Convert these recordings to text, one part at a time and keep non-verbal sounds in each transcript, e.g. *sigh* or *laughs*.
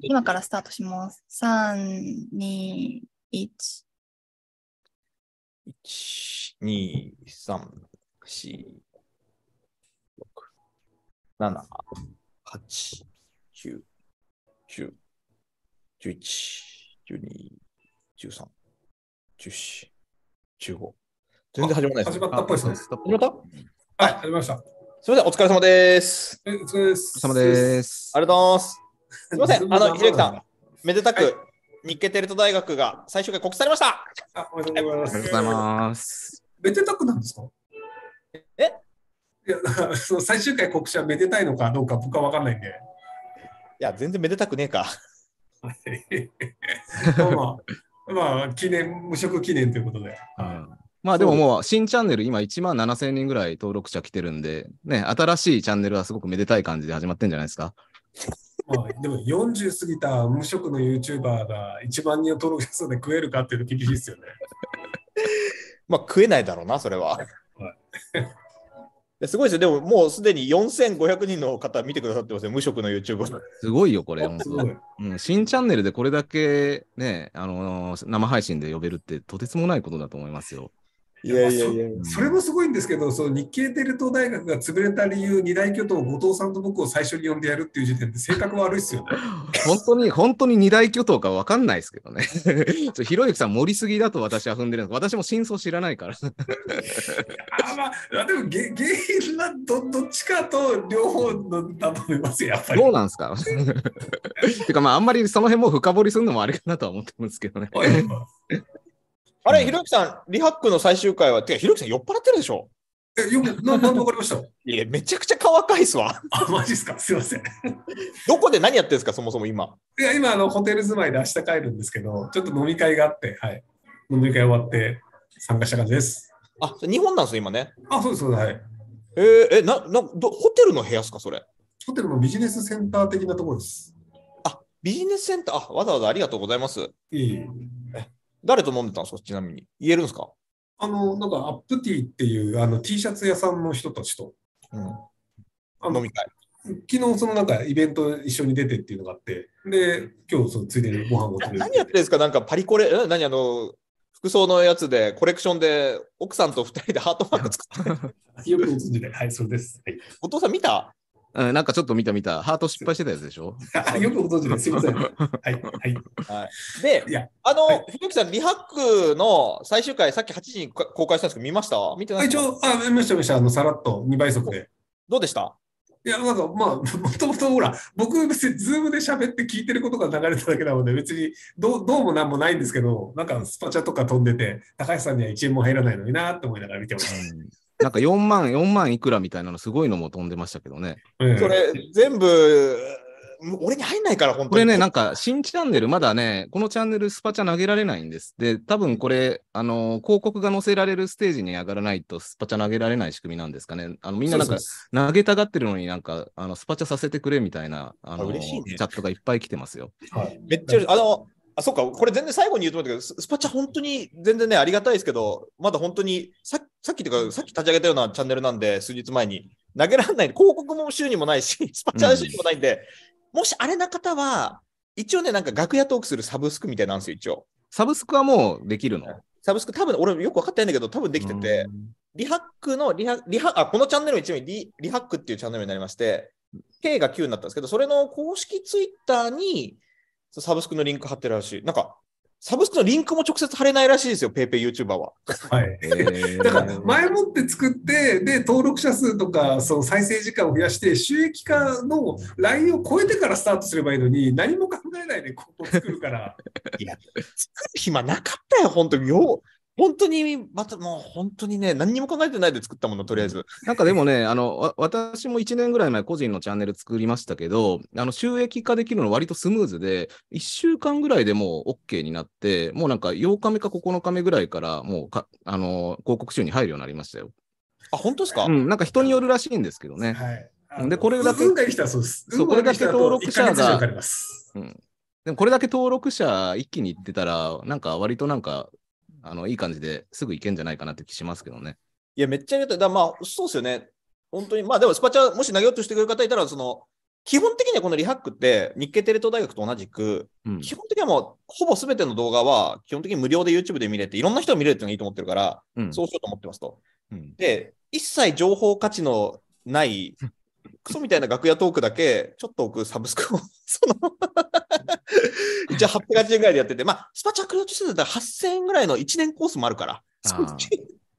今からスタートします。3、2、1。1、2、3、4、6、7、8、9、10、11、12、13、14、15。全然始まらないです。始まったっぽいですね。始まったはい、始まりました。すみません、お疲れ様です。お疲れ様です。ありがとうございます。すみません、あの、ひろゆきさん、めでたく、日経テレト大学が最終回告知されました。あおめでとうございます。めでたくなんですかえいや、*laughs* その最終回告知はめでたいのかどうか僕は分かんないんで。いや、全然めでたくねえか。*laughs* まあ、まあ、記念、無職記念ということで。うん、まあでももう新チャンネル今1万7000人ぐらい登録者来てるんで、ね、新しいチャンネルはすごくめでたい感じで始まってんじゃないですか。でも40過ぎた無職の YouTuber が1万人を登録者数で食えるかっていうの厳しいですよね。*laughs* まあ食えないだろうな、それは。*laughs* すごいですよ、でももうすでに4500人の方見てくださってますよ、無職の YouTuber。すごいよ、これ、うん。新チャンネルでこれだけね、あのー、生配信で呼べるってとてつもないことだと思いますよ。いやいやいやそれもすごいんですけど、その日系テレ東大学が潰れた理由、二大巨頭、後藤さんと僕を最初に呼んでやるっていう時点で、性格悪いっすよ、ね、*laughs* 本当に、本当に二大巨頭か分かんないですけどね。*laughs* ひろゆきさん、盛りすぎだと私は踏んでるんです私も真相知らないから。あまあ、でもげ、原因はどどっちかと両方だと思いますやっぱり。そうなんですか。*laughs* てか、まあ、あんまりその辺も深掘りするのもあれかなとは思ってますけどね。あれ、ひろゆきさん、リハックの最終回は、てか、ひろゆきさん酔っ払ってるでしょえ、よく、なんわかりました *laughs* いや、めちゃくちゃわかいっすわ。あ、マジっすかすいません。どこで何やってるんですか、そもそも今。いや、今、あの、ホテル住まいで明日帰るんですけど、ちょっと飲み会があって、はい。飲み会終わって参加した感じです。あ、日本なんです今ね。あ、そうです、そうです、はい。えー、え、な、な、ど、ホテルの部屋っすか、それ。ホテルのビジネスセンター的なところです。あ、ビジネスセンター、あ、わざわざありがとうございます。いい。誰と飲んでたんですかちなみに。言えるんですかあの、なんか、アップティーっていうあの T シャツ屋さんの人たちと。うん、あ飲み会。昨日、そのなんか、イベント一緒に出てっていうのがあって、で、今日、そのついでにご飯を食べ何やってるんですかなんか、パリコレ、うん、何あの、服装のやつで、コレクションで、奥さんと二人でハートマーク作って *laughs* よくご存知で、はい、そうです。はい、お父さん見たうん、なんかちょっと見た見た。ハート失敗してたやつでしょ *laughs* よくご存知です。すみません。はい。はい。はい、で、あの、ひろきさん、リハックの最終回、さっき8時に公開したんですけど、見ました見てない一応、あ、見ました、見ました。あの、さらっと2倍速で。どうでしたいや、なんか、まあ、もともとほら、僕、別に、ズームで喋って聞いてることが流れただけなので、別にどう、どうもなんもないんですけど、なんか、スパチャとか飛んでて、高橋さんには1円も入らないのになって思いながら見てました。なんか4万、4万いくらみたいなの、すごいのも飛んでましたけどね。それ、全部、俺に入んないから、本当に。これね、なんか、新チャンネル、まだね、このチャンネル、スパチャ投げられないんです。で、多分これ、あの、広告が載せられるステージに上がらないと、スパチャ投げられない仕組みなんですかね。あの、みんななんか、投げたがってるのになんか、あの、スパチャさせてくれみたいな、あの、あ嬉しいね、チャットがいっぱい来てますよ。はい、めっちゃ、あの、あ、そっか、これ全然最後に言うと思ったけど、スパチャ本当に全然ね、ありがたいですけど、まだ本当にささっきというか、さっき立ち上げたようなチャンネルなんで、数日前に、投げられない、広告も収入もないし、*laughs* スパチャ収入もないんで、うん、もしあれな方は、一応ね、なんか楽屋トークするサブスクみたいなんですよ、一応。サブスクはもうできるのサブスク、多分俺よく分かってないんだけど、多分できてて、リハックの、リハリハあこのチャンネルの一応リ、リハックっていうチャンネルになりまして、K が9になったんですけど、それの公式ツイッターに、サブスクのリンク貼ってるらしい。なんか、サブスクのリンクも直接貼れないらしいですよ、ペイペイ YouTuber は。はい。*laughs* だから、前もって作って、で、登録者数とか、その再生時間を増やして、収益化のラインを超えてからスタートすればいいのに、何も考えないでここ作るから。*laughs* いや、作る暇なかったよ、本当よ本当に、またもう本当にね、何にも考えてないで作ったもの、とりあえず。なんかでもね、あの私も1年ぐらい前、個人のチャンネル作りましたけど、あの収益化できるの割とスムーズで、1週間ぐらいでもう OK になって、もうなんか8日目か9日目ぐらいから、もうかあの広告収入入るようになりましたよ。あ、本当ですか、うん、なんか人によるらしいんですけどね。はい、で、これだけ、運が来たらそうです。そう、これだけ登録者が、うん、でもこれだけ登録者一気にいってたら、なんか割となんかあのいい感じですぐ行けんじゃないかなって気しますけどね。いや、めっちゃありがたい。だまあ、そうですよね。本当に、まあでもスパチャ、もし投げようとしてくれる方いたら、その、基本的にはこのリハックって、日経テレ東大学と同じく、うん、基本的にはもう、ほぼすべての動画は、基本的に無料で YouTube で見れて、いろんな人が見れるっていうのがいいと思ってるから、うん、そうしようと思ってますと。うん、で、一切情報価値のないクソみたいな楽屋トークだけ、ちょっと奥サブスクを、*laughs* その一応880円ぐらいでやってて、まあ、スパチャクローチしてたら8000円ぐらいの1年コースもあるから。あ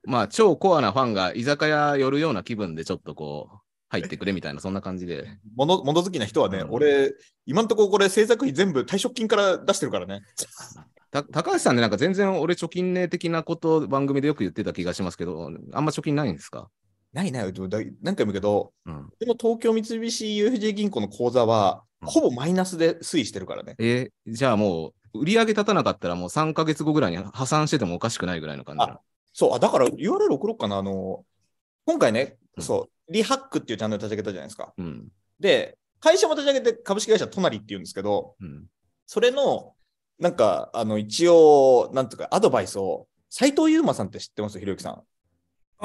まあ、超コアなファンが居酒屋寄るような気分でちょっとこう、入ってくれみたいな、そんな感じで。ものもの好きな人はね、うん、俺、今んとここれ制作費全部退職金から出してるからね。高橋さんね、なんか全然俺貯金ね的なこと番組でよく言ってた気がしますけど、あんま貯金ないんですかないない、何回も言うけど、うん、でも東京三菱 UFJ 銀行の口座は、ほぼマイナスで推移してるからね。うん、えー、じゃあもう、売り上げ立たなかったら、もう3か月後ぐらいに破産しててもおかしくないぐらいの感じなそうあ、だから URL 送ろうかな。あの今回ね、うん、そう、リハックっていうチャンネル立ち上げたじゃないですか。で、会社も立ち上げて、株式会社、隣っていうんですけど、それの、なんか、あの一応、なんとか、アドバイスを、斎藤優馬さんって知ってますひろゆきさん。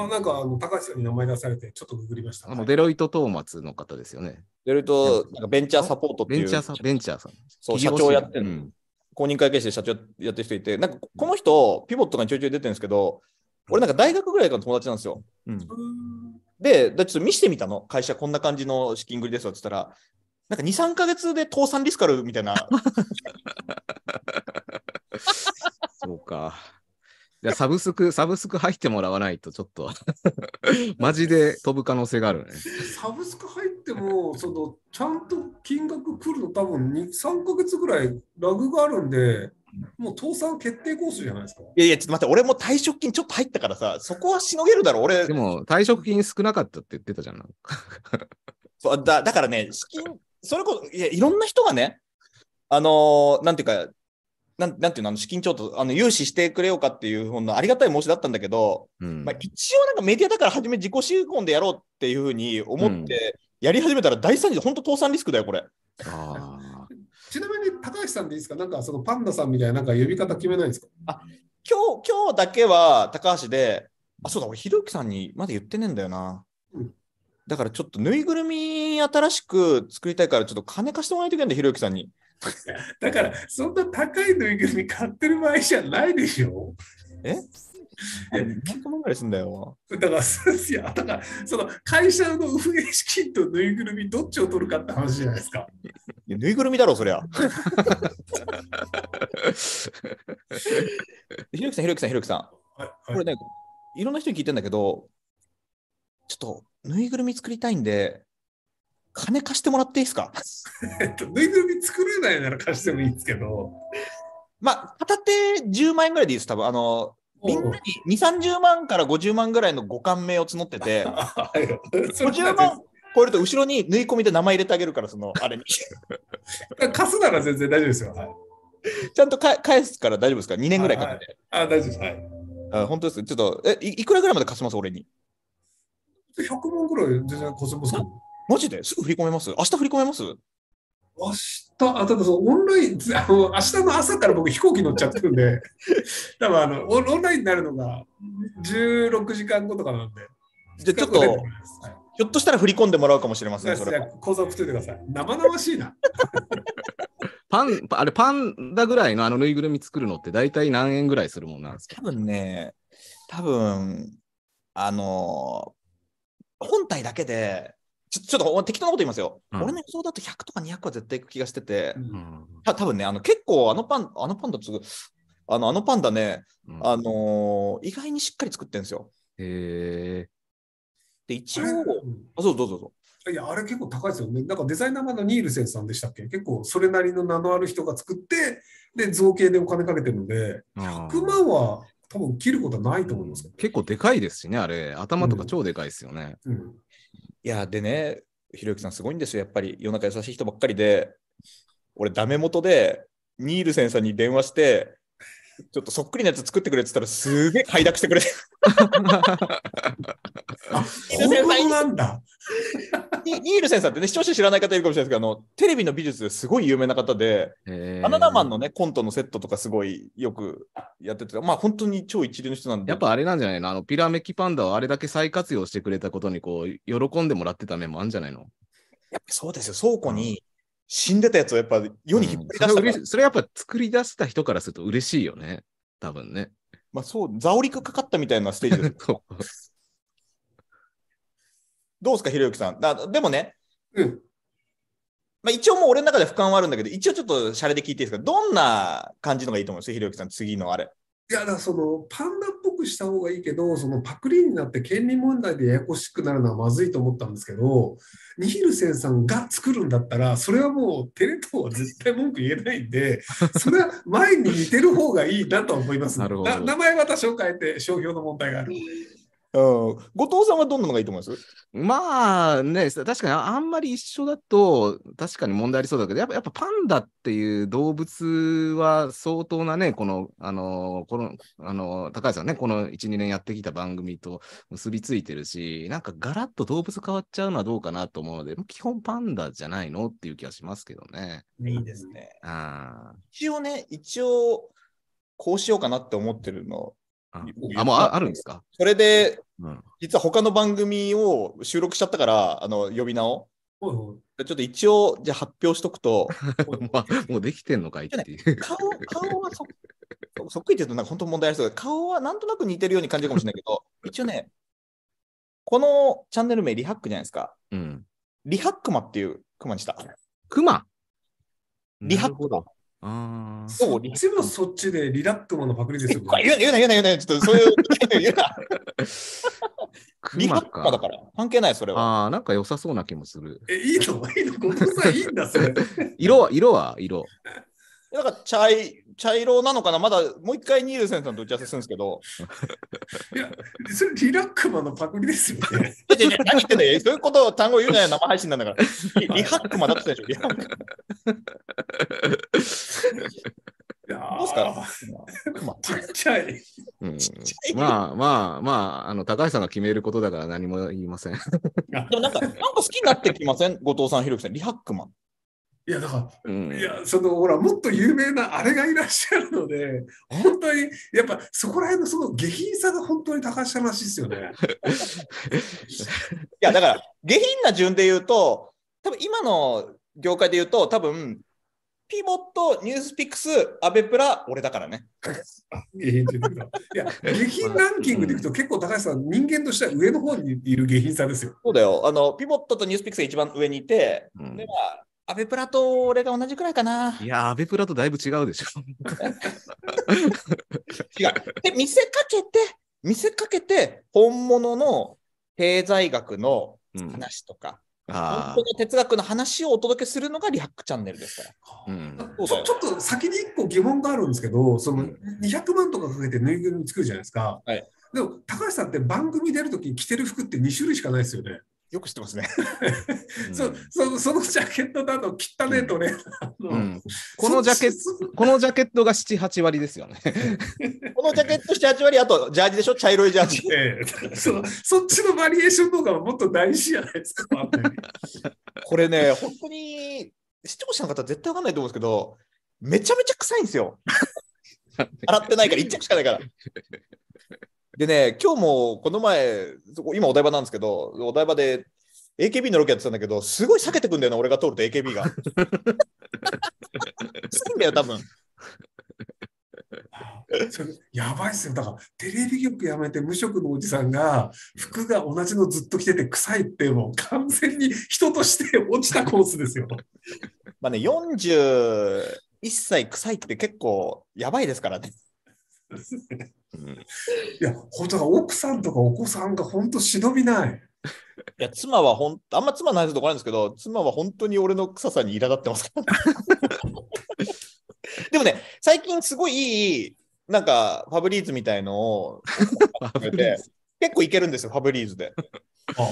あなんかあの高橋さんに名前出されて、ちょっとググりました、ね、あのデロイト・トーマツの方ですよね。デロイト、なんかベンチャーサポートっていう。ベンチャーさん、ベンチャーさん。そう、社長やってる、うん、公認会計士で社長やってる人いて、なんかこの人、ピボットがちょいちょい出てるんですけど、俺なんか大学ぐらいから友達なんですよ。うん、で、だちょっと見してみたの、会社こんな感じの資金繰りですよって言ったら、なんか2、3か月で倒産リスクあるみたいな。*laughs* そうか。いや、サブスク、サブスク入ってもらわないと、ちょっと *laughs* マジで飛ぶ可能性があるね。サブスク入っても、その、ちゃんと金額来るの多分2、3ヶ月ぐらいラグがあるんで、もう倒産決定コースじゃないですか。いやいや、ちょっと待って、俺も退職金ちょっと入ったからさ、そこはしのげるだろ、俺。でも、退職金少なかったって言ってたじゃん。*laughs* そうだだからね、資金、それこそ、いやいろんな人がね、あのー、なんていうか、なん、なんていうの、あの資金調達、あの融資してくれようかっていうほのありがたい申しだったんだけど、うん、まあ、一応なんかメディアだから初め自己資本でやろうっていうふうに思って、やり始めたら大惨事、本当倒産リスクだよ、これ。ちなみに高橋さんでいいですか、なんかそのパンダさんみたいななんか呼び方決めないんですかあ今日今日だけは高橋で、あ、そうだ、俺、ひろゆきさんにまだ言ってねえんだよな。だからちょっとぬいぐるみ新しく作りたいから、ちょっと金貸してもらいといけないんだ、ひろゆきさんに。*laughs* だから、そんな高いぬいぐるみ買ってる場合じゃないでしょ。え何個分ぐらいすんだよ。だから、いやだからその会社の運営資金とぬいぐるみ、どっちを取るかって話じゃないですか。いぬいぐるみだろ、そりゃ。*laughs* ひろきさん、ひろきさん、ひろきさん。いはい、これね、いろんな人に聞いてんだけど、ちょっとぬいぐるみ作りたいんで、金貸してもらっていいですか *laughs* ぬいぐるみ作れないなら貸してもいいんですけど。まあ、片手10万円ぐらいでいいです、多分あのみんなに2、30万から50万ぐらいの五感目を募ってて、50 *laughs* 万超えると後ろに縫い込みで名前入れてあげるから、そのあれに。*laughs* 貸すなら全然大丈夫ですよ。はい、ちゃんとか返すから大丈夫ですか ?2 年ぐらいかけて。あ、はい、大丈夫です。はい、あ本当です。ちょっとえい、いくらぐらいまで貸します、俺に。100万ぐらい全然貸せますマジですぐ振り込めます明日振り込めます明日、あ、ただそう、オンライン、あの、明日の朝から僕飛行機乗っちゃってるんで、*laughs* 多分あのオ、オンラインになるのが16時間後とかなんで。じゃちょっと、はい、ひょっとしたら振り込んでもらうかもしれません、それ。口座送っといてください。生々しいな。*laughs* パン、あれ、パンダぐらいのあのぬいぐるみ作るのって大体何円ぐらいするもんなんですか多分ね、多分、あの、本体だけでちょちょっと適当なこと言いますよ、うん、俺の予想だと100とか200は絶対いく気がしてて、うん、多分ね、あの結構あのパン、あのパンダつぐ、あのあのパンダね、うん、あのー、意外にしっかり作ってるんですよ。へで、一応、あそうどうぞどうぞ。いや、あれ結構高いですよね。なんかデザイナーのニールセンさんでしたっけ結構それなりの名のある人が作って、で、造形でお金かけてるので、100万は多分切ることはないと思います、うん、結構でかいですしね、あれ。頭とか超でかいですよね。うん、うん、いや、でね、ひろゆきさんすごいんですよ。やっぱり世の中優しい人ばっかりで、俺、ダメ元で、ニールセンさんに電話して、ちょっとそっくりなやつ作ってくれって言ったら、すげえ快諾してくれて。あ、本物なんだ。ニールさんってね、視聴者知らない方いるかもしれないですけど、あのテレビの美術ですごい有名な方で、バナナマンのね、コントのセットとかすごいよくやってて、まあ本当に超一流の人なんで。やっぱあれなんじゃないのあのピラメキパンダをあれだけ再活用してくれたことに、こう、喜んでもらってた面もあるんじゃないのやっぱそうですよ、倉庫に死んでたやつをやっぱ世に引っ張り出した、うん、それそれやっぱ作り出した人からすると嬉しいよね。多分ね。まあそう、ザオリクかかったみたいなステージです。*laughs* どうですか、ひろゆきさん。だでもね、うん。まあ一応もう俺の中で俯瞰はあるんだけど、一応ちょっとシャレで聞いていいですかどんな感じのがいいと思いますひろゆきさん、次のあれ。いや、だその、パンダっぽくした方がいいけど、そのパクリになって権利問題でややこしくなるのはまずいと思ったんですけど、ニヒルセンさんが作るんだったら、それはもうテレ東は絶対文句言えないんで、それは前に似てる方がいいなと思います。な名前また紹介って商標の問題がある。後藤さんはどんなのがいいと思いますまあね、確かにあんまり一緒だと、確かに問題ありそうだけど、やっぱやっぱパンダっていう動物は相当なね、この、あの、この、あの、高橋さんね、この1、2年やってきた番組と結びついてるし、なんかガラッと動物変わっちゃうのはどうかなと思うので、基本パンダじゃないのっていう気はしますけどね。いいですね。あ一応ね、一応、こうしようかなって思ってるのあ、もうあるんですかそれで、うん、実は他の番組を収録しちゃったから、あの、呼び名を。ちょっと一応、じゃ発表しとくと。ま *laughs* あ、もうできてんのかいっていう。顔顔はそそっくりって言うと、なんか本当問題ありそうけど、顔はなんとなく似てるように感じるかもしれないけど、*laughs* 一応ね、このチャンネル名、リハックじゃないですか。うん。リハックマっていうクマにした。クマリハックマ。あそう、一部そっちでリラックマのパクリですよ、言うな、言うな、言うな、言うな、ちょっとそういう、言うな。リラックマだから、関係ない、それは。ああ、なんか良さそうな気もする。え、いいのいいのんなさ、いいんだ、それ。*laughs* 色は、色は、色。なんか茶茶色なのかな、まだもう一回ニールセンさんと打ち合わせするんですけど。いや、それリラックマのパクリですよね。何言ってんよ、そういうことを単語言うなよ、生配信なんだから。リハックマだってたでしょ、リハックマ。どうすかちっちゃい。まあまあまあ、あの高橋さんが決めることだから何も言いません。でもなんか、なんか好きになってきません後藤さん、ひろきさん、リハックマン。いやだから、うん、いやそのほらもっと有名なあれがいらっしゃるので本当にやっぱそこら辺のその下品さが本当に高橋さんらしいですよね。*laughs* いやだから下品な順で言うと多分今の業界で言うと多分ピボット、ニュースピックス、アベプラ、俺だからね。いや、下品ランキングでいくと、結構高橋さん、人間としては上の方にいる下品さですよ。そうだよ。あの、ピボットとニュースピックスが一番上にいて、うん、では、アベプラと俺が同じくらいかな。いや、アベプラとだいぶ違うでしょ。違う。で、見せかけて、見せかけて、本物の経済学の話とか、うん、本当の哲学の話をお届けするのがリハックチャンネルですから。うん、ちょっと先に一個疑問があるんですけど、その200万とかかけてぬいぐるみ作るじゃないですか。はい、でも、高橋さんって番組出るときに着てる服って2種類しかないですよね。よく知ってますね。そそそのジャケットだと汚ねとね、うん、このジャケット、このジャケットが7、8割ですよね。*laughs* このジャケット7、8割、あとジャージでしょ茶色いジャージ、*laughs* えーそ。そっちのバリエーションとかはもっと大事じゃないですか。*laughs* これね、本当に視聴者の方絶対わかんないと思うんですけど、めちゃめちゃ臭いんですよ。洗ってないから、一着しかないから。でね、今日もこの前、今お台場なんですけど、お台場で AKB のロケやってたんだけど、すごい避けてくんだよな、俺が通ると AKB が。*laughs* んだよ、多分やばいっすよ。だから、テレビ局やめて無職のおじさんが、服が同じのずっと着てて臭いって、もう完全に人として落ちたコースですよ。まあね、41歳臭いって結構やばいですからね。いや、本当だ、奥さんとかお子さんが本当忍びない。いや、妻はほん、あんま妻のいとかあるんですけど、妻は本当に俺の臭さに苛立ってますから。*laughs* でもね、最近すごいいい、なんか、ファブリーズみたいのを *laughs* 結構いけるんですよ、ファブリーズで。ああ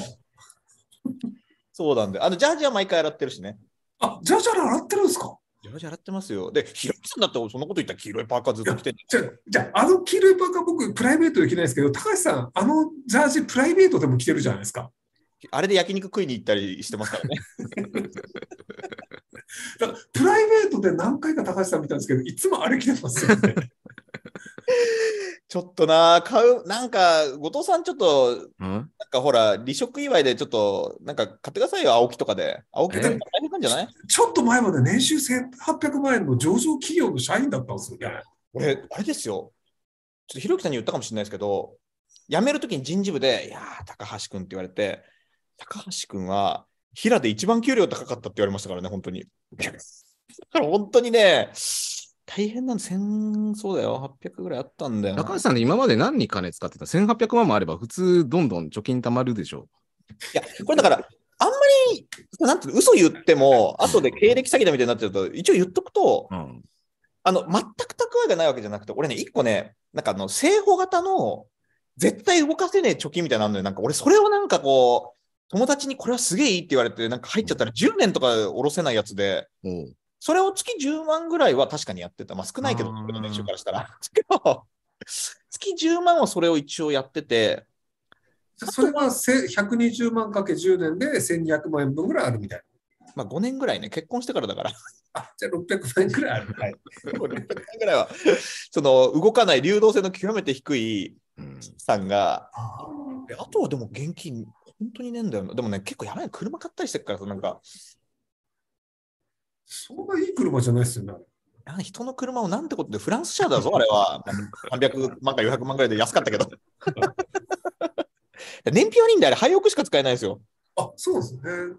そうなんで、あの、ジャージは毎回洗ってるしね。あ、ジャージャー洗ってるんですかジャージ洗ってますよ。で、ひろきさんだってらそんなこと言ったら黄色いパーカーずっと着てじゃじゃあ、の黄色いパーカー、僕、プライベートで着ないですけど、高橋さん、あのジャージ、プライベートでも着てるじゃないですか。あれで焼肉食いに行ったりしてますからね。*laughs* だからプライベートで何回か高橋さん見たんですけど、いつもあれ着てますよね。*laughs* *laughs* ちょっとな、買う、なんか、後藤さん、ちょっと、なんかほら、離職祝いでちょっと、なんか買ってくださいよ、青木とかで。青木とか大変なんじゃないちょっと前まで年収1800万円の上場企業の社員だったんですよ俺、あれですよ。ちょっとひろきさんに言ったかもしれないですけど、辞めるときに人事部で、いやー、高橋君って言われて、高橋君は、平で一番給料高かったって言われましたからね、本当に。*laughs* だから本当にね、大変な戦争だよ。800ぐらいあったんだよ。高橋さん今まで何に金使ってた ?1800 万もあれば普通どんどん貯金貯まるでしょう。いや、これだから、あんまり、なんて嘘言っても、後で経歴詐欺だみたいになっちゃうと、一応言っとくと、うん、あの、全く蓄えがないわけじゃなくて、俺ね、一個ね、なんかあの、正方型の、絶対動かせねえ貯金みたいなののよ。なんか俺、それをなんかこう、友達にこれはすげえいいって言われて、なんか入っちゃったら10年とか下ろせないやつで、うん、それを月10万ぐらいは確かにやってた。まあ少ないけど、僕の年収からしたら。*laughs* 月10万はそれを一応やってて。それは120万かけ10年で1200万円分ぐらいあるみたいな。まあ5年ぐらいね、結婚してからだから。あじゃあ600万ぐらいある。はい、600万ぐらいは、その動かない流動性の極めて低い資産が、うん、あとはでも現金、本当にねえんだよな。でもね、結構やばい、車買ったりしてるからなんか、そんないい車じゃないですよね。人の車をなんてことで、フランス車だぞ、あれは。300万か400万ぐらいで安かったけど。*laughs* 燃費悪いんで、あれ、廃屋しか使えないですよ。あ、そうですね。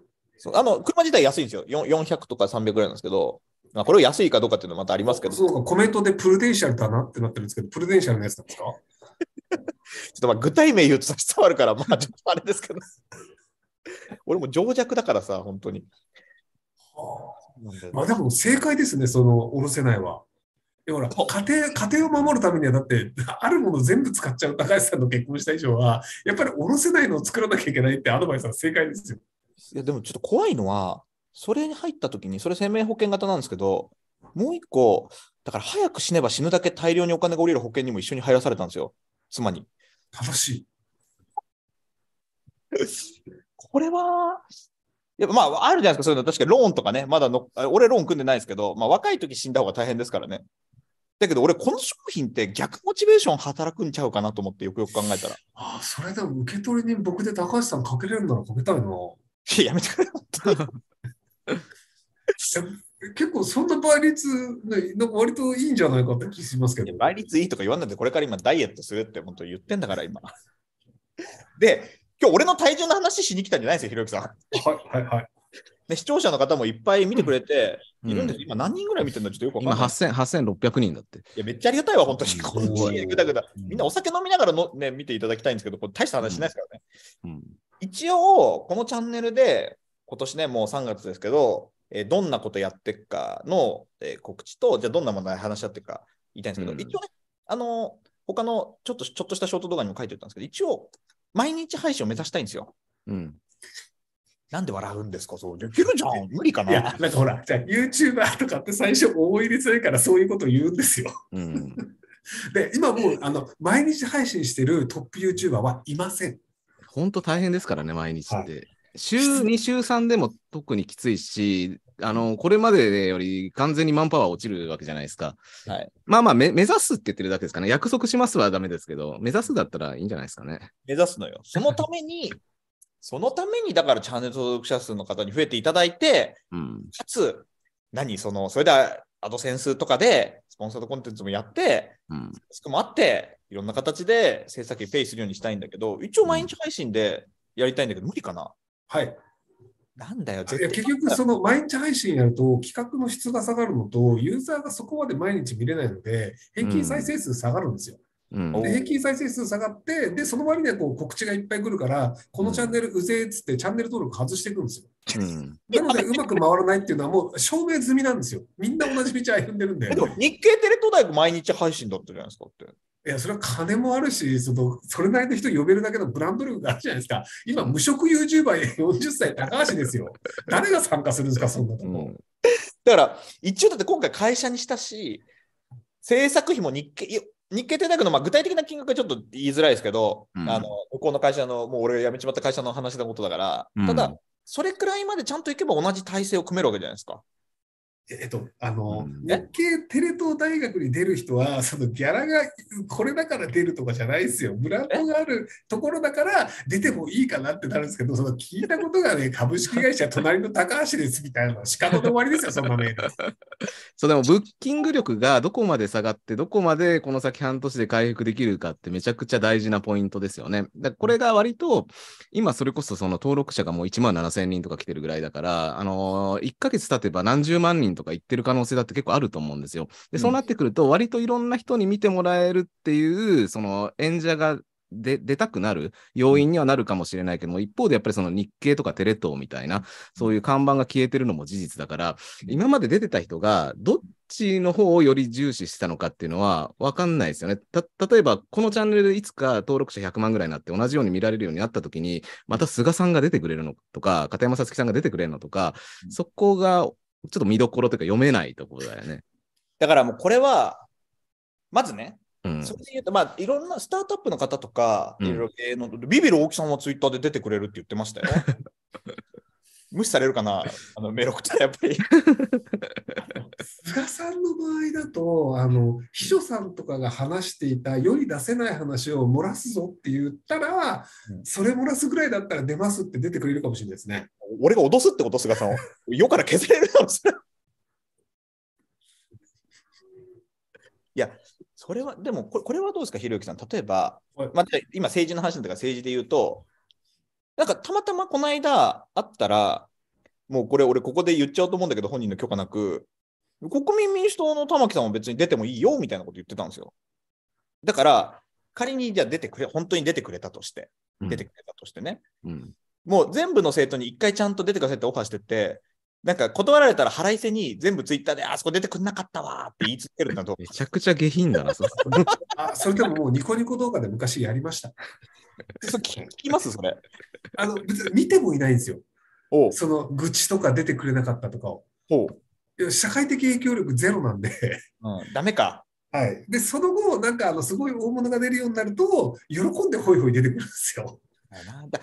あの車自体安いんですよ。400とか300ぐらいなんですけど、まあ、これを安いかどうかっていうのはまたありますけど。そうか、コメントでプルデンシャルだなってなってるんですけど、プルデンシャルのやつなんですか *laughs* ちょっとまあ具体名言うと差し障るから、まあちょっとあれですけど。俺も情弱だからさ、本当に。はあまあでも正解ですね、その、おろせないは。でほら家庭家庭を守るためにはだってあるもの全部使っちゃう高橋さんの結婚した以上はやっぱりおろせないのを作らなきゃいけないってアドバイスは正解ですよ。いやでもちょっと怖いのはそれに入った時にそれ生命保険型なんですけどもう一個だから早く死ねば死ぬだけ大量にお金が下りる保険にも一緒に入らされたんですよ妻に。正しい。*laughs* これはやっぱまあ、あるじゃないですか、そういうの。確かにローンとかね、まだの、俺ローン組んでないですけど、まあ、若い時死んだ方が大変ですからね。だけど、俺、この商品って逆モチベーション働くんちゃうかなと思って、よくよく考えたら。ああ、それでも受け取りに僕で高橋さんかけれるならかけたいな。いや、やめてくれよ、*laughs* 結構そんな倍率、ね、なんか割といいんじゃないかって気しますけど。倍率いいとか言わないで、これから今ダイエットするって本当言ってんだから今。で、今日俺の体重の話しに来たんじゃないですよ、ひろゆきさん。はいはいはい。ね、視聴者の方もいっぱい見てくれて、いるんです、うん、今何人ぐらい見てるのちょっとよくわかんない。今8600人だって。いや、めっちゃありがたいわ、本当に。このシーンぐだぐだ。みんなお酒飲みながらの、ね、見ていただきたいんですけど、これ大した話しないですからね。うんうん、一応、このチャンネルで、今年ね、もう3月ですけど、えー、どんなことやっていくかの、えー、告知と、じゃあどんな問題話し合っていくか言いたいんですけど、一応ね、あの、他のちょっとちょっとしたショート動画にも書いておいたんですけど、一応、毎日配信を目指したいんですよ。うん。なんで笑うんですかそう。できるじゃん。無理かな。いや、なんかほら、じゃあ YouTuber とかって最初大入り強いからそういうこと言うんですよ。うん、で、今もう、あの、毎日配信してるトップ YouTuber はいません。本当大変ですからね、毎日って。はい週2、週3でも特にきついし、あの、これまでより完全にマンパワー落ちるわけじゃないですか。はい。まあまあ目、目指すって言ってるだけですかね。約束しますはダメですけど、目指すだったらいいんじゃないですかね。目指すのよ。そのために、*laughs* そのために、だからチャンネル登録者数の方に増えていただいて、うん、かつ、何、その、それでアドセンスとかで、スポンサードコンテンツもやって、うん、もあって、いろんな形で制作費ペイするようにしたいんだけど、一応毎日配信でやりたいんだけど、無理かなはい。なんだよ、絶対。結局、その毎日配信やると、企画の質が下がるのと、ユーザーがそこまで毎日見れないので、平均再生数下がるんですよ。うんうん、で平均再生数下がって、で、その割にはこう告知がいっぱい来るから、このチャンネルうぜえっつって、チャンネル登録外していくんですよ。うん、なので、うまく回らないっていうのは、もう証明済みなんですよ。みんな同じ道歩んでるんで。でも、日経テレ東大学毎日配信だったじゃないですかって。いや、それは金もあるし、その、それなりの人呼べるだけのブランド力があるじゃないですか。今、無職 YouTuber 40歳高橋ですよ。*laughs* 誰が参加するんですか、そんなとこ、うん、だから、一応だって今回会社にしたし、制作費も日経、日経大学の、まあ、具体的な金額はちょっと言いづらいですけど、うん、あの向こうの会社の、もう俺が辞めちまった会社の話のことだから、うん、ただ、それくらいまでちゃんといけば同じ体制を組めるわけじゃないですか。えっと、あの、う日系テレ東大学に出る人は、*laughs* そのギャラがこれだから出るとかじゃないですよ。ブランドがあるところだから出てもいいかなってなるんですけど、その聞いたことがね、*laughs* 株式会社隣の高橋ですみたいなしか仕で終わりですよ、そんなメール。*laughs* そう、でもブッキング力がどこまで下がって、どこまでこの先半年で回復できるかってめちゃくちゃ大事なポイントですよね。だこれが割と、今それこそその登録者がもう1万7000人とか来てるぐらいだから、あのー、1ヶ月経てば何十万人とか言ってる可能性だって結構あると思うんですよ。で、そうなってくると、割といろんな人に見てもらえるっていう、その演者がで出たくなる要因にはなるかもしれないけども、一方でやっぱりその日経とかテレ東みたいな、そういう看板が消えてるのも事実だから、今まで出てた人がどっちの方をより重視したのかっていうのは分かんないですよね。た、例えばこのチャンネルでいつか登録者100万ぐらいになって同じように見られるようになった時に、また菅さんが出てくれるのとか、片山さつきさんが出てくれるのとか、そこがちょっと見どころというか読めないところだよね。だからもうこれは、まずね、うん、それで言うと、まあ、いろんなスタートアップの方とか、いろいろ芸能、うん、ビビる大木さんはツイッターで出てくれるって言ってましたよ。*laughs* 無視されるかな、*laughs* あのメロクってやっぱり菅さんの場合だとあの、秘書さんとかが話していた、より出せない話を漏らすぞって言ったら、うん、それ漏らすぐらいだったら出ますって出てくれるかもしれないですね。俺が脅すってこと、菅さんを。世から削れるかもしれない。いや、それは、でもこれ、これはどうですか、ひろゆきさん。例えば、はい、まあ、今、政治の話だから、政治で言うと、なんかたまたまこの間あったら、もうこれ俺ここで言っちゃうと思うんだけど、本人の許可なく、国民民主党の玉木さんは別に出てもいいよみたいなこと言ってたんですよ。だから、仮にじゃあ出てくれ、本当に出てくれたとして、出てくれたとしてね、うんもう全部の政党に一回ちゃんと出てくださいってオファーしてて、なんか断られたら腹いせに全部ツイッターであそこ出てくんなかったわって言いつけるんだと。めちゃくちゃ下品だな、そ *laughs* あそれでももうニコニコ動画で昔やりました。聞きますそれ。あの、別に見てもいないんですよ。その愚痴とか出てくれなかったとかを。社会的影響力ゼロなんでうん、ダメか。はい。で、その後、なんか、あの、すごい大物が出るようになると、喜んでホイホイ出てくるんですよ。なんだ。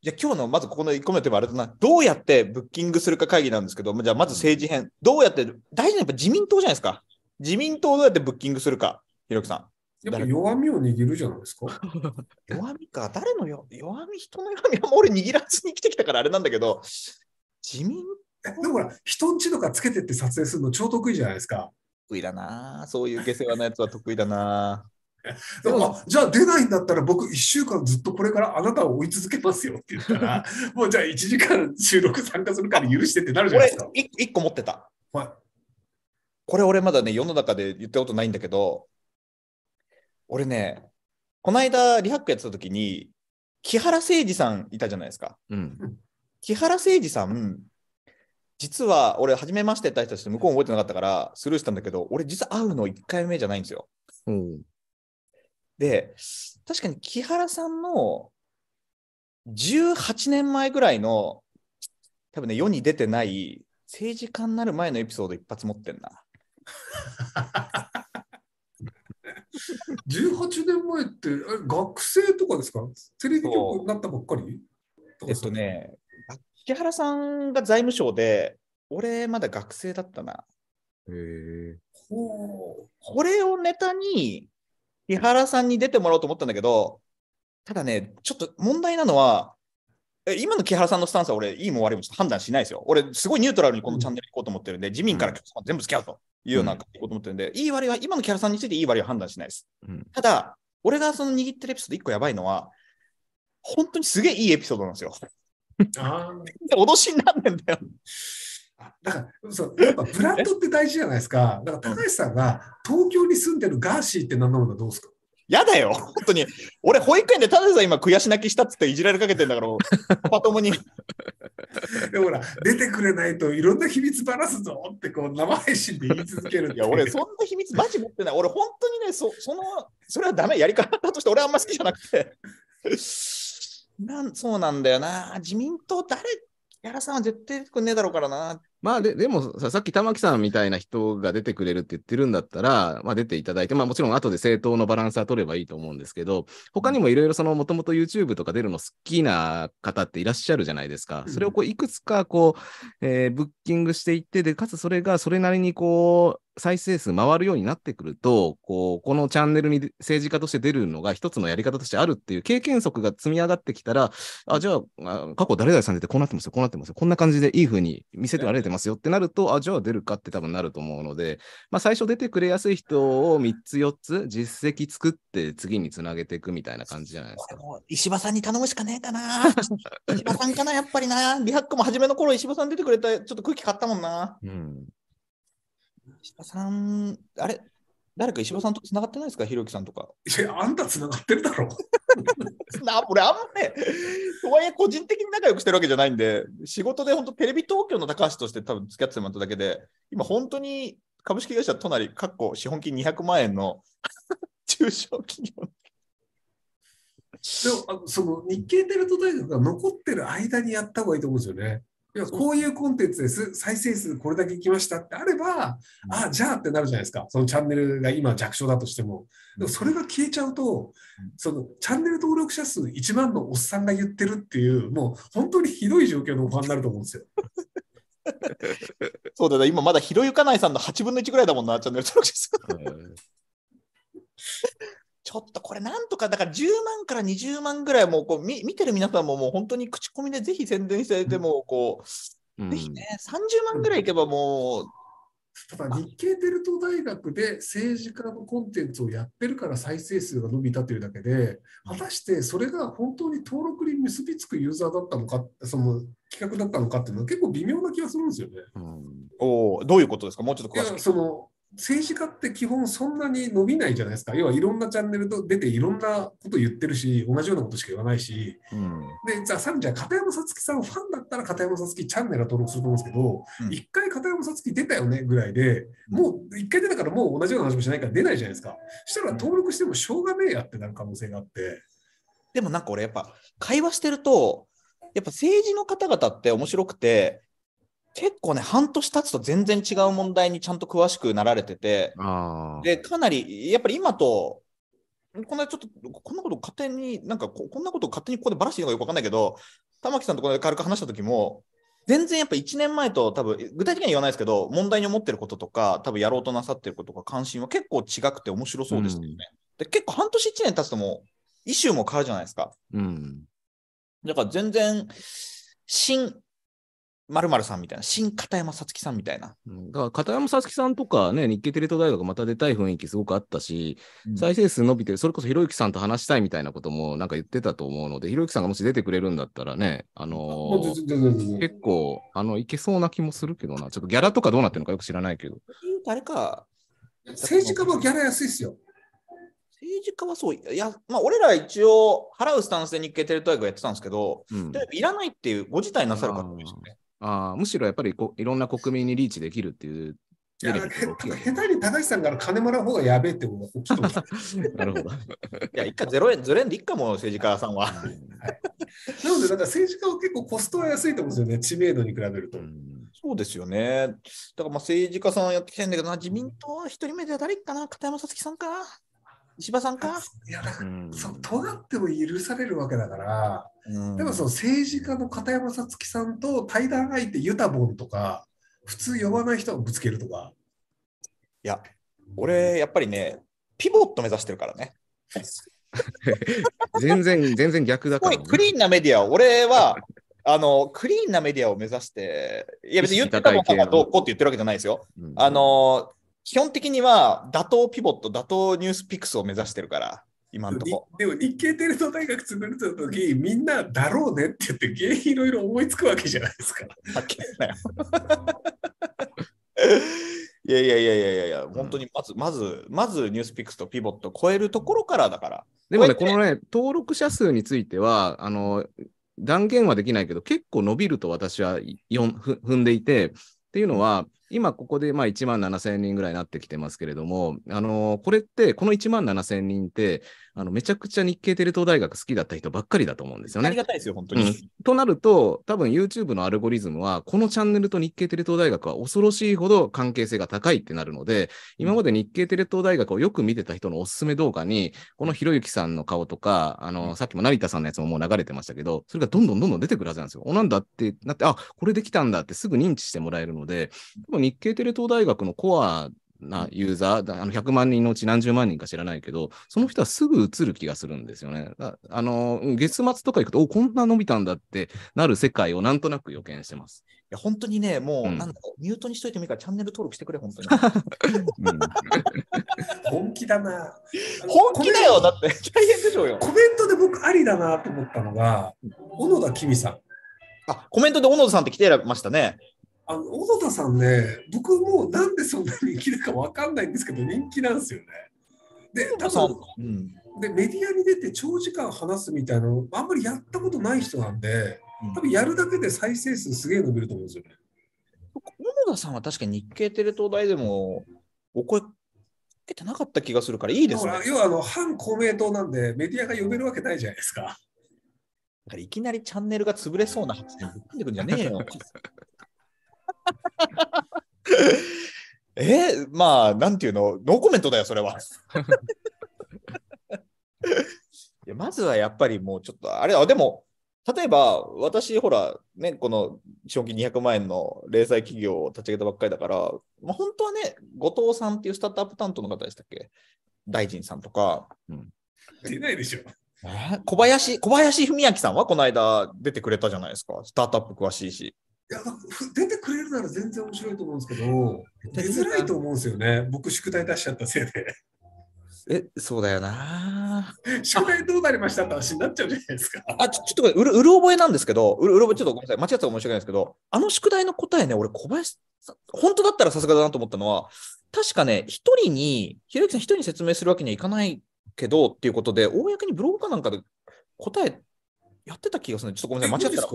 じゃ今日のまずここの1個目のテーマあれだな、どうやってブッキングするか会議なんですけど、じゃあまず政治編、どうやって、大事なやっぱ自民党じゃないですか。自民党どうやってブッキングするか、ひろきさん。やっぱ弱みを握るじゃないですか。*laughs* 弱みか、誰のよ弱み、人の弱みは俺握らずに生きてきたからあれなんだけど、自民でもほら、人んちとかつけてって撮影するの超得意じゃないですか。得意だな、そういう下世話なやつは得意だな。*laughs* でもじゃあ出ないんだったら僕1週間ずっとこれからあなたを追い続けますよって言ったら *laughs* もうじゃあ1時間収録参加するから許してってなるじゃないですか。これ 1, 1個持ってた。はい、これ俺まだね世の中で言ったことないんだけど俺ね、この間、リハックやってた時に、木原誠二さんいたじゃないですか。うん、木原誠二さん、実は俺、初めましてって人たち向こう覚えてなかったからスルーしたんだけど、俺、実は会うの1回目じゃないんですよ。うん、で、確かに木原さんの18年前ぐらいの、多分ね、世に出てない政治家になる前のエピソード一発持ってんな。*laughs* 18年前って学生とかですかテレビ局になったばっかりえっとね、木原さんが財務省で、俺まだ学生だったな。へこれをネタに、木原さんに出てもらおうと思ったんだけど、ただね、ちょっと問題なのは、今の木原さんのスタンスは俺、いいも悪いもちょっと判断しないですよ。俺、すごいニュートラルにこのチャンネル行こうと思ってるんで、自民から全部付き合うというようなことを思ってるんで、いい悪いは、今の木原さんについていい悪いは判断しないです。ただ、俺がその握ってるエピソード1個やばいのは、本当にすげえいいエピソードなんですよ。*laughs* 脅しになんねんだよ。だからそうやっぱブランドって大事じゃないですか。だから高橋さんが東京に住んでるガーシーって名乗るのはどうですかやだよ、本当に。俺、保育園でただでさえ今、悔し泣きしたっつっていじられかけてんだから、パともに。でほら、出てくれないといろんな秘密ばらすぞってこう生配信で言い続けるい。いや、俺、そんな秘密マジ持ってない。俺、本当にね、そそのそれはダメ、やり方として俺あんま好きじゃなくて。なんそうなんだよな。自民党誰、やらさんは絶対出てくんねえだろうからな。まあで、でもさ、さっき玉木さんみたいな人が出てくれるって言ってるんだったら、まあ出ていただいて、まあもちろん後で正当のバランスは取ればいいと思うんですけど、他にもいろいろそのもともと YouTube とか出るの好きな方っていらっしゃるじゃないですか。それをこういくつかこう、えー、ブッキングしていって、で、かつそれがそれなりにこう、再生数回るようになってくると、こう、このチャンネルに政治家として出るのが一つのやり方としてあるっていう経験則が積み上がってきたら、あ、じゃあ、過去誰々さん出てこうなってますよ、こうなってますよ、こんな感じでいいふうに見せてられてますよってなると、あ、じゃあ出るかって多分なると思うので、まあ最初出てくれやすい人を3つ4つ実績作って次につなげていくみたいな感じじゃないですか。石破さんに頼むしかねえかな。石破さんかな、やっぱりな。リハックも初めの頃石破さん出てくれたちょっと空気買ったもんな。うん石破さん、あれ、誰か石破さんとつながってないですか、ひろきさんとか。いや、あんたつながってるだろ。*laughs* な俺、あんまね、とはいえ個人的に仲良くしてるわけじゃないんで、仕事で本当、テレビ東京の高橋として多分付き合ってもらっただけで、今、本当に株式会社隣、かっこ資本金200万円の *laughs* 中小企業でもあのその日経デルタ大学が残ってる間にやった方がいいと思うんですよね。いやこういうコンテンツです再生数これだけいきましたってあれば、うん、あじゃあってなるじゃないですかそのチャンネルが今弱小だとしてもでもそれが消えちゃうと、そのチャンネル登録者数1万のおっさんが言ってるっていうもう本当にひどい状況のファンになると思うんですよ。*laughs* そうだね、今まだひろゆかないさんの8分の1ぐらいだもんな、チャンネル登録者数。*laughs* ちょっとこれなんとか、だから10万から20万ぐらい、もうこうみ見てる皆さんももう本当に口コミでぜひ宣伝して、でもこう、うん、ぜひね、30万ぐらいいけばもう、ただ日経デルト大学で政治家のコンテンツをやってるから再生数が伸びたというだけで果たしてそれが本当に登録に結びつくユーザーだったのかその企画だったのかっていうのは結構微妙な気がするんですよね。うん、おどういうことですかもうちょっと詳しく。その政治家って基本そんなに伸びないじゃないですか要はいろんなチャンネルと出ていろんなこと言ってるし同じようなことしか言わないし、うん、でじゃあさらにじゃあ片山さつきさんファンだったら片山さつきチャンネルは登録すると思うんですけど、一、うん、回片山さつき出たよねぐらいでもう一回出たからもう同じような話もしないから出ないじゃないですかしたら登録してもしょうがねえやってなる可能性があって。でもなんか俺やっぱ会話してるとやっぱ政治の方々って面白くて結構ね、半年経つと全然違う問題にちゃんと詳しくなられてて、でかなりやっぱり今と、こんなちょっと、こんなこと勝手に、なんかこんなこと勝手にここでばらしていいのかよくわかんないけど、玉木さんとこれ軽く話した時も、全然やっぱ1年前と多分、具体的には言わないですけど、問題に思ってることとか、多分やろうとなさってることとか、関心は結構違くて面白そうですよね。うん、で結構半年1年経つともう、イシューも変わるじゃないですか。うん、だから全然、新、まるさんみたいな、新片山さつきさんみたいな。だから片山さつきさんとかね、日経テレ東大学また出たい雰囲気すごくあったし、うん、再生数伸びてそれこそひろゆきさんと話したいみたいなこともなんか言ってたと思うので、ひろゆきさんがもし出てくれるんだったらね、あのー、結構、あの、いけそうな気もするけどな、ちょっとギャラとかどうなってるのかよく知らないけど。あれか、政治家もギャラ安いっすよ。政治家はそう、いや、まあ、俺ら一応、払うスタンスで日経テレ東大学やってたんですけど、うん、いらないっていう、ご辞退なさる方もいるしね。あむしろやっぱりこいろんな国民にリーチできるっていういや、下手に高橋さんから金もらう方がやべえってこと大きいと思う。*laughs* なるほど。*laughs* いや、一回0円、0円でいっかも、政治家さんは。はい、なので、なんか政治家は結構コストは安いと思うんですよね、知名度に比べると。うそうですよね。だから政治家さんやってきてるんだけどな、自民党一人目で誰かな、片山さつきさんか石破さんかいやだから、うん、そう尖っても許されるわけだから、うん、でもその政治家の片山さつきさんと対談相手ユタボンとか普通呼ばない人をぶつけるとかいや俺やっぱりねピボット目指してるからね *laughs* 全然全然逆だから、ね、クリーンなメディア俺はあのクリーンなメディアを目指して、いや別に言ってたもんかどうこうって言ってるわけじゃないですよ。うん、あの基本的には打倒ピボット、打倒ニュースピックスを目指してるから、今のとこでも日経テレ東大学つぶれた時、みんなだろうねって言って、原因いろいろ思いつくわけじゃないですか。はよ。いやいやいやいやいや、本当にまず、うん、まず、まずニュースピックスとピボット超えるところからだから。でもね、このね、登録者数については、あの、断言はできないけど、結構伸びると私は踏んでいて、っていうのは、うん今ここでまあ1万7000人ぐらいになってきてますけれども、あのこれって、この1万7000人って、あのめちゃくちゃ日経テレ東大学好きだった人ばっかりだと思うんですよね。ありがたいですよ、本当に。うん、となると、多分 YouTube のアルゴリズムは、このチャンネルと日経テレ東大学は恐ろしいほど関係性が高いってなるので、今まで日経テレ東大学をよく見てた人のおすすめ動画に、このひろゆきさんの顔とか、あの、さっきも成田さんのやつももう流れてましたけど、それがどんどんどんどん出てくるはずなんですよ。お、なんだってなって、あ、これできたんだってすぐ認知してもらえるので、でも日経テレ東大学のコアなユーザー、あの100万人のうち何十万人か知らないけど、その人はすぐ移る気がするんですよね。あの、月末とか行くと、お、こんな伸びたんだってなる世界をなんとなく予見してます。いや、本当にね、もう、うん、なんだろう、ミュートにしといてもいいからチャンネル登録してくれ、本当に。*laughs* 本気だな。*laughs* 本気だよ、だって。大変でしょうよ。コメントで僕ありだなと思ったのが、小野田君さん。あ、コメントで小野田さんって来てましたね。あの小野田さんね僕もうなんでそんな人気るか分かんないんですけど人気なんですよね。で多分、うん、でメディアに出て長時間話すみたいなのあんまりやったことない人なんで多分やるだけで再生数すげえ伸びると思うんですよね。小野田さんは確かに日経テレ東大でもお声かけてなかった気がするからいいですね。要はあの反公明党なんでメディアが呼べるわけないじゃないですか。だからいきなりチャンネルが潰れそうな発言言ってんでくんじゃねえよ。*laughs* *laughs* えまあ、なんていうの、ノーコメントだよ、それは。*laughs* いやまずはやっぱりもうちょっと、あれ、あでも、例えば私、ほら、ね、この資本金200万円の零細企業を立ち上げたばっかりだから、まあ、本当はね、後藤さんっていうスタートアップ担当の方でしたっけ大臣さんとか。うん、出ないでしょ。小林、小林文明さんはこの間出てくれたじゃないですか。スタートアップ詳しいし。いや出てくれるなら全然面白いと思うんですけど出づらいと思うんですよね僕宿題出しちゃったせいで。え、そうだよな。宿題どうなりましたって話になっちゃうじゃないですか。あ、ちょちょっとうる、うる覚えなんですけど、うるうる覚え、ちょっとごめんなさい、間違ってたら申し訳ないですけど、あの宿題の答えね、俺、小林さん、本当だったらさすがだなと思ったのは、確かね、一人に、ひろゆきさん一人に説明するわけにはいかないけどっていうことで、公にブログかなんかで答えやってた気がするちょっとごめんなさい、間違ってた。あ、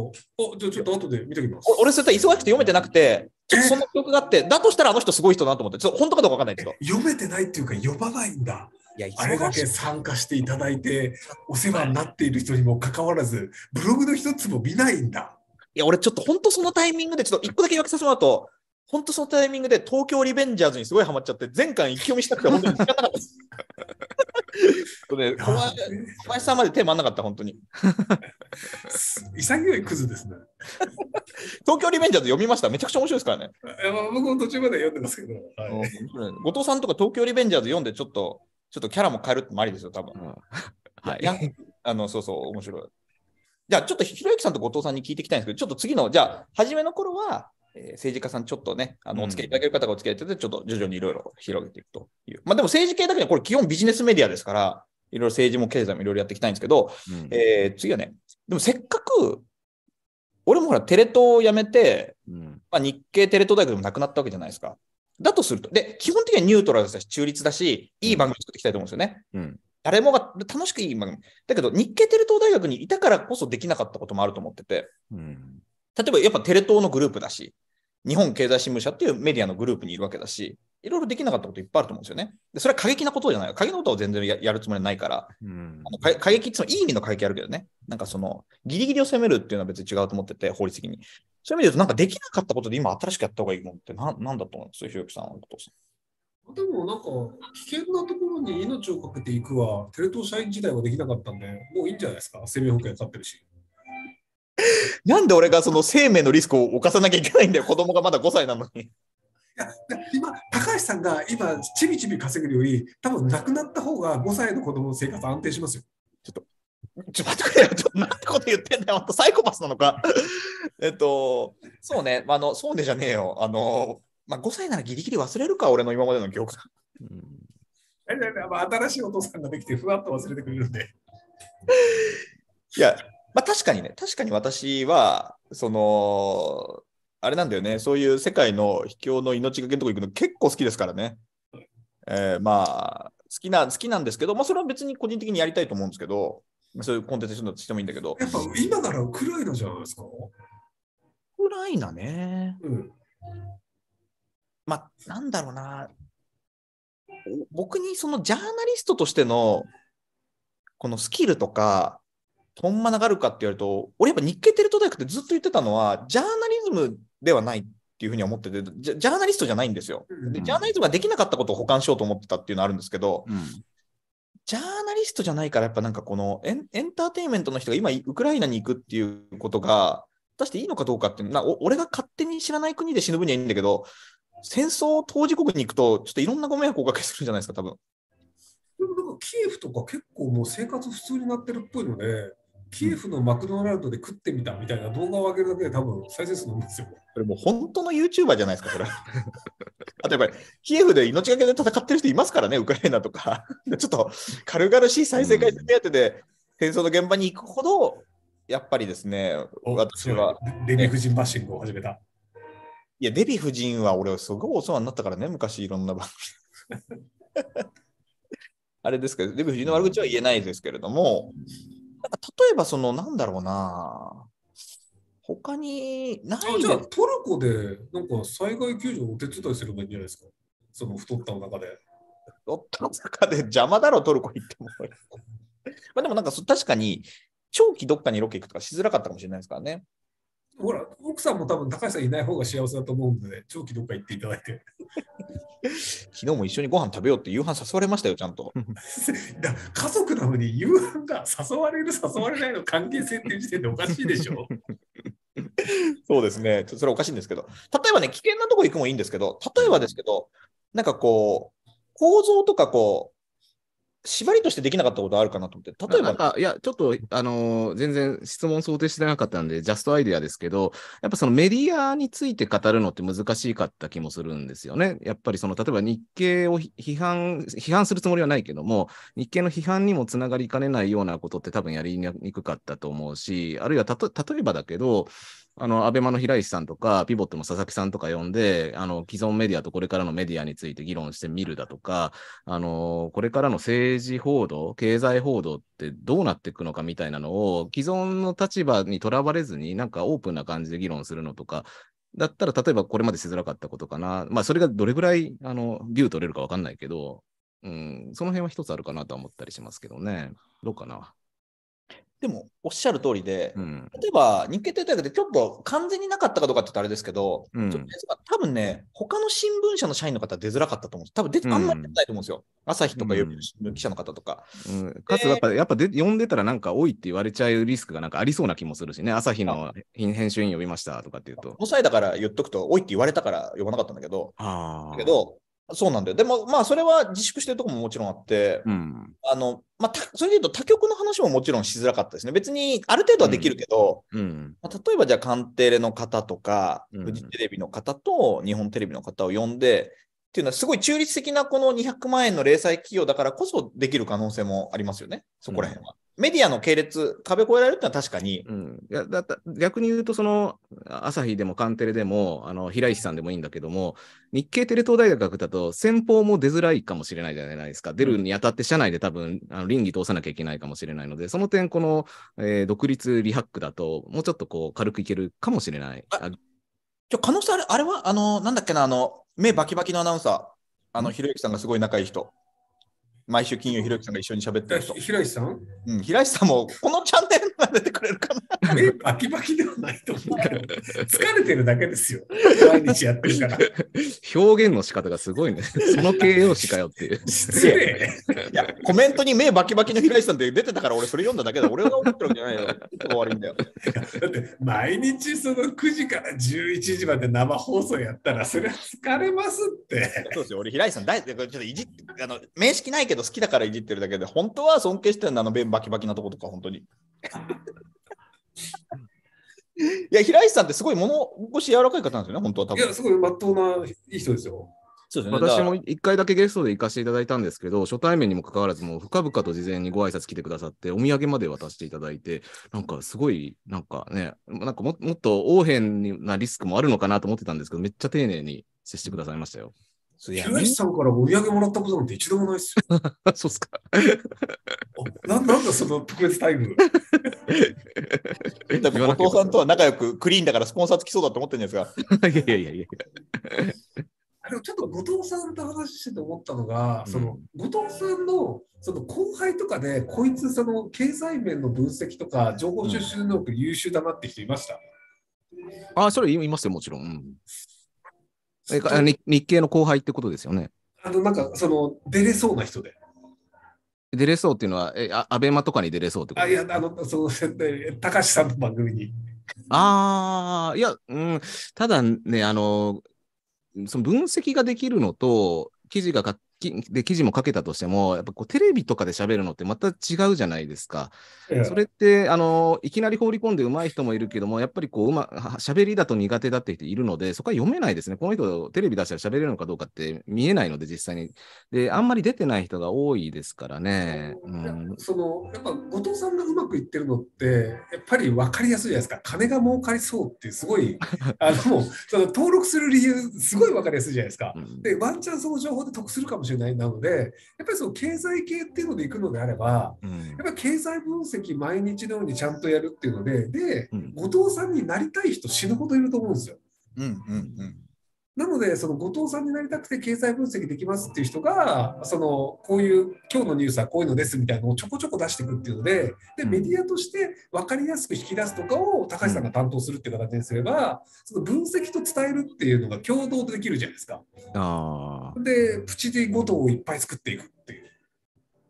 じゃあちょっと後で見ときます。俺、それ忙しくて読めてなくて、ちょっとその記憶があって、だとしたらあの人すごい人だなと思って、ちょっと本当かどうかわかんないけど。読めてないっていうか、呼ばないんだ。いやあれだけ参加していただいて、お世話になっている人にもかかわらず、ブログの一つも見ないんだ。いや、俺ちょっと本当そのタイミングで、ちょっと一個だけ言わせてもらうと、本当そのタイミングで東京リベンジャーズにすごいハマっちゃって、前回一気読みしたくて、本当になかったです。*laughs* 小林さんまで手回なかった、本当に。*laughs* 潔いクズですね。東京リベンジャーズ読みました。めちゃくちゃ面白いですからね。僕も途中まで読んでますけど、はい、後藤さんとか東京リベンジャーズ読んで、ちょっと、ちょっとキャラも変えるってもありですよ、多分。はい。あの、そうそう、面白い。じゃあ、ちょっとひろゆきさんと後藤さんに聞いていきたいんですけど、ちょっと次の、じゃあ、初めの頃は、え政治家さんちょっとね、あのお付き合いいただける方がお付き合いいただいて、ちょっと徐々にいろいろ広げていくという。まあでも政治系だけでこれ基本ビジネスメディアですから、いろいろ政治も経済もいろいろやっていきたいんですけど、うん、えー、次はね、でもせっかく、俺もほらテレ東を辞めて、うん、まあ、日系テレ東大学でもなくなったわけじゃないですか。だとすると、で、基本的にはニュートラルだし、中立だし、いい番組作っていきたいと思うんですよね。うん、誰もが楽しくいい番組。だけど、日系テレ東大学にいたからこそできなかったこともあると思ってて、例えばやっぱテレ東のグループだし、日本経済新聞社っていうメディアのグループにいるわけだし、いろいろできなかったこといっぱいあると思うんですよね。でそれは過激なことじゃない。過激なことを全然やるつもりないから、うん、あの過激ってそのいい意味の過激あるけどね、なんかそのギリギリを攻めるっていうのは別に違うと思ってて、法律的に。そういう意味で言うと、なんかできなかったことで今新しくやった方がいいもんってななんだと思うんですよ、ひろきさん、お父さん。でもなんか危険なところに命をかけていくはテレ東社員時代はできなかったんでもういいんじゃないですか生命保険買ってるし *laughs* なんで俺がその生命のリスクを犯さなきゃいけないんだよ、子供がまだ5歳なのに。いや今、高橋さんが今、ちびちび稼ぐより、多分亡くなった方が5歳の子供の生活安定しますよ。ちょっとちょっと待ってくれよ、ちょっとなんてこと言ってんだよ、サイコパスなのか。えっと、そうね、あの、そうねじゃねえよ。あの、まあ、5歳ならギリギリ忘れるか、俺の今までの記憶。うん、新しいお父さんができて、ふわっと忘れてくれるんで。いや、まあ確かにね、確かに私は、その、あれなんだよね、そういう世界の秘境の命がけのとこ行くの結構好きですからね。えー、まあ、好きな、好きなんですけど、まあそれは別に個人的にやりたいと思うんですけど、そういうコンテンツしてもいいんだけど。やっぱ今ならウクライナじゃないですかウクライナね。うん。まあ、なんだろうな。僕にそのジャーナリストとしてのこのスキルとか、とんま流るかって言われると、俺やっぱ日経テレ東大学ってずっと言ってたのは、ジャーナリズムではないっていうふうに思ってて、ジャーナリストじゃないんですよ、で。ジャーナリズムができなかったことを補完しようと思ってたっていうのあるんですけど、うん、ジャーナリストじゃないから、やっぱなんかこのエンエンターテインメントの人が今、ウクライナに行くっていうことが、果たしていいのかどうかって、な俺が勝手に知らない国で忍ぶにはいいんだけど、戦争当事国に行くと、ちょっといろんなご迷惑をおかけするじゃないですか、多分でもなんかキエフとか結構もう生活普通になってるっぽいので、キエフのマクドナルドで食ってみたみたいな動画を上げるだけで多分再生数なんですよ。これもう本当の YouTuber じゃないですか、それは。*laughs* あとやっぱり、キエフで命がけで戦ってる人いますからね、ウクライナとか。*laughs* ちょっと軽々しい再生回数目当てで戦争の現場に行くほど、やっぱりですね、私は、デヴィ夫人バッシングを始めた。いや、デヴィ夫人は俺、はすごいお世話になったからね、昔いろんな番組。*laughs* あれですけど、デヴィ夫人の悪口は言えないですけれども。うんなんか例えば、その、なんだろうな。他にないあじゃあトルコでなんか災害救助をお手伝いすればいいんじゃないですかその太ったの中で。太ったの中で邪魔だろトルコ行っても。まあでもなんか確かに長期どっかにロケ行くとかしづらかったかもしれないですからね。ほら、奥さんも多分高橋さんいない方が幸せだと思うので、長期どっか行っていただいて。昨日も一緒にご飯食べようって夕飯誘われましたよ、ちゃんと。*laughs* 家族なのに夕飯が誘われる、誘われないの関係性っていう時点でおかしいでしょ。そうですね、それおかしいんですけど、例えばね、危険なとこ行くもいいんですけど、例えばですけど、なんかこう、構造とかこう、縛りとしてできなかったことあるかなと思って、例えば。なんか、いや、ちょっと、あのー、全然質問想定してなかったんで、ジャストアイデアですけど、やっぱそのメディアについて語るのって難しかった気もするんですよね。やっぱりその、例えば日経を批判、批判するつもりはないけども、日経の批判にもつながりかねないようなことって多分やりにくかったと思うし、あるいはたと、例えばだけど、あの、アベマの平石さんとか、ピボットの佐々木さんとか呼んで、あの、既存メディアとこれからのメディアについて議論してみるだとか、あの、これからの政治報道、経済報道ってどうなっていくのかみたいなのを、既存の立場にとらわれずに、なんかオープンな感じで議論するのとか、だったら、例えばこれまでしづらかったことかな。まあ、それがどれぐらい、あの、ビュー取れるかわかんないけど、うん、その辺は一つあるかなと思ったりしますけどね。どうかな。でもおっしゃる通りで、うん、例えば日経大いでちょっと完全になかったかどうかって言ったらあれですけど、うん、多分ね、他の新聞社の社員の方は出づらかったと思うんです。多分出て、あんまり出ないと思うんですよ。朝日とか読売新聞記者の方とか。うんかつやっぱ、やっぱで読んでたらなんか多いって言われちゃうリスクがなんかありそうな気もするしね、朝日の編集員呼びましたとかっていうと。5歳だから言っとくと、多いって言われたから呼ばなかったんだけど、だけど、そうなんだよ。でも、まあ、それは自粛してるところももちろんあって、うん、あの、まあ、それで言うと他局の話ももちろんしづらかったですね。別に、ある程度はできるけど、うんうん、まあ、例えばじゃあ、官邸の方とか、フジテレビの方と日本テレビの方を呼んで、っていうのはすごい中立的なこの200万円の零細企業だからこそできる可能性もありますよね、そこら辺は。メディアの系列、壁越えられるってのは確かに。うん、いやだった逆に言うと、その、朝日でもカンテレでも、あの平石さんでもいいんだけども、日系テレ東大学だと、先方も出づらいかもしれないじゃないですか。出るにあたって、社内で多分、あの倫理通さなきゃいけないかもしれないので、その点、この、えー、独立リハックだと、もうちょっとこう、軽くいけるかもしれない。あちょ可能性ある、あれは、あの、なんだっけな、あの、目バキバキのアナウンサー、あの、ひろゆきさんがすごい仲いい人。毎週金曜、ひろゆきさんが一緒に喋ってると。ひろゆきさんうん、ひろゆきさんも、このチャン出てくれるかな。目 *laughs* バキバキではないと思うけど、疲れてるだけですよ。毎日やってるから。表現の仕方がすごいね。その形容詞かよっていう。失礼。いや、コメントに目バキバキの平井さんって出てたから俺それ読んだだけで、俺が思ってるわけじゃないよ。終わりんだよ。だって毎日その9時から11時まで生放送やったらそれは疲れますって。そうですよ。俺平井さん大ちょっといじっあの、面識ないけど好きだからいじってるだけで、本当は尊敬してるのあの、目バキバキなとことか、本当に。*laughs* いや、平石さんってすごい物腰柔らかい方なんですよね、本当は多分。いや、すごい真っ当な、いい人ですよ。そうですね、私も1回だけゲストで行かせていただいたんですけど、初対面にもかかわらず、もう深々と事前にご挨拶来てくださって、お土産まで渡していただいて、なんかすごい、なんかね、なんかもっと横柄なリスクもあるのかなと思ってたんですけど、めっちゃ丁寧に接してくださいましたよ。木梨さんからお土産もらったことなんて一度もないっすよ。*laughs* そうっすか。ななんだその特別タイム。多 *laughs* 分後藤さんとは仲良くクリーンだからスポンサーつきそうだと思ってるんですが。*laughs* いやいやいやいや。あれちょっと後藤さんと話してて思ったのが、うん、その後藤さんのその後輩とかで、こいつその経済面の分析とか情報収集能力優秀だなって人いました、うん、ああ、それいますよ、もちろん。え日日系の後輩ってことですよね。あの、なんか、その、出れそうな人で。出れそうっていうのは、え、あアベマとかに出れそうってことあ、いや、あの、その、たかしさんの番組に。ああ、いや、うん、ただね、あの、その分析ができるのと、記事が勝で記事も書けたとしても、やっぱこうテレビとかで喋るのってまた違うじゃないですか。それってあのいきなり放り込んで上手い人もいるけども、やっぱりこううま喋りだと苦手だって人いるので、そこは読めないですね。この人テレビ出したら喋れるのかどうかって見えないので実際に。で、あんまり出てない人が多いですからね。うん、そのやっぱ後藤さんがうまくいってるのってやっぱり分かりやすいじゃないですか。金が儲かりそうってすごい *laughs* あのその登録する理由すごい分かりやすいじゃないですか。うん、でワンチャンその情報で得するかもしれないなので、やっぱりその経済系っていうのでいくのであれば、うん、やっぱり経済分析毎日のようにちゃんとやるっていうので、で、うん、後藤さんになりたい人死ぬほどいると思うんですよ。うんうんうんなので、その後藤さんになりたくて経済分析できますっていう人が、そのこういう今日のニュースはこういうのですみたいなのをちょこちょこ出していくっていうので、でメディアとして分かりやすく引き出すとかを高橋さんが担当するっていう形にすれば、その分析と伝えるっていうのが共同でできるじゃないですか。あでプチごとをいっぱい作っていく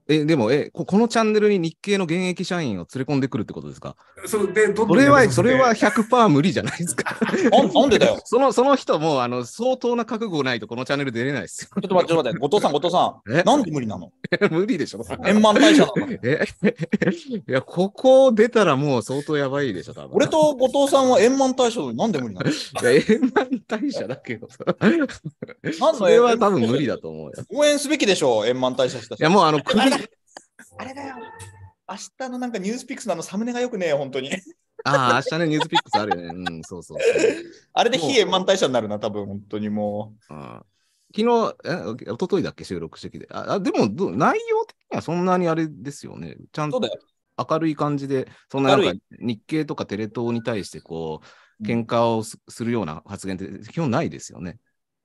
え、でも、え、このチャンネルに日系の現役社員を連れ込んでくるってことですかそでどそれは、それは100%無理じゃないですか。*laughs* なんでだよ。*laughs* その、その人も、あの、相当な覚悟ないとこのチャンネル出れないですよ。ちょっと待って、ちょっと待って、後藤さん、後藤さん。*laughs* えなんで無理なの無理でしょ。円満退社なの。え、いや、ここ出たらもう相当やばいでしょ、多分。俺と後藤さんは円満退社ななんで無理なの円満退社だけどさ。なそれは多分無理だと思うよ。応援すべきでしょ、円満退社したいや、もうあの、首あれだよ。明日のなんかニュースピックスのあのサムネがよくねえよ、本当に。ああ、明日ね、ニュースピックスあるよね。うん、そうそうあれで非円満退者になるな、多分本当にもう。昨日、え、一昨日だっけ、収録してきて。あ、あでもど、内容的にはそんなにあれですよね。ちゃんと明るい感じで、そんななんか日経とかテレ東に対してこう、喧嘩をするような発言って基本ないですよね。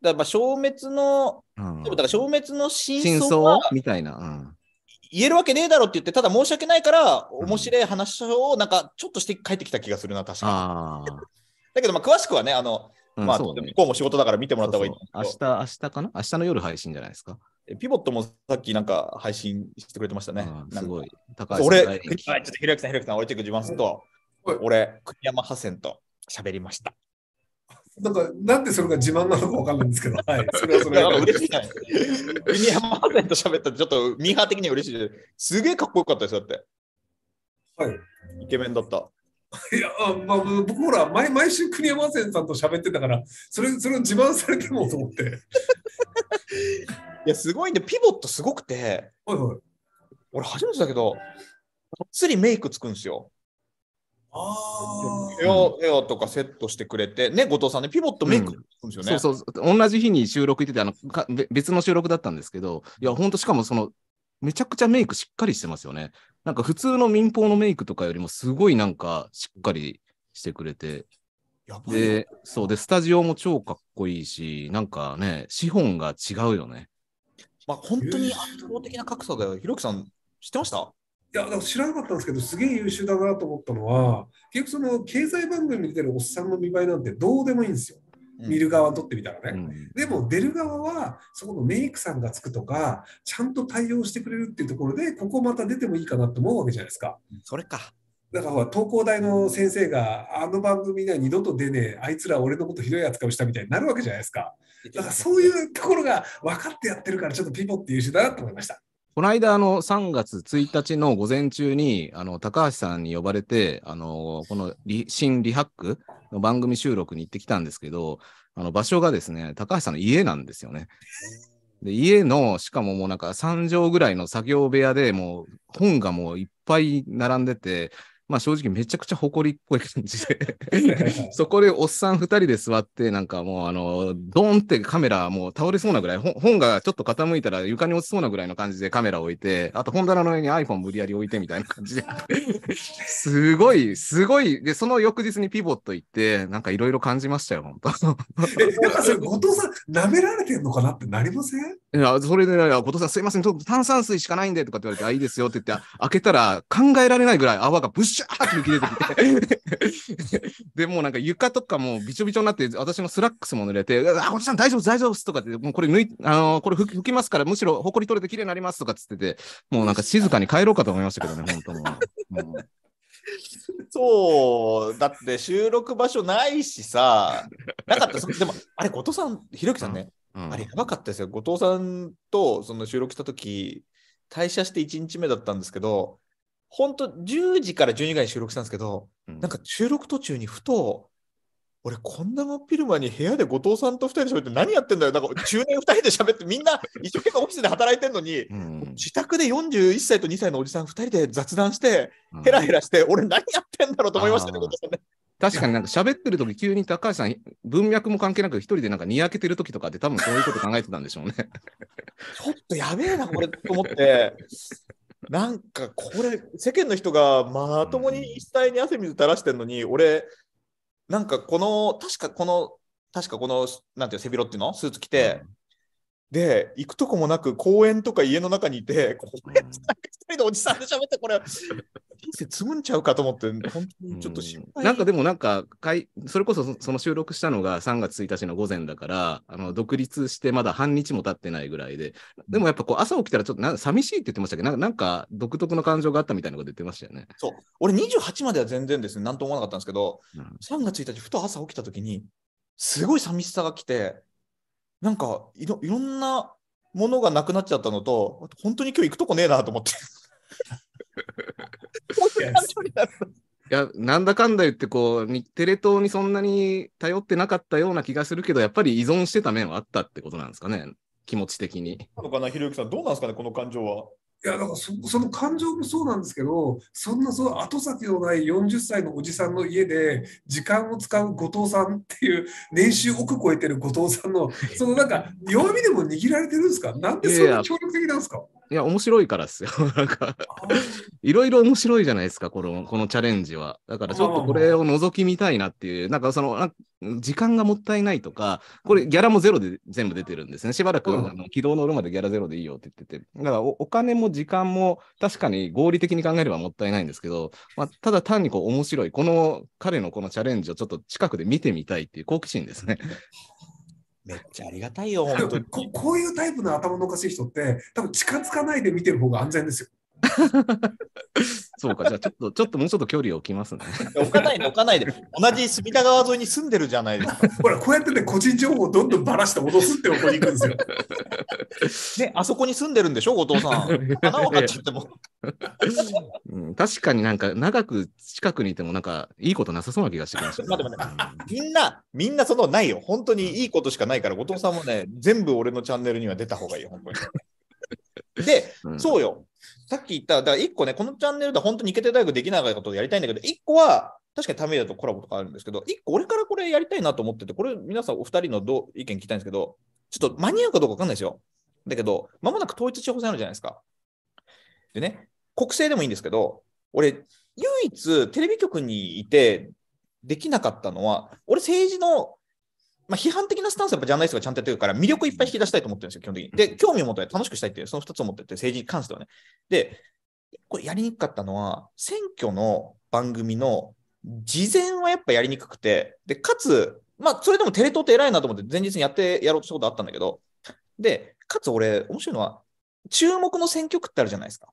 だから消滅の、うん、だから消滅の真相みたいな、うん、言えるわけねえだろって言って、ただ申し訳ないから、面白い話をなんかちょっとして帰ってきた気がするな、確かに。*laughs* だけど、まあ、詳しくはね、あの、まあ、向、ね、こうも仕事だから見てもらった方がいいそうそう。明日、明日かな明日の夜配信じゃないですか。ピボットもさっきなんか配信してくれてましたね。すごい。高橋俺、ちょっとひろさん、ひろさん、俺ちてくと自慢すると、俺、栗山派セと喋りました。なんか、なんでそれが自慢なのかわかんないんですけど、はい。それはそれは。嬉しいじニハマーすンと喋ったら、ちょっとミーハー的に嬉しいです。すげえかっこよかったです、だって。はい。イケメンだった。いや、まあ、僕ほら毎、毎週栗山ンさんと喋ってたから、それ、それを自慢されてもと思って。いや、すごいんで、ピボットすごくて、はいはい、俺、初めてだけど、がっつりメイクつくんですよ。部屋部屋とかセットしてくれて、ね、後藤さんね、ピボットメイク、うん、そうそう同じ日に収録行っててあのか、別の収録だったんですけど、いや、本当しかもその、めちゃくちゃメイクしっかりしてますよね。なんか普通の民放のメイクとかよりも、すごいなんかしっかりしてくれて。で、そうで、スタジオも超かっこいいし、なんかね、資本が違うよね。まあ、本当に圧倒的な格差だよ。ひろきさん、知ってましたいや、だから知らなかったんですけど、すげえ優秀だなと思ったのは、結局その経済番組に出てるおっさんの見栄えなんてどうでもいいんですよ。見る側とってみたらね、うん、でも出る側はそこのメイクさんがつくとかちゃんと対応してくれるっていうところでここまた出てもいいかなと思うわけじゃないですかそれかだからほら東工大の先生があの番組には二度と出ねえあいつら俺のことひどい扱いをしたみたいになるわけじゃないですかだからそういうところが分かってやってるからちょっとピボって優秀だなと思いましたこの間、あの、3月1日の午前中に、あの、高橋さんに呼ばれて、あの、このリ、新リハックの番組収録に行ってきたんですけど、あの、場所がですね、高橋さんの家なんですよね。で、家の、しかももうなんか3畳ぐらいの作業部屋でもう、本がもういっぱい並んでて、まあ正直めちゃくちゃ誇りっぽい感じで *laughs* そこでおっさん2人で座って、なんかもうあの、ドーンってカメラもう倒れそうなぐらい、本がちょっと傾いたら床に落ちそうなぐらいの感じでカメラ置いて、あと本棚の上に iPhone 無理やり置いてみたいな感じで *laughs* すごい、すごい。で、その翌日にピボット行って、なんかいろいろ感じましたよ、本当。え、なんかそれ後藤さん、舐められてんのかなってなりませんいや、それで、後藤さんすいません、ちょっと炭酸水しかないんでとかって言われて、あ、いいですよって言って、開けたら考えられないぐらい泡がブッシュシャーって出てきて *laughs* で、もうなんか床とかもびちょびちょになって、私のスラックスも濡れて、あ、おじさん大丈夫、大丈夫っすとかって、もうこれ抜い、あのー、これ拭きますから、むしろ埃取れて綺麗になりますとかっつってて、もうなんか静かに帰ろうかと思いましたけどね、本当もう。*laughs* そう、だって収録場所ないしさ、なかった、でも、あれ、後藤さん、ひろゆきさんね、うんうん、あれ、やばかったですよ、後藤さんとその収録した時退社して1日目だったんですけど、本当10時から12時ぐらいに収録したんですけど、うん、なんか収録途中にふと、俺こんな真っ昼間に部屋で後藤さんと2人で喋って何やってんだよ、なんか中年2人で喋ってみんな一生懸命オフィスで働いてるのに、うん、自宅で41歳と2歳のおじさん2人で雑談して、ヘラヘラして、俺何やってんだろうと思いましたね、後藤さんね。確かになんか喋ってる時急に高橋さん、文脈も関係なく一人でなんかにやけてる時とかで多分そういうこと考えてたんでしょうね。*laughs* ちょっとやべえな、これと思って、なんかこれ、世間の人がまともに一体に汗水垂らしてるのに、俺、なんかこの、確かこの、確かこの、なんていう背広っていうのスーツ着て、で、行くとこもなく公園とか家の中にいて、これ、人でおじさんと喋って、これ、人生積むんちゃうかと思って、本当にちょっと心配。なんかでも、なんかかい、それこそその収録したのが3月1日の午前だから、あの独立してまだ半日も経ってないぐらいで、でもやっぱこう朝起きたらちょっとな寂しいって言ってましたけど、なんか独特の感情があったみたいなこと言ってましたよね。そう。俺28までは全然ですね、なんとも思わなかったんですけど、うん、3月1日、ふと朝起きたときに、すごい寂しさが来て、なんかいろいろんなものがなくなっちゃったのと、本当に今日行くとこねえなと思って。いや、なんだかんだ言って、こう、テレ東にそんなに頼ってなかったような気がするけど、やっぱり依存してた面はあったってことなんですかね、気持ち的に。なのかな、ひろゆきさん、どうなんですかね、この感情は。いやだからそその感情もそうなんですけどそんなその後先のない40歳のおじさんの家で時間を使う後藤さんっていう年収億超えてる後藤さんのそのなんか弱みでも握られてるんですかなんでそんな協力的なんですかいや、面白いからですよ。*laughs* なんか、いろいろ面白いじゃないですか、この、このチャレンジは。だからちょっとこれを覗き見たいなっていう、なんかその、時間がもったいないとか、これギャラもゼロで全部出てるんですね。しばらく、あの軌道乗るまでギャラゼロでいいよって言ってて。だからお金も時間も確かに合理的に考えればもったいないんですけど、まあ、ただ単にこう面白い、この彼のこのチャレンジをちょっと近くで見てみたいっていう好奇心ですね。めっちゃありがたいよ、本当にここういうタイプの頭のおかしい人って、多分近づかないで見てる方が安全ですよ。*laughs* そうか、じゃあちょっと、ちょっともうちょっと距離を置きますね。置かないで、置かないで。同じ隅田川沿いに住んでるじゃないですか。ほら、こうやってね、個人情報をどんどんばらして脅すって方向に行くんですよ。ね、あそこに住んでるんでしょ、後藤さん。穴を張っちゃっても。うん、確かになんか、長く近くにいても、なんか、いいことなさそうな気がしてきました、ね。待て待て。みんな、みんなそのないよ。本当にいいことしかないから、後藤さんもね、全部俺のチャンネルには出た方がいいよ、本当に。で、うん、そうよ。さっき言った、だから1個ね、このチャンネルで本当にイケて大学できなかったことをやりたいんだけど、1個は、確かにタメだとコラボとかあるんですけど、1個俺からこれやりたいなと思ってて、これ皆さんお二人のどう意見聞きたいんですけど、ちょっと間に合うかどうかわかんないですよ。だけど、まもなく統一地方選あるじゃないですか。でね、国政でもいいんですけど、俺、唯一テレビ局にいてできなかったのは、俺政治のまあ、批判的なスタンスはやっぱジャーナリストがちゃんとやってるから、魅力をいっぱい引き出したいと思ってるんですよ、基本的に。で、興味を持って楽しくしたいっていう、その2つを持ってて、政治に関してはね。で、これやりにくかったのは、選挙の番組の事前はやっぱやりにくくて、で、かつ、まあ、それでもテレ東って偉いなと思って、前日にやってやろうとしたことあったんだけど、で、かつ俺、面白いのは、注目の選挙区ってあるじゃないですか。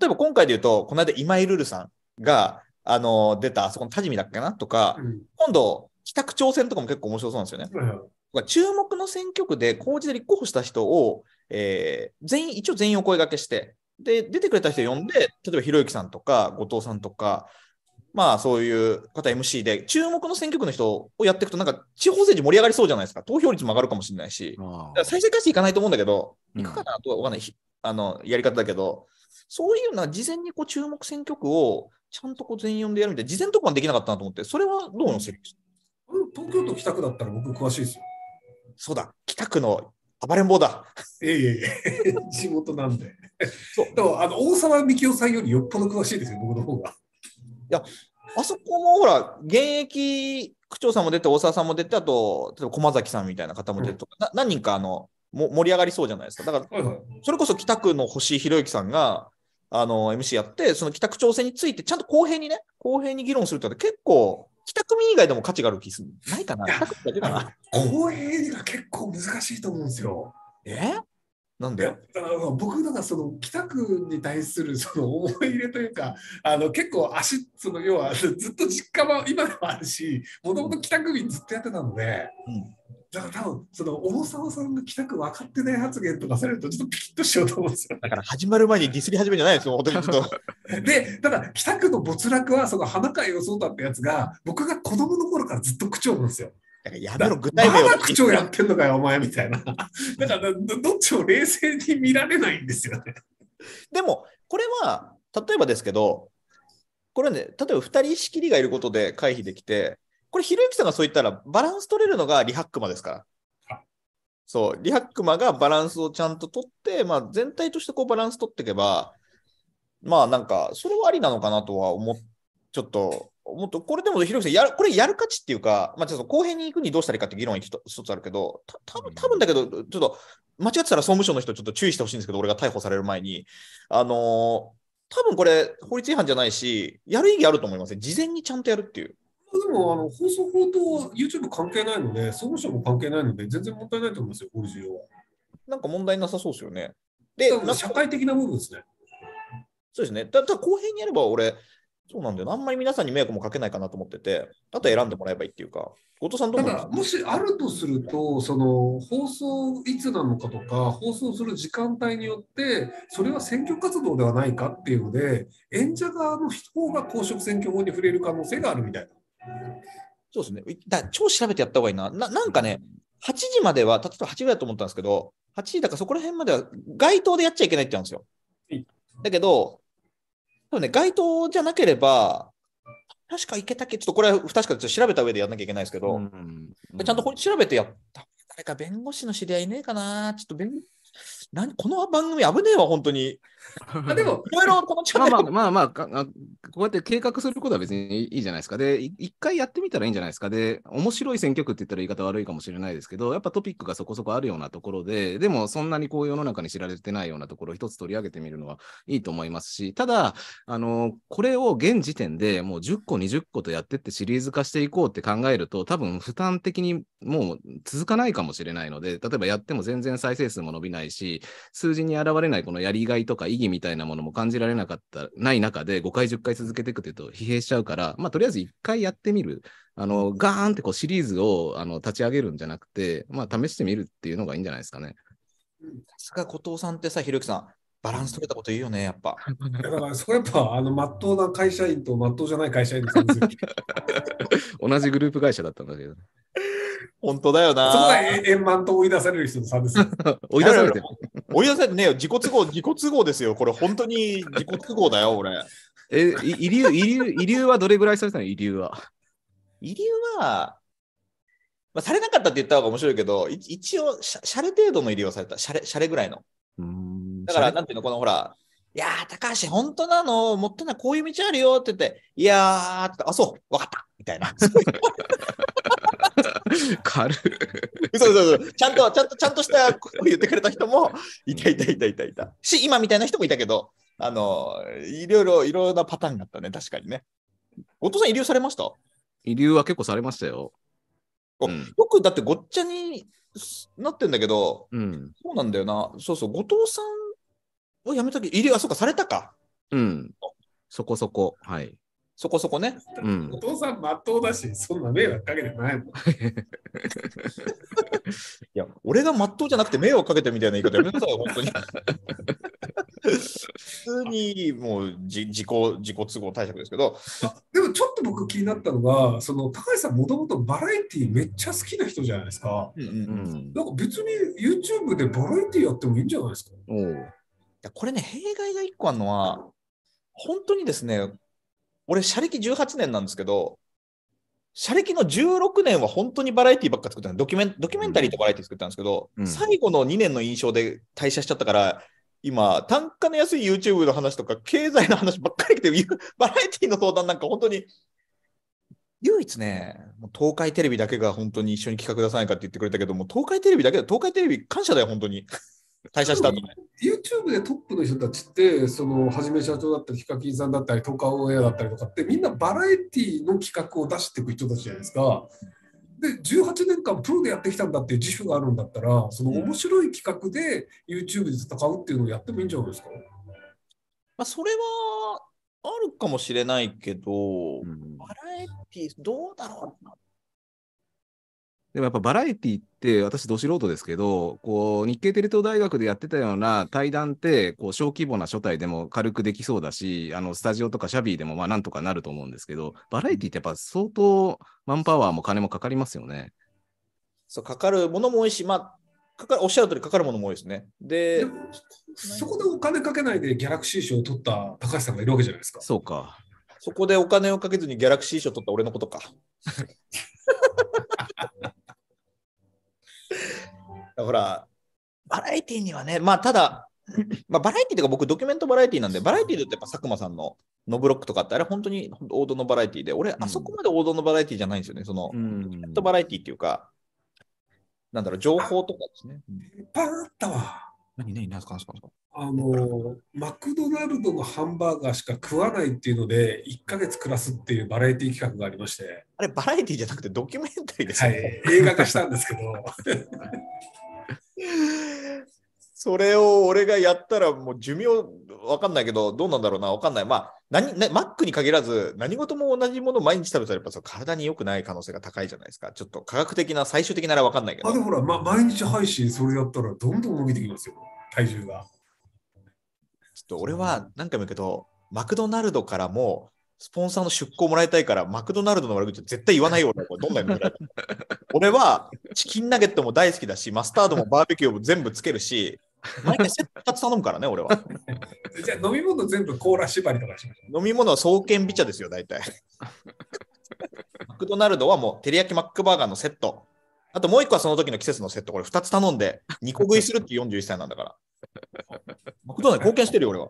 例えば今回で言うと、この間今井ルルさんが、あの、出た、あそこの多治見だっけなとか、うん、今度、北区長選とかも結構面白そうなんですよね。うん、注目の選挙区で公示で立候補した人を、えー、全員、一応全員お声がけして、で、出てくれた人呼んで、例えばひろゆきさんとか、後藤さんとか、まあそういう方 MC で、注目の選挙区の人をやっていくと、なんか地方政治盛り上がりそうじゃないですか。投票率も上がるかもしれないし、再生回数いかないと思うんだけど、いくかなとは分かんない、あのやり方だけど、そういうのは事前にこう注目選挙区をちゃんとこう全員呼んでやるみたいな、事前とかはできなかったなと思って、それはどうのせいですか東京都北区だったら僕詳しいですよ。そうだ、北区の暴れん坊だ。いえいえ、*laughs* 地元なんで。そうでもあの大沢幹おさんよりよっぽど詳しいですよ、僕の方が。いや、あそこもほら、現役区長さんも出て、大沢さんも出て、あと、例えば駒崎さんみたいな方も出てとか、うん、何人かあのも盛り上がりそうじゃないですか。だから、はいはい、それこそ北区の星博之さんが、あの MC やって、その北区長整について、ちゃんと公平にね、公平に議論するって結構北組以外でも価値がある気するないかな公平が結構難しいと思うんですよ。えなんで僕だからその北区に対するその思い入れというかあの結構足その要はずっと実家は今でもあるしもともと北区民ずっとやってたので、うん、だから多分その大沢さんが北区分かってない発言とかされると、ちょっとピキッとしようと思うんですよ。だから始まる前にディスり始めじゃないですよ、本当にちょっと。*laughs* で、ただ、北区の没落は、その花会予想だったやつが、僕が子供の頃からずっと口調なんですよ。だからやめろ、具体的に。まだ区やってんのかよ、お前みたいな。だからど、どっちも冷静に見られないんですよね。でも、これは、例えばですけど、これはね、例えば2人仕切りがいることで回避できて、これ、ひろゆきさんがそう言ったら、バランス取れるのがリハックマですから。そう、リハックマがバランスをちゃんと取って、まあ、全体としてこうバランス取っていけば、まあなんか、それはありなのかなとは思っ、ちょっと、もっと、これでもひろゆきさんやる、これやる価値っていうか、まあちょっと公平に行くにどうしたらいいかって議論一つあるけど、た多分多分だけど、ちょっと、間違ってたら総務省の人ちょっと注意してほしいんですけど、俺が逮捕される前に、あのー、多分これ法律違反じゃないし、やる意義あると思いますね。事前にちゃんとやるっていう。でもあの放送法と YouTube 関係ないので、総務省も関係ないので、全然問題ないと思いますよ、法律上は。なんか問題なさそうですよね。で、社会的な部分ですね。そうですね。ただ、公平にやれば俺、そうなんだよ、あんまり皆さんに迷惑もかけないかなと思ってて、あと選んでもらえばいいっていうか、後藤さんどうもしあるとすると、その放送いつなのかとか、放送する時間帯によって、それは選挙活動ではないかっていうので、演者側の方が公職選挙法に触れる可能性があるみたいな。そうですね。だ超調べてやった方がいいな。ななんかね、8時までは、例えば8ぐらいだと思ったんですけど、8時だからそこら辺までは街頭でやっちゃいけないって言うんですよ。だけど、多分ね、街頭じゃなければ、確か行けたっけちょっとこれは不確かで調べた上でやんなきゃいけないですけど、うんうん、ちゃんと調べてやった。誰か弁護士の知り合いいねえかなちょっと弁何この番組危ねえわ、本当に。*laughs* でも、いろいろこのチャンネル。まあまあ、まあまあ、こうやって計画することは別にいいじゃないですか。で、一回やってみたらいいんじゃないですか。で、面白い選挙区って言ったら言い方悪いかもしれないですけど、やっぱトピックがそこそこあるようなところで、でもそんなにこう世の中に知られてないようなところを一つ取り上げてみるのはいいと思いますし、ただ、あの、これを現時点でもう10個、20個とやってってシリーズ化していこうって考えると、多分負担的にもう続かないかもしれないので、例えばやっても全然再生数も伸びないし、数字に現れないこのやりがいとか意義みたいなものも感じられなかった、ない中で5回、10回続けていくというと疲弊しちゃうから、まあ、とりあえず1回やってみる。あの、ガーンってこうシリーズをあの立ち上げるんじゃなくて、まあ、試してみるっていうのがいいんじゃないですかね。さすが後藤さんってさ、ひろゆきさん、バランス取れたこと言うよね、やっぱ。だから、それやっぱ、あの、まっとうな会社員とまっとうじゃない会社員の *laughs* 同じグループ会社だったんだけど。*laughs* 本当だよな。そこが円満と追い出される人の差ですよ。*laughs* 追い出されて *laughs* 追い出されてねえよ。自己都合、自己都合ですよ。これ本当に自己都合だよ、俺。え、遺留、遺留、遺留はどれぐらいされたの遺留は。遺留は、まあ、されなかったって言った方が面白いけど、一応、しゃれ程度の遺りをされた、しゃれしぐらいの。だから、なんていうの、このほら、いやー、高橋、本当なの、もっとなこういう道あるよって言って、いやーって、あ、そう、わかったみたいな。*laughs* 軽い。そうそうそう。ちゃんと、ちゃんと、ちゃんとしたことを言ってくれた人もいたいたいたいたいた。し、今みたいな人もいたけど、あの、いろいろ、いろんなパターンがあったね、確かにね。お父さん、遺留されました遺留は結構されましたよ。うん、よくだってごっちゃになってんだけど、うん、そうなんだよな。そうそう、後藤さんを辞めたき、遺留はそうか、されたか。うん。そこそこ。はい。そこそこね。お父さん、まっとうだし、そんな迷惑かけてないもん。*laughs* いや、俺がまっとうじゃなくて迷惑かけてみたいな言い方やめなさい、本当に。普通にもう自自己自己都合対策ですけど。でもちょっと僕気になったのが、その高橋さん、もともとバラエティーめっちゃ好きな人じゃないですか。うんうんうん、なんか別に YouTube でバラエティーやってもいいんじゃないですか。おこれね、弊害が一個あるのは、本当にですね、俺、社歴18年なんですけど、社歴の16年は本当にバラエティばっか作ったドキュメンドキュメンタリーとバラエティ作ったんですけど、うん、最後の2年の印象で退社しちゃったから、今、単価の安い YouTube の話とか、経済の話ばっかり来て、*laughs* バラエティの相談なんか本当に、唯一ね、もう東海テレビだけが本当に一緒に企画出さないかって言ってくれたけども、東海テレビだけだ、東海テレビ感謝だよ、本当に。*laughs* 退社した YouTube でトップの人たちって、そのはじめ社長だったり、ヒカキンさんだったり、トカオンエアだったりとかって、みんなバラエティの企画を出していく人たちじゃないですか。で18年間プロでやってきたんだっていう自負があるんだったらその面白い企画で YouTube で戦うっていうのをやってもいいんじゃないですか、まあ、それはあるかもしれないけど、うん、バラエティーどうだろうなでもやっぱバラエティって私ど素人ですけどこう日系テレ東大学でやってたような対談ってこう小規模な書体でも軽くできそうだしあのスタジオとかシャビーでもまあなんとかなると思うんですけどバラエティってやっぱ相当マンパワーも金もかかりますよね。そうかかるものも多いし、まあ、かかおっしゃる通りかかるものも多いですね。でそこでお金かけないでギャラクシー賞を取った高橋さんがいるわけじゃないですか。そうかそこでお金をかけずにギャラクシー賞取った俺のことか。*laughs* ほら、バラエティーにはね、まあただ、まあ、バラエティーとか僕ドキュメントバラエティーなんで、バラエティーだとやっぱ佐久間さんのノブロックとかってあれ本当に王道のバラエティーで、俺、あそこまで王道のバラエティーじゃないんですよね。その、うん、バラエティーっていうか、なんだろう、情報とかですね。いっぱいあったわ。何、何、何すか、何すか。あの、マクドナルドのハンバーガーしか食わないっていうので、1か月暮らすっていうバラエティー企画がありまして。あれ、バラエティーじゃなくてドキュメンタリーですね、はい。映画化したんですけど。*laughs* それを俺がやったらもう寿命わかんないけど、どうなんだろうな、わかんない。まあ、何、ね、マックに限らず、何事も同じものを毎日食べたら、やっぱそ体に良くない可能性が高いじゃないですか。ちょっと科学的な、最終的ならわかんないけど。あ、でもほら、ま、毎日配信それやったら、どんどん伸びてきますよ、体重が。ちょっと俺は何回も言うけど、マクドナルドからもスポンサーの出向もらいたいから、マクドナルドの悪口絶対言わないよ、*laughs* 俺は。どんなに俺は、チキンナゲットも大好きだし、マスタードもバーベキューも全部つけるし、毎回せっか2つ頼むからね、俺は。*laughs* じゃあ飲み物全部コーラ縛りとかしましょ飲み物は創建美茶ですよ、大体。*laughs* マクドナルドはもう、照り焼きマックバーガーのセット。あともう1個はその時の季節のセット、これ2つ頼んで、2個食いするって41歳なんだから。マクドナルド貢献してるよ、俺は。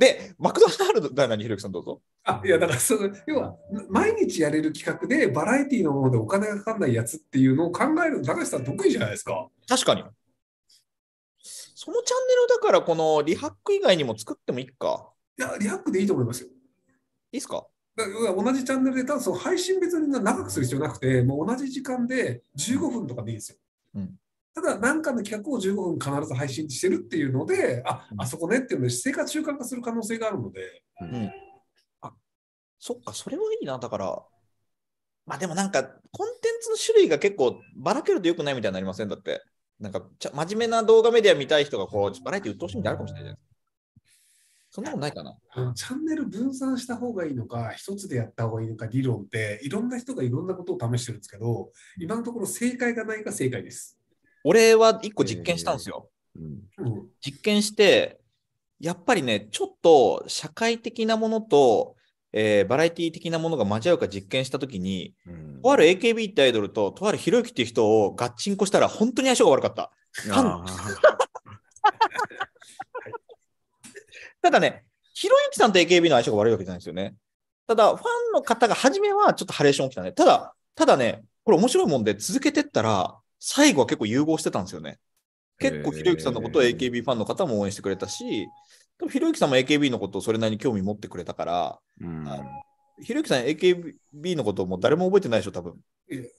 で、マクドナルド、だ何、ひろきさんどうぞ。あいや、だからその、要は、毎日やれる企画で、バラエティーのものでお金がかかんないやつっていうのを考えるの、高橋さん得意じゃないですか。確かに。そのチャンネルだから、このリハック以外にも作ってもいいか。いや、リハックでいいと思いますよ。いいっすか同じチャンネルで、ただその配信別に長くする必要なくて、もう同じ時間で15分とかでいいんですよ。うん、ただ何かの企画を15分必ず配信してるっていうので、あ、あそこねっていうので、姿勢が中間化する可能性があるので。うん。あ、そっか、それはいいな。だから、まあでもなんか、コンテンツの種類が結構ばらけるとよくないみたいになりませんだって。なんか、ちゃ真面目な動画メディア見たい人が、こう、バラエティ鬱陶しいみたいなあるかもしれないじゃないですか。そんなことないかな。チャンネル分散した方がいいのか、一つでやった方がいいのか、理論って、いろんな人がいろんなことを試してるんですけど、今のところ正解がないが正解です。俺は一個実験したんですよ。うん、実験して、やっぱりね、ちょっと社会的なものと、えー、バラエティ的なものが交わるか実験したときに、うん、とある AKB ってアイドルと、とあるひろゆきっていう人をガッチンコしたら、本当に相性が悪かった。ただね、ひろゆきさんと AKB の相性が悪いわけじゃないですよね。ただ、ファンの方が初めはちょっとハレーション起きたね。ただ、ただね、これ面白いもんで、続けてったら、最後は結構融合してたんですよね。結構、ひろゆきさんのことを AKB ファンの方も応援してくれたし、ひろゆきさんも AKB のことをそれなりに興味持ってくれたから、ひろゆきさん AKB のことも誰も覚えてないでしょ、多分。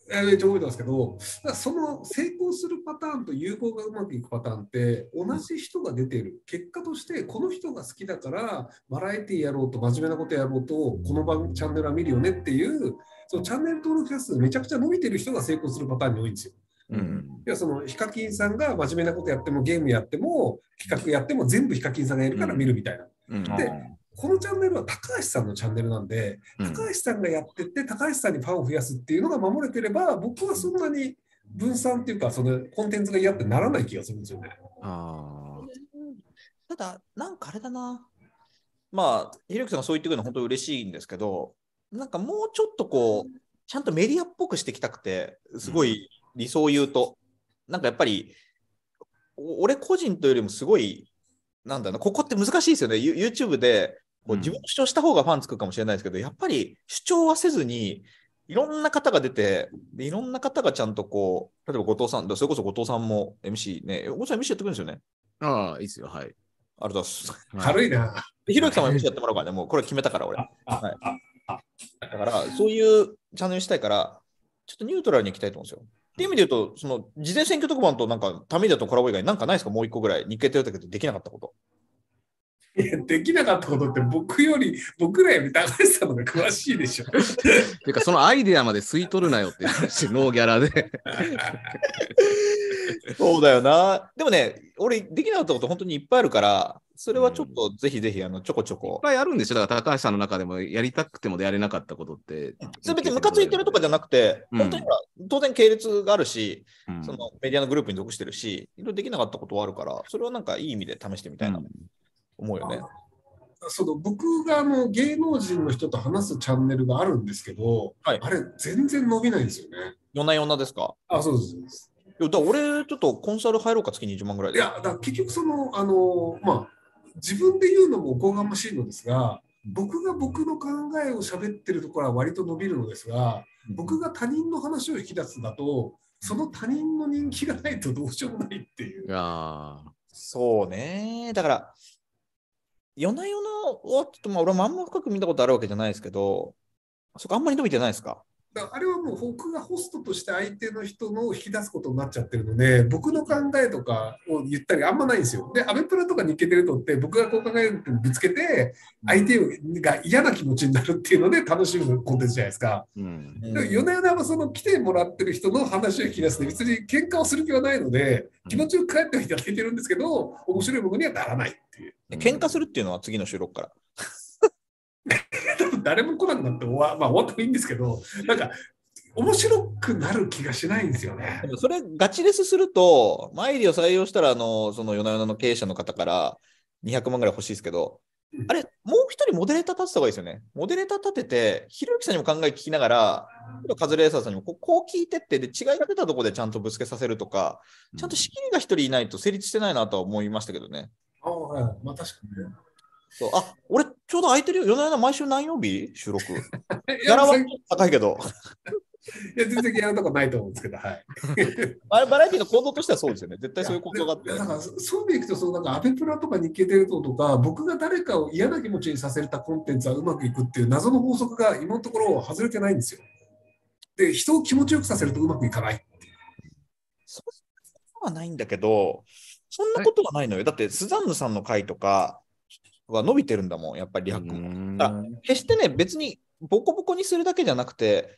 めっちゃ覚えてますけど、その成功するパターンと融合がうまくいくパターンって、同じ人が出てる、結果として、この人が好きだから、バラエティーやろうと、真面目なことやろうと、この番チャンネルは見るよねっていう、そのチャンネル登録者数、めちゃくちゃ伸びてる人が成功するパターンに多いんですよ。うん、要はそのヒカキンさんが真面目なことやってもゲームやっても企画やっても全部ヒカキンさんがやるから見るみたいな。うん、でこのチャンネルは高橋さんのチャンネルなんで、高橋さんがやってて高橋さんにファンを増やすっていうのが守れてれば僕はそんなに分散っていうかそのコンテンツが嫌ってならない気がするんですよね。あただなんかあれだなまあひろきさんがそう言ってくるのは本当に嬉しいんですけどなんかもうちょっとこうちゃんとメディアっぽくしてきたくてすごい、うん理想を言うと、なんかやっぱり、俺個人というよりもすごい、なんだろここって難しいですよね。YouTube でこう自分の主張した方がファンつくかもしれないですけど、うん、やっぱり主張はせずに、いろんな方が出て、でいろんな方がちゃんとこう、例えば後藤さん、それこそ後藤さんも MC ね、後藤さん MC やってくるんですよね。ああ、いいですよ、はい。ありがとうございます。軽いな。ひろゆきさんも MC やってもらおうからね、もうこれ決めたから俺。はい、だから、そういうチャンネルしたいから、ちょっとニュートラルに行きたいと思うんですよ。っていう意味で言うと、その事前選挙特番となんか、ためだとコラボ以外、なんかないですか、もう一個ぐらい、日経テレビでできなかったこと。いやできなかったことって僕より *laughs* 僕らより高橋さんの方が詳しいでしょ。*laughs* ていうかそのアイデアまで吸い取るなよって話ノーギャラで。*laughs* そうだよな。でもね俺できなかったこと本当にいっぱいあるからそれはちょっと、ぜひぜひ、あの、ちょこちょこ。いっぱいあるんですよ。だから高橋さんの中でも、やりたくてもやれなかったことって。それ別にムカついてるとかじゃなくて、うん、本当に当然系列があるし、うん、そのメディアのグループに属してるし、いろいろできなかったことはあるから、それはなんかいい意味で試してみたいな、思うよね。その僕があの芸能人の人と話すチャンネルがあるんですけど、はい、あれ全然伸びないんですよね。夜な夜なですかあ、そうです。いやだ俺、ちょっとコンサル入ろうか、月20万ぐらいで。いや、だ結局、その、あのまあ、自分で言うのもおこがましいのですが僕が僕の考えを喋ってるところは割と伸びるのですが僕が他人の話を引き出すんだとその他人の人気がないとどうしようもないっていう。そうねだから夜な夜なはちょっとまあ俺もあんま深く見たことあるわけじゃないですけどそこあんまり伸びてないですかだあれはもう僕がホストとして相手の人の引き出すことになっちゃってるので僕の考えとかを言ったりあんまないんですよ。でアメプラとか日経テレ東って僕がこう考えるてぶつけて相手が嫌な気持ちになるっていうので楽しむコンテンツじゃないですか。うん、で夜な夜なその来てもらってる人の話を引き出すて別に喧嘩をする気はないので気持ちよく帰っていただいてるんですけど面白い僕にはならないっていう。喧嘩するっていうのは次の収録から。誰も来なくなって終わ,、まあ、終わってもいいんですけどなんか面白くなる気がしないんですよね。それガチレスするとマイリを採用したらあのその夜な夜なの経営者の方から200万ぐらい欲しいですけどあれ、もう一人モデレーター立てた方がいいですよね。モデレーター立てて、ひろゆきさんにも考え聞きながら、カズレーサーさんにもこうこう聞いてって、で、違いが出たところでちゃんとぶつけさせるとか、ちゃんと仕切りが一人いないと成立してないなとは思いましたけどね。うん、ああ、はい。まあ確かに。そうあ俺、ちょうど空いてるよ。夜な夜な毎週何曜日収録。*laughs* やらは高いけど。*laughs* いや、全然やるとこないと思うんですけど、はい。あ *laughs* バラエティの構造としてはそうですよね。絶対そういう構造があって。だから、そうでいくと、そのなんか、アベプラとか日経テレ東とか、僕が誰かを嫌な気持ちにさせたコンテンツはうまくいくっていう謎の法則が今のところ外れてないんですよ。で、人を気持ちよくさせるとうまくいかない。そうはないんだけど、そんなことはないのよ。だって、スザンヌさんの回とか、は伸びてるんだもん、やっぱりリハックも。だから決してね、別にボコボコにするだけじゃなくて、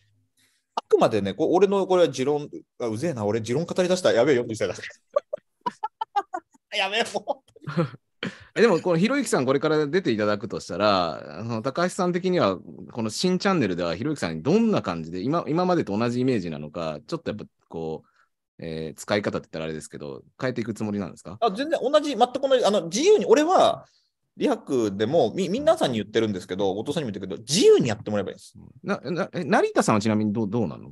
あくまでね、こ俺のこれは持論、うぜえな、俺持論語り出したらやべえよ、みたいな。やべえ、も *laughs* う。*laughs* でも、このひろゆきさん、これから出ていただくとしたら、あの高橋さん的には、この新チャンネルではひろゆきさんにどんな感じで、今今までと同じイメージなのか、ちょっとやっぱこう、えー、使い方って言ったらあれですけど、変えていくつもりなんですかあ全然同じ、全く同じ、あの自由に、俺はリハクでもみ、んなさんに言ってるんですけど、後藤さんにも言ってるけど、自由にやってもらえばいいです。なな成田さんはちなみにどうどうなの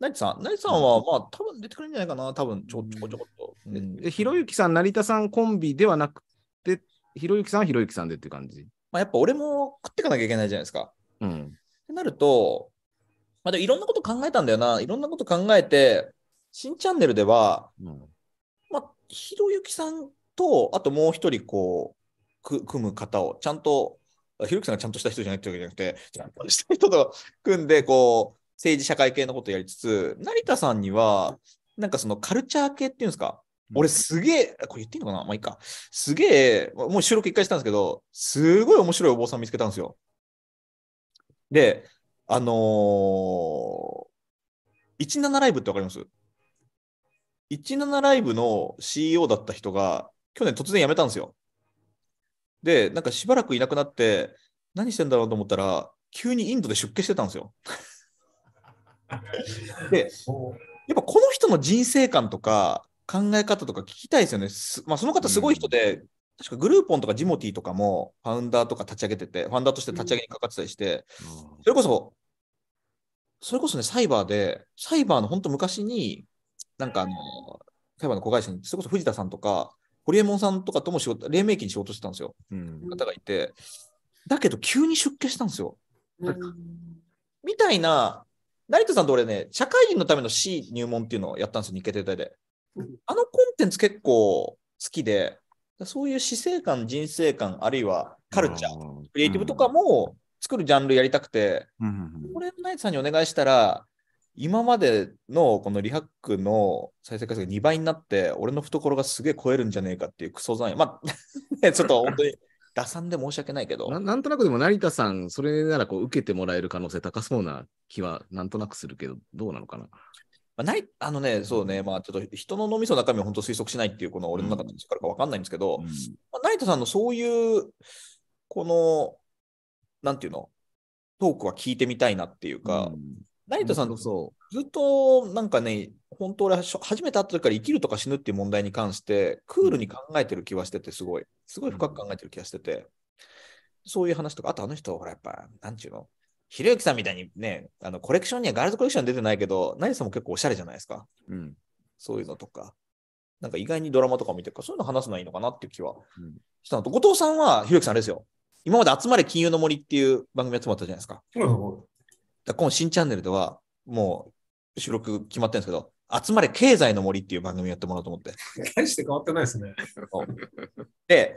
成田さん成田さんは、まあ、多分出てくるんじゃないかな、多分ちょちょこちょこっと。ひろゆきさん、成田さんコンビではなくて、ひろゆきさんはひろゆきさんでって感じ。まあ、やっぱ俺も食っていかなきゃいけないじゃないですか。うん、ってなると、まあ、いろんなこと考えたんだよな、いろんなこと考えて、新チャンネルでは、うん、まあ、ひろゆきさんと、あともう一人こうく、組む方を、ちゃんと、ひろきさんがちゃんとした人じゃないってわけじゃなくて、ちゃんとした人と組んで、こう、政治社会系のことをやりつつ、成田さんには、なんかそのカルチャー系っていうんですか、俺すげえ、これ言っていいのかなまあいいか。すげえ、もう収録一回したんですけど、すごい面白いお坊さん見つけたんですよ。で、あのー、17ライブってわかります ?17 ライブの CEO だった人が、去年突然辞めたんですよ。で、なんかしばらくいなくなって、何してんだろうと思ったら、急にインドで出家してたんですよ。*laughs* で、やっぱこの人の人生観とか考え方とか聞きたいですよね。まあ、その方すごい人で、うん確かグルーポンとかジモティとかもファウンダーとか立ち上げてて、ファウンダーとして立ち上げにかかってたりして、それこそ、それこそね、サイバーで、サイバーの本当昔に、なんかあの、サイバーの子会社に、それこそ藤田さんとか、ホリエモンさんとかとも仕事、黎明期に仕事してたんですよ。うん、方がいて。だけど、急に出家したんですよ。うん、みたいな、成田さんと俺ね、社会人のための C 入門っていうのをやったんですよ、日経停滞で。あのコンテンツ結構好きで、そういう死生観、人生観、あるいはカルチャー、クリエイティブとかも作るジャンルやりたくて、これ、成田さんにお願いしたら、今までのこのリハックの再生回数が2倍になって、俺の懐がすげえ超えるんじゃねえかっていうクソ残念。まあ、*laughs* ちょっと本当に打算で申し訳ないけどな。なんとなくでも成田さん、それならこう受けてもらえる可能性高そうな気はなんとなくするけど、どうなのかな。まあ、ないあのね、そうね、まあ、ちょっと人の脳みその中身を本当推測しないっていう、この俺の中の力か分かんないんですけど、うん、まあ、成田さんのそういう、この、なんていうの、トークは聞いてみたいなっていうか、うん成田さんとそう、ずっとなんかね、本当俺は初めて会った時から生きるとか死ぬっていう問題に関して、クールに考えてる気はしてて、すごい、すごい深く考えてる気がしてて、そういう話とか、あとあの人、ほら、やっぱ、なんちゅうの、ひろゆきさんみたいにね、あのコレクションにはガールズコレクション出てないけど、成田さんも結構おしゃれじゃないですか。うん、そういうのとか。なんか意外にドラマとか見てるから、そういうの話すのはいいのかなっていう気はしたのと、後藤さんはひろゆきさんあれですよ。今まで集まれ金融の森っていう番組集まったじゃないですか。うん、だ今、新チャンネルでは、もう収録決まってるんですけど、集まれ経済の森っていう番組やってもらおうと思って。大して変わってないですね。で、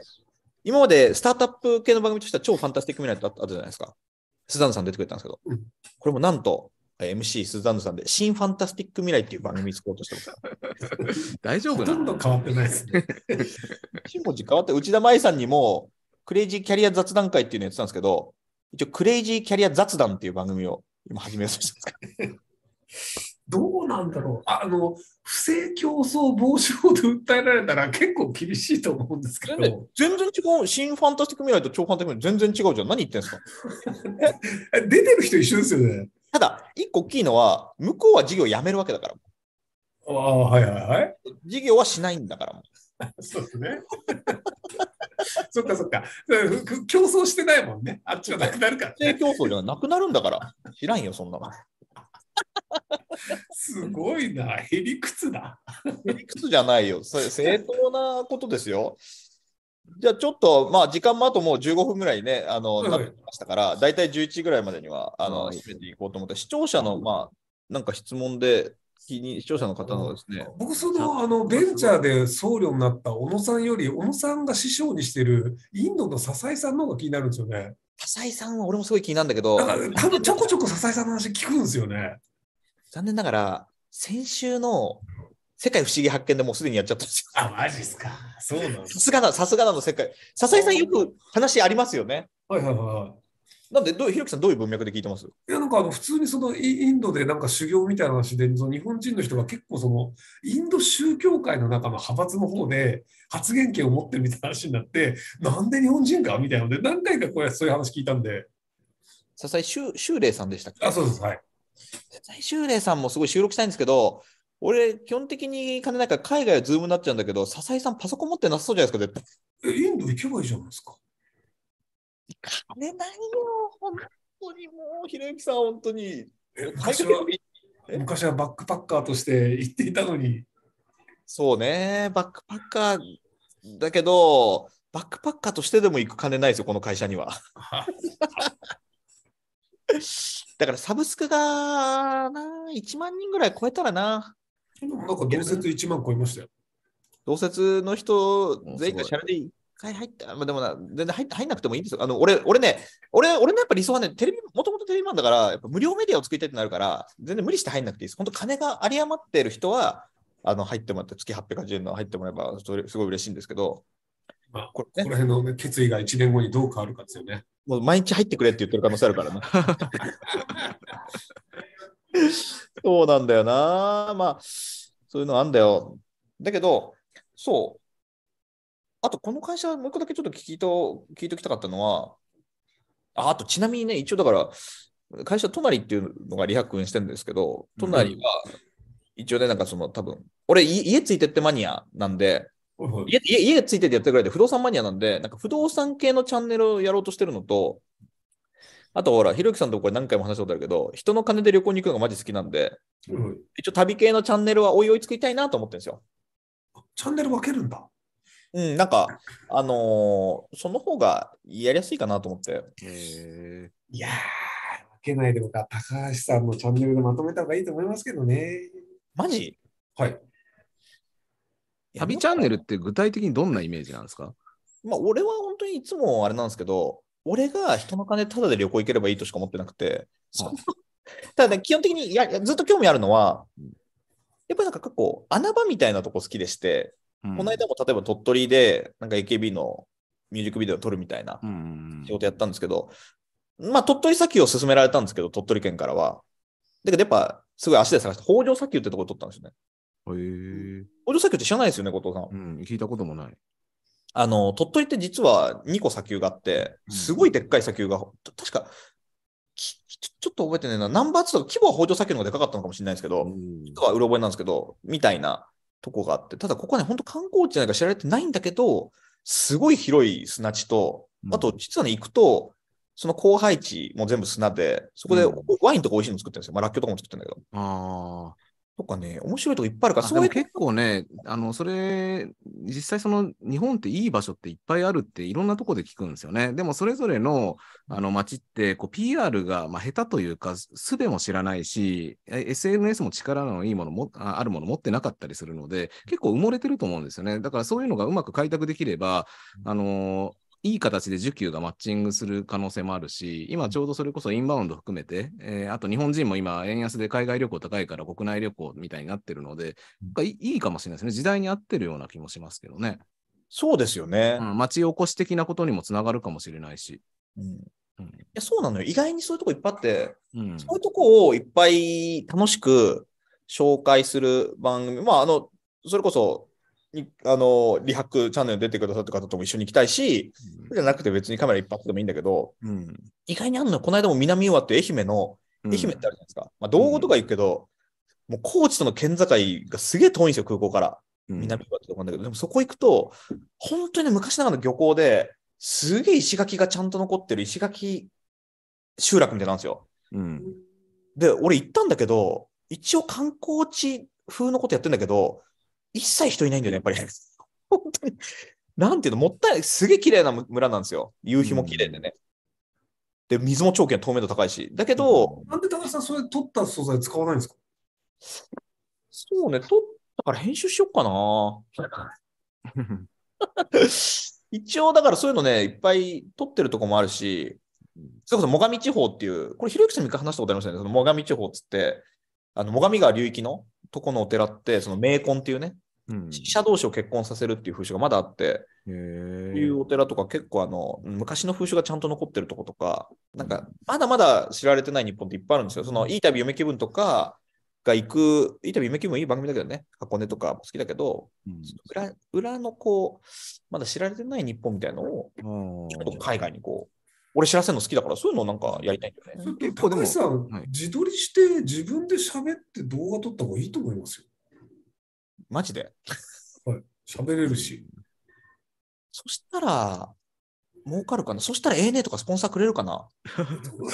今までスタートアップ系の番組としては超ファンタスティック未来だったじゃないですか。スザンヌさん出てくれたんですけど、これもなんと MC スザンヌさんで新ファンタスティック未来っていう番組作ろうとしてます。*laughs* 大丈夫なほとんど変わってないですね。*laughs* 新文字変わって、内田舞さんにもクレイジーキャリア雑談会っていうのやってたんですけど、一応クレイジーキャリア雑談っていう番組を今始めようとしたんですか *laughs* どうなんだろうあの、不正競争防止法で訴えられたら結構厳しいと思うんですけど。全然違う。新ファンタスティック未来と超ファンタスティック未来全然違うじゃん。何言ってんすか *laughs* 出てる人一緒ですよね。ただ、一個大きいのは、向こうは事業やめるわけだから。ああ、はいはいはい。事業はしないんだから。*laughs* そうですね。*laughs* そっかそっか。競争してないもんね。あっちがなくなるから、ね。競争じゃなくなるんだから。知らんよ、そんなの。すごいな、へりくつだ。へりくつじゃないよ。それ正当なことですよ。じゃあちょっと、まあ、時間もあともう15分ぐらいね、あの、なってましたから、大体11時ぐらいまでには、あの、締めていこうと思って、視聴者の、まあ、なんか質問で、きに視聴者の方のですね。僕、そのあのベンチャーで僧侶になった小野さんより、小野さんが師匠にしてるインドの笹井さんの方が気になるんですよね。笹井さんは俺もすごい気になるんだけど、なんか多分ちょこちょこ笹井さんの話聞くんですよね。残念ながら、先週の世界不思議発見でもうすでにやっちゃったんですよ。あ、マジっすか。そうなんさすがな、さすがなの世界。笹井さんよく話ありますよね。はいはいはい。なんでどう、ひろきさん、どういう文脈で聞いてますいや、なんかあの普通にそのインドでなんか修行みたいな話で、その日本人の人が結構その、インド宗教界の中の派閥の方で発言権を持ってるみたいな話になって、なんで日本人かみたいなので、何回かこれそういう話聞いたんで。笹井修礼さんでしたっけあ、そうです、はい。笹井修礼さんもすごい収録したいんですけど、俺、基本的に金ないから海外はズームになっちゃうんだけど、笹井さん、パソコン持ってなさそうじゃないですか、絶対。インド行けばいいじゃないですか。金ないよ、本当にもう、ひろゆきさん、本当に。昔は昔はバックパッカーとして行っていたのに。そうね、バックパッカーだけど、バックパッカーとしてでも行く金ないですよ、この会社には。*laughs* だからサブスクがな1万人ぐらい超えたらな。なんか同説1万超えましたよ。同説の人、全員がしゃべでいい。回入った、まあ、でもな、全然入入んなくてもいいんですよ。あの俺、俺ね、俺、俺のやっぱ理想はね、テレビ、もともとテレビマンだから、やっぱ無料メディアを作りたいってなるから、全然無理して入んなくていいです。本当金が有り余ってる人は、あの、入ってもらって、月880円の入ってもらえば、それすごい嬉しいんですけど、まあ、ここ、ね、この辺の、ね、決意が1年後にどう変わるかですよね。もう毎日入ってくれって言ってる可能性あるからな。*laughs* そうなんだよな。まあ、そういうのあんだよ。だけど、そう、あと、この会社、もう一個だけちょっと聞いと、聞いときたかったのは、ああと、ちなみにね、一応だから、会社、隣っていうのがリハにしてるんですけど、隣は、一応ね、なんかその、多分俺、家ついてってマニアなんで、家家ついててやってるぐらいで不動産マニアなんで、なんか不動産系のチャンネルをやろうとしてるのと、あとほら、ひろゆきさんとこれ何回も話したことあるけど、人の金で旅行に行くのがマジ好きなんで、一応旅系のチャンネルはおいおい作りたいなと思ってるんですよ。チャンネル分けるんだ。うん、なんか、あのー、その方がやりやすいかなと思って。いやー、負けないで僕か、高橋さんのチャンネルでまとめた方がいいと思いますけどね。マジはい。旅チャンネルって具体的にどんなイメージなんですかまあ、俺は本当にいつもあれなんですけど、俺が人の金ただで旅行行ければいいとしか思ってなくて、ただ、ね、基本的にやずっと興味あるのは、やっぱりなんか結構穴場みたいなとこ好きでして、この間も例えば鳥取で、なんか AKB のミュージックビデオを撮るみたいな仕事やったんですけど、まあ、鳥取砂丘を勧められたんですけど、鳥取県からは。だけどやっぱ、すごい足で探して、北条砂丘ってところ撮ったんですよね。へ北条砂丘って知らないですよね、後藤さん。うん、聞いたこともない。あの、鳥取って実は2個砂丘があって、すごいでっかい砂丘が、うん、確かちょっと覚えてないな、ナンバー2とか規模は北条砂丘の方がでかかったのかもしれないですけど、実はうろ覚えなんですけど、みたいなとこがあって、ただここはね、本当観光地なんか知られてないんだけど、すごい広い砂地と、あと実はね、行くと、その交配地も全部砂で、そこでワインとか美味しいの作ってるんですよ。まあ、らっきょうとかも作ってるんだけど。あとかね、面白いとこいっぱいあるから、そういう。結構ね、あの、それ、実際その日本っていい場所っていっぱいあるっていろんなとこで聞くんですよね。でもそれぞれの、あの街ってこう PR が、まあ、下手というか、すべも知らないし、SNS も力のいいものも、あるもの持ってなかったりするので、結構埋もれてると思うんですよね。だからそういうのがうまく開拓できれば、あのーいい形で需給がマッチングする可能性もあるし、今ちょうどそれこそインバウンド含めて、えー、あと日本人も今、円安で海外旅行高いから国内旅行みたいになってるので、うん、いいかもしれないですね。時代に合ってるような気もしますけどね。そうですよね。うん、町おこし的なことにもつながるかもしれないし。うんうん、いやそうなのよ。意外にそういうとこいっぱいあって、うん、そういうとこをいっぱい楽しく紹介する番組、まあ、あの、それこそあの、リハックチャンネル出てくださった方とも一緒に行きたいし、うん、じゃなくて別にカメラ一発でもいいんだけど、うん、意外にあるのこの間も南岩って愛媛の、愛媛ってあるじゃないですか。まあ、道後とか行くけど、もう高知との県境がすげえ遠いんですよ、空港から。南岩ってとこなんだけど、でもそこ行くと、本当に昔ながらの漁港で、すげえ石垣がちゃんと残ってる石垣集落みたいなんですよ。うん、で、俺行ったんだけど、一応観光地風のことやってんだけど、一切人いないんだよね、やっぱり。*laughs* 本当に。なんていうの、もったいない。すげえ綺麗な村なんですよ。夕日も綺麗でね。うん、で、水も超県、透明度高いし。だけど、なんで田中さん、それ撮った素材使わないんですかそうね、撮ったから編集しよっかな。*laughs* 一応、だからそういうのね、いっぱい撮ってるとこもあるし、それこそ最上地方っていう、これ、ひろゆきさんに話したことありましたね、その最上地方っつって、あの最上川流域のとこのお寺って、その名根っていうね、死者同士を結婚させるっていう風習がまだあって、ういうお寺とか結構あの昔の風習がちゃんと残ってるとことか、なんかまだまだ知られてない日本っていっぱいあるんですよ。そのいい旅夢気分とかが行く、いい旅夢気分いい番組だけどね、箱根とかも好きだけど、うん、裏裏のこう、まだ知られてない日本みたいなのを、ちょっと海外にこう。俺知らせるの好きだからそういうのなんかやりたいんだよね。結構でもさ、はい、自撮りして自分で喋って動画撮った方がいいと思いますよ。マジで。はい。喋れるし。そしたら、儲かるかなそしたら ANA とかスポンサーくれるかな *laughs*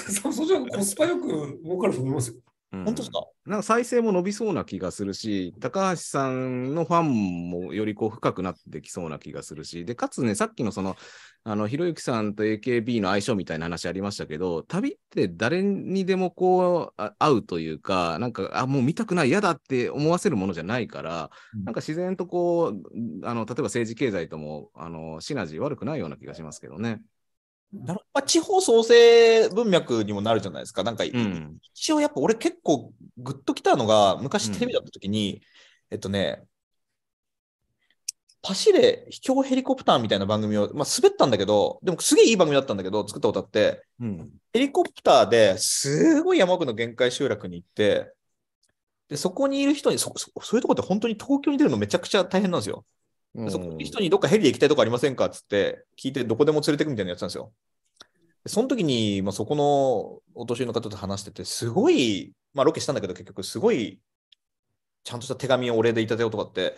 そそそじゃコスパよく儲かると思いますよ。本当ですかなんか再生も伸びそうな気がするし、高橋さんのファンもよりこう深くなってきそうな気がするし、で、かつね、さっきのその、あの、ひろゆきさんと AKB の相性みたいな話ありましたけど、旅って誰にでもこう、会うというか、なんか、あ、もう見たくない、嫌だって思わせるものじゃないから、うん、なんか自然とこう、あの、例えば政治経済とも、あの、シナジー悪くないような気がしますけどね。なるまあ、地方創生文脈にもなるじゃないですか。なんか、うん、一応やっぱ俺結構グッときたのが、昔テレビだった時に、うん、えっとね、パシレ秘境ヘリコプターみたいな番組を、まあ、滑ったんだけど、でもすげえいい番組だったんだけど、作ったことあって、うん、ヘリコプターですごい山奥の限界集落に行って、でそこにいる人にそ、そそういうとこって本当に東京に出るのめちゃくちゃ大変なんですよ。そこの人にどっかヘリで行きたいとこありませんかっつって、聞いてどこでも連れてくみたいなやつなんですよ。その時に、まあ、そこのお年寄りの方と話してて、すごい、まあ、ロケしたんだけど、結局、すごい、ちゃんとした手紙をお礼でいただようとかって、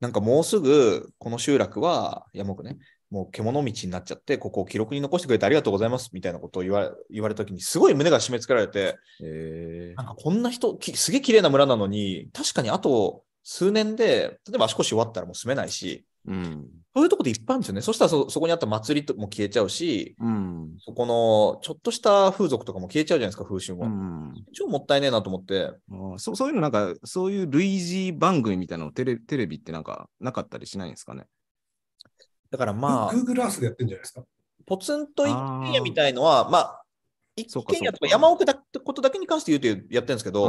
なんかもうすぐ、この集落は、山奥ね、もう獣道になっちゃって、ここを記録に残してくれてありがとうございますみたいなことを言わ言われた時に、すごい胸が締め付けられて、なんかこんな人、すげえ綺麗な村なのに、確かにあと数年で、例えば足腰わったらもう住めないし、うん、そういうとこでいっぱいあるんですよね。そしたらそこにあった祭りも消えちゃうし、うん、そこのちょっとした風俗とかも消えちゃうじゃないですか、風習も。うん、超もったいねえなと思ってあそ。そういうのなんか、そういう類似番組みたいなのテレテレビってなんかなかったりしないんですかね。だからまあ。Google Earth でやってんじゃないですか。ポツンと一軒家みたいのは、あまあ、一軒家とか山奥だってことだけに関して言うとやってるんですけど、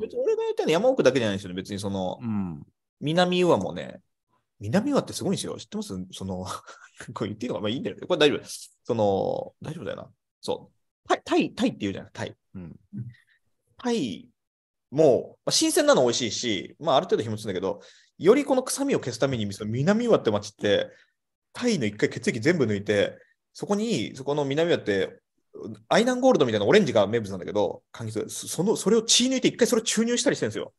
別に俺が言ったのは山奥だけじゃないんですよね。別にその、うん、南浦もね、南浦ってすごいんですよ。知ってますその *laughs* これ言っていいのかまあいいんだよ。これ大丈夫です。その、大丈夫だよな。そう。タイ、タイ、タイって言うじゃないタイ。うん、タイも、まあ、新鮮なの美味しいし、まあある程度日持ちんだけど、よりこの臭みを消すために、南浦って町って、タイの一回血液全部抜いて、そこに、そこの南浦ってアイナンゴールドみたいなオレンジが名物なんだけど、柑橘そのそれを血抜いて、一回それを注入したりしてるんですよ。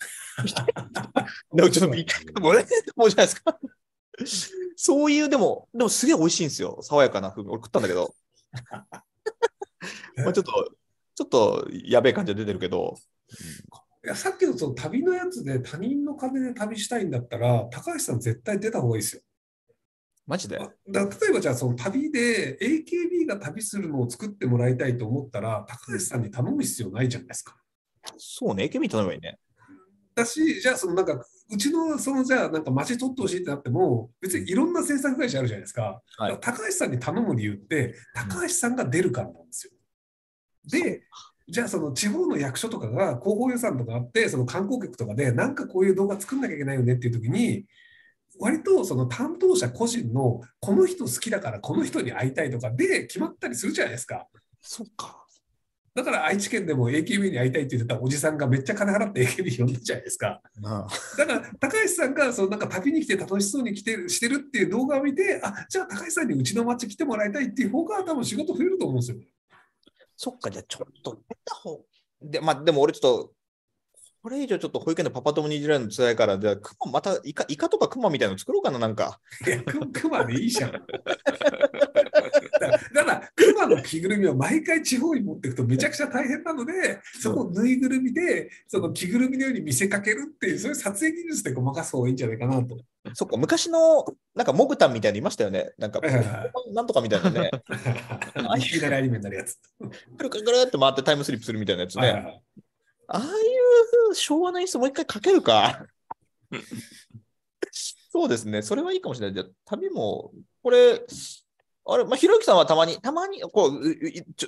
で *laughs* も *laughs* ちょっともうもうじゃないですか。*laughs* そういう、でも、でもすげえ美味しいんですよ。爽やかな風味。俺食ったんだけど。まあちょっと、ちょっとやべえ感じで出てるけど。いやさっきのその旅のやつで他人の金で旅したいんだったら、高橋さん絶対出た方がいいですよ。マジでだ例えばじゃあその旅で AKB が旅するのを作ってもらいたいと思ったら高橋さんに頼む必要ないじゃないですか。そうね、AKB 頼めばいいね。だし、じゃあそのなんかうちのそのじゃあなんか街取ってほしいってなっても別にいろんな制作会社あるじゃないですか。はい、高橋さんに頼む理由って高橋さんが出るからなんですよ。で、じゃあその地方の役所とかが広報予算とかあってその観光局とかでなんかこういう動画作んなきゃいけないよねっていう時に割とその担当者個人のこの人好きだからこの人に会いたいとかで決まったりするじゃないですか。そっかだから愛知県でも AKB に会いたいって言ってたおじさんがめっちゃ金払って AKB 呼んだじゃないですか。だから高橋さんがそのなんか旅に来て楽しそうに来てしてるっていう動画を見てあじゃあ高橋さんにうちの町来てもらいたいっていう方が多分仕事増えると思うんですよ。そっかじゃあちょっと出た方でまあでも俺ちょっとこれ以上ちょっと保育園のパパ友にいじられるのつらいから、じゃあ、クマまたイカ、イカとかクマみたいの作ろうかな、なんか。いや、ク *laughs* クマでいいじゃん。だから、クマの着ぐるみを毎回地方に持っていくとめちゃくちゃ大変なので、そこぬいぐるみで、その着ぐるみのように見せかけるっていう、そういう撮影技術でごまかす方がいいんじゃないかなと。そっか、昔の、なんか、モグタンみたいにいましたよね。なんか、なんとかみたいなね。あ *laughs* いうアニメになるやつ。くるくるくるって回ってタイムスリップするみたいなやつね。ああいう昭和の演出もう一回かけるか。*laughs* そうですね。それはいいかもしれない。じゃ旅も、これ、あれ、まあ、ひろゆきさんはたまに、たまに、こう、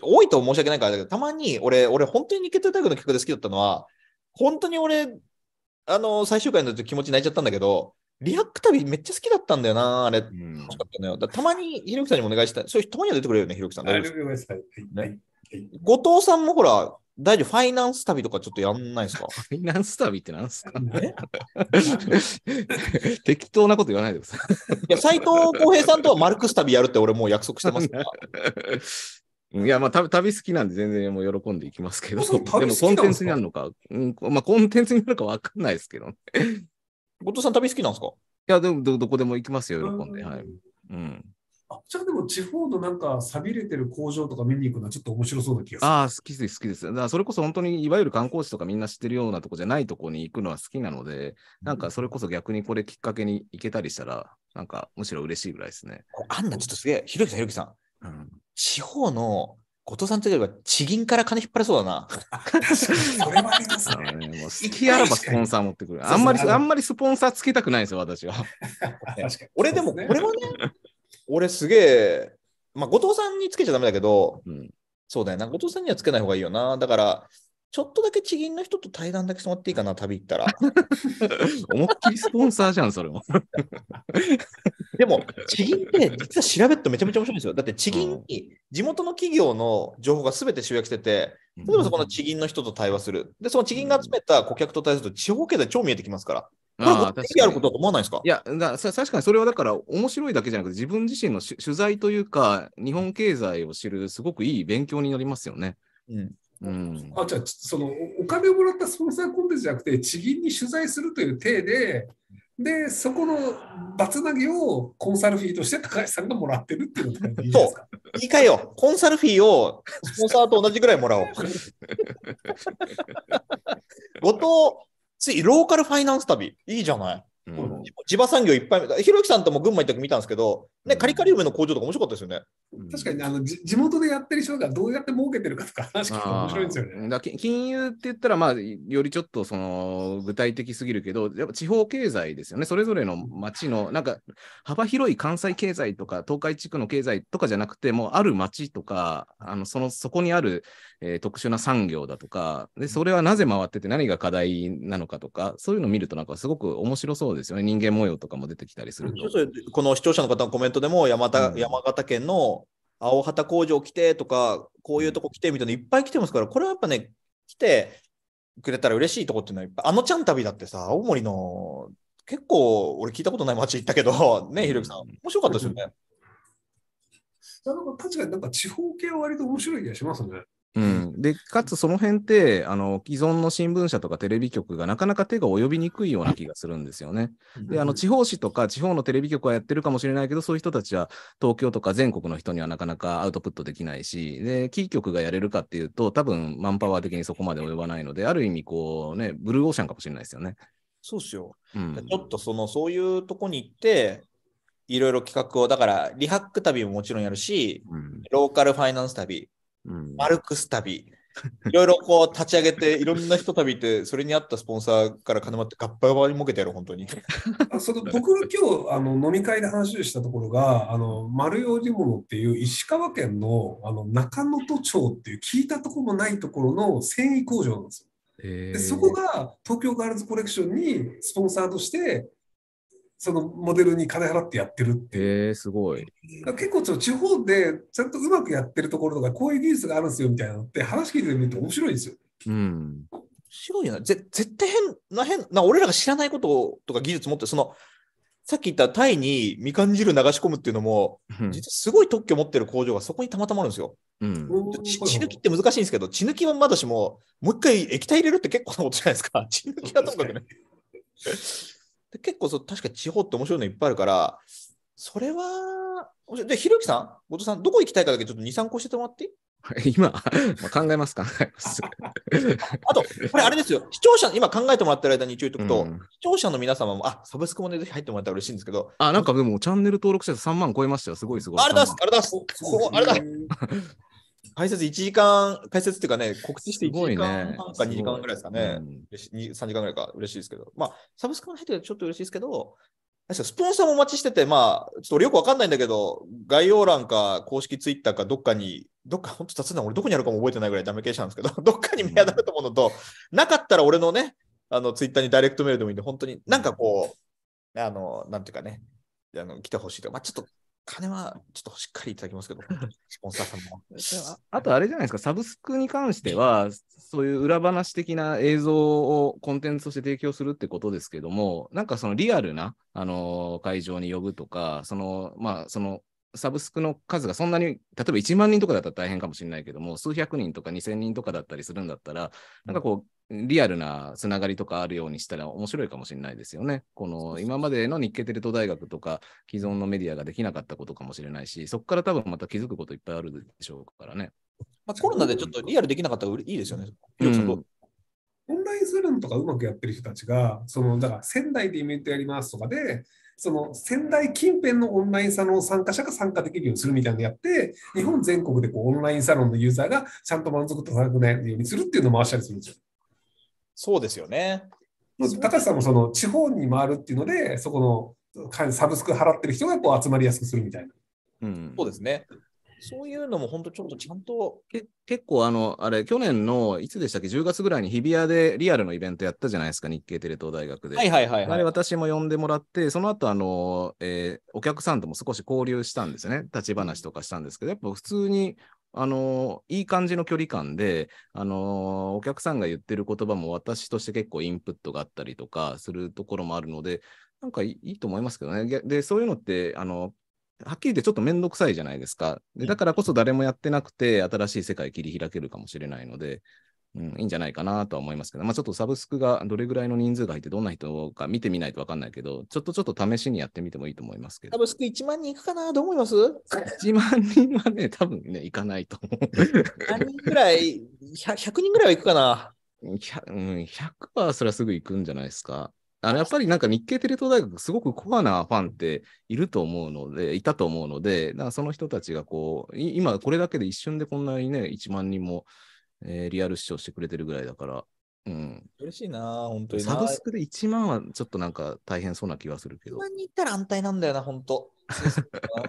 多いと申し訳ないからだけど、たまに、俺、俺、本当にニケットイ学の曲で好きだったのは、本当に俺、あの、最終回の時気持ち泣いちゃったんだけど、リアック旅めっちゃ好きだったんだよな、あれ。うん、たのよたまにひろゆきさんにもお願いしたい。そういうたまには出てくれるよね、ひろゆきさん。ね、後藤さんもほら、大丈夫、ファイナンス旅とかちょっとやんないですか *laughs* ファイナンス旅ってなんですか *laughs* 適当なこと言わないでください。いや、斎藤浩平さんとはマルクス旅やるって俺もう約束してますから。*laughs* いや、まあ旅、旅好きなんで全然もう喜んでいきますけど、でもコンテンツになるのか、うん、まあ、コンテンツになるかわかんないですけど、後藤さん、旅好きなんですかいや、でもど、どこでも行きますよ、喜んで。はい。うん。あじゃあでも地方のなんか錆びれてる工場とか見に行くのはちょっと面白そうな気がする。ああ、好きです、好きです。だからそれこそ本当にいわゆる観光地とかみんな知ってるようなとこじゃないとこに行くのは好きなので、なんかそれこそ逆にこれきっかけに行けたりしたら、なんかむしろ嬉しいぐらいですね。あんなちょっとすげえ、ひろきさん、ひろきさん。うん、地方の後藤さんといえば、地銀から金引っ張れそうだな。*laughs* それもありますね。もう好きあらばスポンサー持ってくる。あんまり、あんまりスポンサーつけたくないんですよ、私は。俺でも、これはね、俺すげえ、まあ、後藤さんにつけちゃだめだけど、うん、そうだよな、後藤さんにはつけない方がいいよな。だから、ちょっとだけ地銀の人と対談だけしてもらっていいかな、旅行ったら。*laughs* 思いっきりスポンサーじゃん、それも。*laughs* でも、地銀って実は調べるとめちゃめちゃ面白いんですよ。だって地銀に地元の企業の情報がすべて集約してて、例えばそこの地銀の人と対話する。で、その地銀が集めた顧客と対すると地方経済超見えてきますから。まんか、あること思わないですかいやだ、確かにそれはだから、面白いだけじゃなくて、自分自身の取材というか、日本経済を知る、すごくいい勉強になりますよね。うん。うん、あじゃあそのお金をもらったスポンサーコンテンツじゃなくて地銀に取材するという体ででそこのバツナギをコンサルフィーとして高橋さんがもらってるっていうのがですかいいかよコンサルフィーをスポンサーと同じぐらいもらおう *laughs* 後藤次、ローカルファイナンス旅。いいじゃない。うん、千葉産業いっぱい、ひろゆきさんとも群馬行った時見たんですけど、ね、カリカリ梅の工場とか面白かったですよね。確かにあの地元でやってる人がどうやって儲けてるかとか話か面白いですよね。金融って言ったら、まあ、よりちょっとその具体的すぎるけど、やっぱ地方経済ですよね、それぞれの町の、なんか幅広い関西経済とか、東海地区の経済とかじゃなくて、もうある町とか、あのそのそこにある、えー、特殊な産業だとかで、それはなぜ回ってて何が課題なのかとか、そういうのを見ると、なんかすごく面白そうそうですよね。人間模様とかも出てきたりすると。この視聴者の方のコメントでも山田、うん、山形県の青旗工場来てとか、こういうとこ来てみたいなのいっぱい来てますから、これはやっぱね、来てくれたら嬉しいとこっていうのはいっぱい。あのちゃん旅だってさ、青森の結構俺聞いたことない街行ったけど、*laughs* ね、ひろきさん、面白かったですよね。なんか確かになんか地方系は割と面白い気がしますね。うん、でかつその辺ってあの既存の新聞社とかテレビ局がなかなか手が及びにくいような気がするんですよね。であの地方紙とか地方のテレビ局はやってるかもしれないけどそういう人たちは東京とか全国の人にはなかなかアウトプットできないしでキー局がやれるかっていうと多分マンパワー的にそこまで及ばないのである意味こうねブルーオーシャンかもしれないですよね。そうっすよ、うん、ちょっとそのそういうとこに行っていろいろ企画をだからリハック旅ももちろんやるし、うん、ローカルファイナンス旅マルクス旅。いろいろこう立ち上げて、いろんな人旅って、それに合ったスポンサーから金まってガッバガバに儲けてやる、本当に。*laughs* あその僕が今日あの飲み会で話をしたところが、あの丸用地物っていう石川県のあの中野都町っていう聞いたところもないところの繊維工場なんですよ。でそこが東京ガールズコレクションにスポンサーとしてそのモデルに金払ってやってるってえー、すごい。結構ちょ地方でちゃんとうまくやってるところとか、こういう技術があるんですよみたいなのって話聞いてみると面白いですよ。うん。面白いな。ぜ絶対変な、変な、俺らが知らないこととか技術持って、その、さっき言ったタイにみかん汁流し込むっていうのも、うん、実はすごい特許持ってる工場がそこにたまたまあるんですよ。うん、血抜きって難しいんですけど、血抜きはまだしも、もう一回液体入れるって結構なことじゃないですか。血抜きはともかくね。で結構そう確か地方って面白いのいっぱいあるから、それは、で、ひろゆきさん、後藤さん、どこ行きたいかだけちょっと2、3個してもらっていい今、まあ、考えます、考えます。あと、これあれですよ、視聴者、今考えてもらってる間に一応言っとくと、うん、視聴者の皆様も、あサブスクもね、ぜひ入ってもらったら嬉しいんですけど、あ、なんかでも、チャンネル登録者数3万超えましたよ、すごいすごい。あれだす、あれだす、あれだ。*laughs* 解説1時間、解説っていうかね、告知して1時間半か2時間ぐらいですかね。ね3時間ぐらいか、嬉しいですけど。まあ、サブスクの入ってちょっと嬉しいですけど、スポンサーもお待ちしてて、まあ、ちょっと俺よくわかんないんだけど、概要欄か公式ツイッターかどっかに、どっか、本当雑な俺どこにあるかも覚えてないぐらいダメ系なんですけど、*laughs* どっかに目当たると思うのと、なかったら俺のね、あのツイッターにダイレクトメールでもいいんで、本当になんかこう、あの、なんていうかね、あの来てほしいとまあ、ちょっと金はちょっとしっかりいただきますけど、*laughs* スポンサーさんも。あとあれじゃないですか、サブスクに関しては、そういう裏話的な映像をコンテンツとして提供するってことですけども、なんかそのリアルな、あの会場に呼ぶとか、その、まあ、その、サブスクの数がそんなに、例えば1万人とかだったら大変かもしれないけども、数百人とか2000人とかだったりするんだったら、なんかこう、リアルなつながりとかあるようにしたら面白いかもしれないですよね。この今までの日経テレ東大学とか既存のメディアができなかったことかもしれないし、そこから多分また気づくこといっぱいあるでしょうからね。まあ、コロナでちょっとリアルできなかったらいいですよね。うん、オンラインサロンとかうまくやってる人たちが、そのだから仙台でイベントやりますとかで、その仙台近辺のオンラインサロン参加者が参加できるようにするみたいなのやって、日本全国でこうオンラインサロンのユーザーがちゃんと満足とされてないようにするっていうのもあしたりするんですよ。そうですよね。高橋さんもその地方に回るっていうので、そこのサブスク払ってる人がこう集まりやすくするみたいな。うん、そうですね。そういうのも本当ちょっとちゃんと。結構あの、あれ、去年のいつでしたっけ、10月ぐらいに日比谷でリアルのイベントやったじゃないですか、日系テレ東大学で。はいはいはい、はい、あれ、私も呼んでもらって、その後あの、えー、お客さんとも少し交流したんですよね。立ち話とかしたんですけど、やっぱ普通にあのいい感じの距離感で、あのお客さんが言ってる言葉も私として結構インプットがあったりとかするところもあるので、なんかいいと思いますけどね。で、そういうのって、あのはっきり言ってちょっと面倒くさいじゃないですか。でだからこそ誰もやってなくて、新しい世界切り開けるかもしれないので、うん、いいんじゃないかなとは思いますけど、まあ、ちょっとサブスクがどれぐらいの人数が入って、どんな人か見てみないと分かんないけど、ちょっとちょっと試しにやってみてもいいと思いますけど。サブスク1万人いくかなどう思います ?1 万人はね、多分ね、いかないと思う。何人ぐらい100、100人ぐらいはいくかな 100,、うん、100はそれはすぐ行くんじゃないですか。あのやっぱりなんか日系テレ東大学、すごくコアなファンっていると思うので、いたと思うので、その人たちがこう、今これだけで一瞬でこんなにね、1万人もえー、リアル視聴してくれてるぐらいだから、うん。嬉しいな、本当に。サブスクで1万はちょっとなんか大変そうな気がするけど。1万にいったら安泰なんだよな、本当。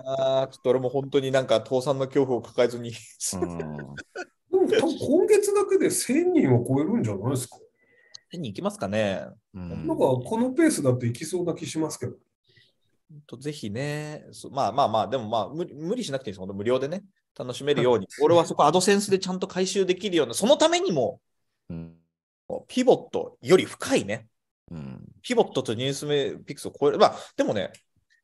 ああ、ちょっと俺も本当になんか倒産の恐怖を抱えずにでも多分今月だけで1000人を超えるんじゃないですか。1000人行きますかね。うん、なんかこのペースだといきそうな気しますけど。とぜひね、まあまあまあ、でもまあ無、無理しなくていいです。無料でね、楽しめるように。俺はそこアドセンスでちゃんと回収できるような、そのためにも、うん、ピボットより深いね。うん、ピボットとニュースメピクスを超える。まあ、でもね、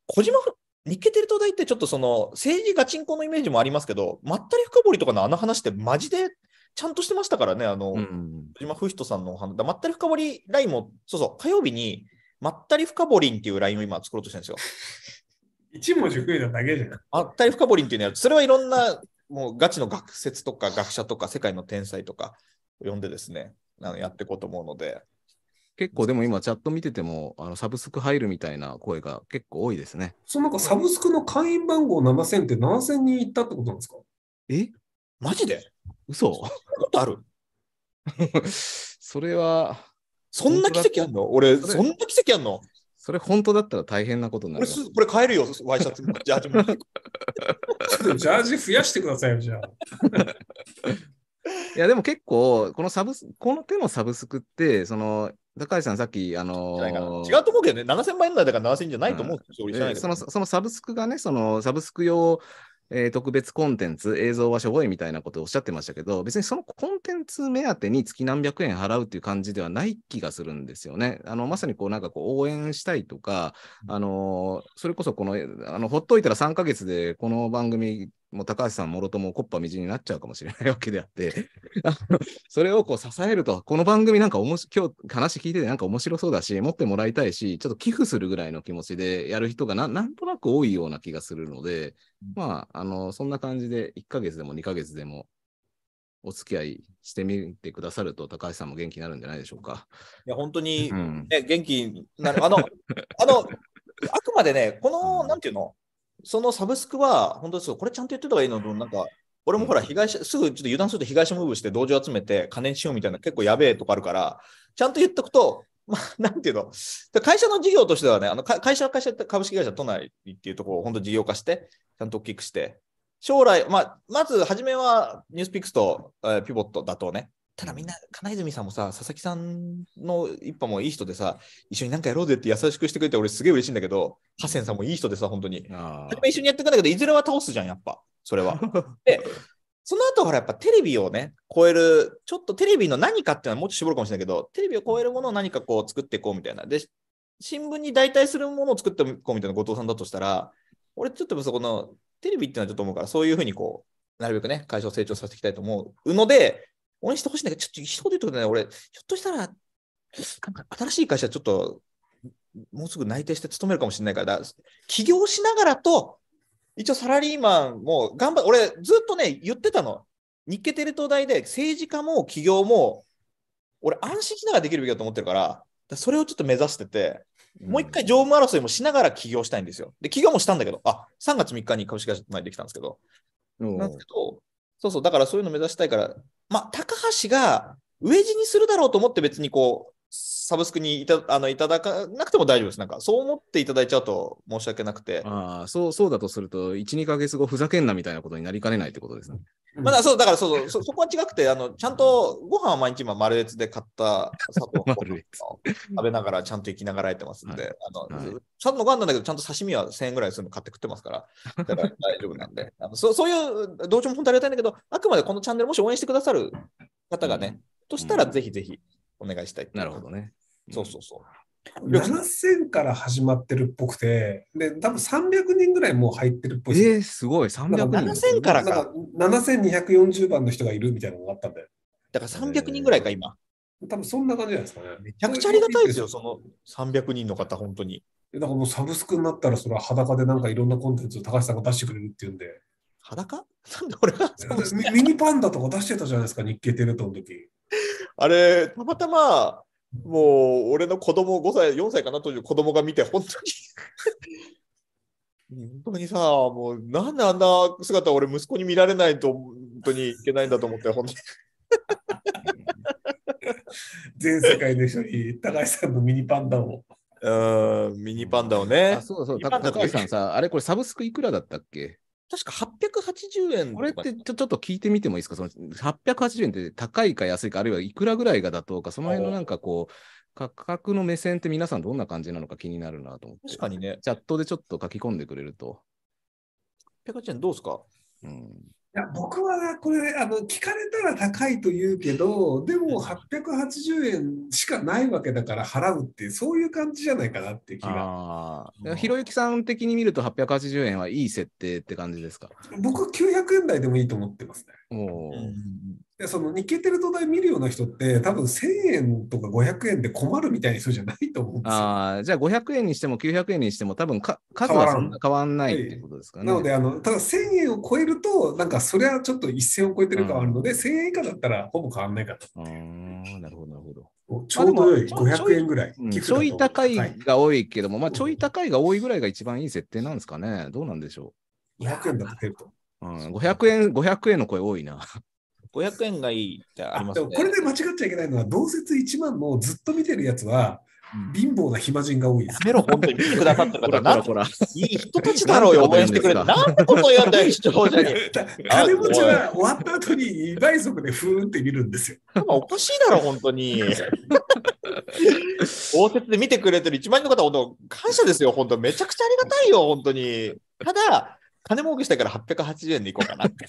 小島日経テレ東大ってちょっとその政治ガチンコのイメージもありますけど、まったり深掘りとかのあの話ってマジでちゃんとしてましたからね、あの、小、うん、島文人さんのお話、まったり深掘りラインも、そうそう、火曜日にまったり深掘りんっていうラインを今作ろうとしてるんですよ。*laughs* 一文字増えただけじゃん。まったり深掘りんっていうのやそれはいろんな、もうガチの学説とか学者とか世界の天才とか呼んでですね、あのやっていこうと思うので。結構でも今チャット見てても、あのサブスク入るみたいな声が結構多いですね。そのなんかサブスクの会員番号7000って7000人いったってことなんですかえマジで嘘そんなことある *laughs* それはそんな奇跡あんの俺、そんな奇跡あんのそれ本当だったら大変なことになる。これ買えるよ、ワイシャツ。ジャージとジャージ増やしてくださいよ、じゃあ。*laughs* いや、でも結構、このサブス、この手のサブスクって、その、高橋さん、さっき、あのー、違うと思うけどね、7000万円台だから7000円じゃないと思う、うん、そのそのサブスクがね、そのサブスク用えー、特別コンテンツ、映像はしょぼいみたいなことをおっしゃってましたけど、別にそのコンテンツ目当てに月何百円払うっていう感じではない気がするんですよね。あのまさにこうなんかこう応援したいとか、あのそれこそこのあのほっといたら3ヶ月でこの番組もう高橋さんもろともコッパみじんになっちゃうかもしれないわけであって *laughs* それをこう支えると、この番組なんかおもし、今日話聞いててなんか面白そうだし、持ってもらいたいし、ちょっと寄付するぐらいの気持ちでやる人がななんとなく多いような気がするので、まあ、あの、そんな感じで1ヶ月でも2ヶ月でもお付き合いしてみてくださると、高橋さんも元気になるんじゃないでしょうか。いや、本当に、ね、うん、元気になる。あの、あの、あくまでね、この、なんていうの、そのサブスクは、本当ですよ、これちゃんと言ってた方がいいのと、なんか、俺もほら、被害者、すぐちょっと油断すると被害者ムーブして同情集めて金にしようみたいな、結構やべえとかあるから、ちゃんと言っとくと、まあ、なんていうの、会社の事業としてはね、あの会社は会社、株式会社都内っていうところを本当事業化して、ちゃんと大きくして、将来、まあ、まず初めはニュースピックスと、えー、ピボットだとね、ただみんな、金泉さんもさ、佐々木さんの一派もいい人でさ、一緒に何かやろうぜって優しくしてくれて、俺すげえ嬉しいんだけど、ハセンさんもいい人でさ、本当に。一緒にやってくんだけど、いずれは倒すじゃん、やっぱ、それは。*laughs* で、その後ほらやっぱテレビをね、超える、ちょっとテレビの何かっていうのはもっと絞るかもしれないけど、テレビを超えるものを何かこう作っていこうみたいな。で、新聞に代替するものを作っていこうみたいな後藤さんだとしたら、俺ちょっとそこのテレビっていうのはちょっと思うから、そういうふうにこう、なるべくね、会社を成長させていきたいと思うので、応援してほしいんだけど、ちょっと一言言うとね、俺、ひょっとしたら、なんか新しい会社ちょっと、もうすぐ内定して勤めるかもしれないから、起業しながらと、一応サラリーマンも頑張俺ずっとね、言ってたの。日経テレ東大で政治家も起業も、俺安心しながらできるべきだと思ってるから、からそれをちょっと目指してて、もう一回常務争いもしながら起業したいんですよ。で、起業もしたんだけど、あ3月3日に株式会社前できたんですけど、なんですけど、そうそう、だからそういうの目指したいから、まあ、高橋が、飢え死にするだろうと思って別にこう、サブスクにいたあのいただかなくても大丈夫です。なんか、そう思っていただいちゃうと申し訳なくて。ああ、そう、そうだとすると、1、2か月後、ふざけんなみたいなことになりかねないってことですね。まだそう、だからそうそ、そこは違くて、あの、ちゃんとご飯は毎日今、丸越で買った砂糖 *laughs* 食べながら、ちゃんと生きながらやってますんで、はい、あの、ちゃんとご飯なんだけど、ちゃんと刺身は1000円ぐらいするの買って食ってますから、だから大丈夫なんで、*laughs* あのそそういう、どうしようも本当ありがたいんだけど、あくまでこのチャンネル、もし応援してくださる方がね、うん、としたら、ぜひぜひ。うんお願いしたいいなるほどね。そうそうそう。7000から始まってるっぽくて、で、多分300人ぐらいもう入ってるっぽい。えー、すごい、300人。7000からか。か7240番の人がいるみたいなのがあったんだよ。だから300人ぐらいか、今。多分そんな感じじゃないですかね。めちゃくちゃありがたいですよ、その300人の方、本当に。だからもうサブスクになったら、それは裸でなんかいろんなコンテンツを高橋さんが出してくれるっていうんで。裸 *laughs* なんで俺がミニパンダとか出してたじゃないですか、日経テレ東の時。あれ、たまたま、もう俺の子供5歳、4歳かなという子供が見て、本当に *laughs* 本当にさ、もうなんであんな姿、俺、息子に見られないと、本当にいけないんだと思って、本当に *laughs* 全世界の人に高橋さんのミニパンダを。うん、ミニパンダをね。あそうそう、高橋さんさ、あれこれサブスクいくらだったっけ確か880円これってちょちょっと聞いてみてもいいですかその ?880 円って高いか安いか、あるいはいくらぐらいが妥当か、その辺のなんかこう、価格の目線って皆さんどんな感じなのか気になるなと思って。確かにね。チャットでちょっと書き込んでくれると。880円どうですかうん。や僕はこれあの聞かれたら高いと言うけどでも880円しかないわけだから払うってうそういう感じじゃないかなって気がひろゆきさん的に見ると880円はいい設定って感じですか僕900円台でもいいと思ってますねでその日経テレ東大見るような人って多分1000円とか500円で困るみたいな人じゃないと思うんですよ。あじゃあ500円にしても900円にしても多分か数はそんな変わんないってことですかね。なのであのただ1000円を超えるとなんかそれはちょっと1000を超えてる感あるので、うん、1000円以下だったらほぼ変わんないかと。なるほどなるほど。ちょうど良い、500円ぐらい。ちょい高いが多いけども、まあ、ちょい高いが多いぐらいが一番いい設定なんですかね。どうなんでしょう。500円だと出ると。うん、500円、500円の声多いな。500 *laughs* 円がいいってありますね。これで間違っちゃいけないのは、同説1万のずっと見てるやつは、貧乏な暇人が多いです。やめろ、本当に見てくださった方、な *laughs* んいい人たちだろうよ、応援してくれた。なんてこと言やんだよ、視聴者に。*laughs* 金持ちは終わった後に2倍速でふーんって見るんですよ。おかしいだろ、本当に。応接で見てくれてる1万人の方、本当感謝ですよ、本当めちゃくちゃありがたいよ、本当に。ただ、金儲けしたから880円でいこうかなって。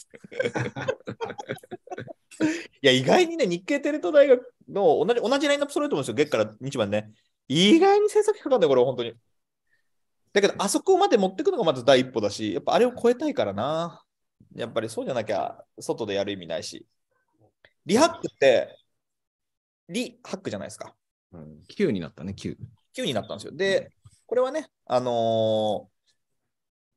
いや、意外にね、日経テレ東大学の同じ同じラインナップ揃えると思うんですよ、月から日番ね。意外に制作費かかるんだよ、これ、本当に。だけど、あそこまで持ってくのがまず第一歩だし、やっぱあれを超えたいからな。やっぱりそうじゃなきゃ、外でやる意味ないし。リハックって、リハックじゃないですか。うん、9になったね、9。9になったんですよ。で、これはね、あのー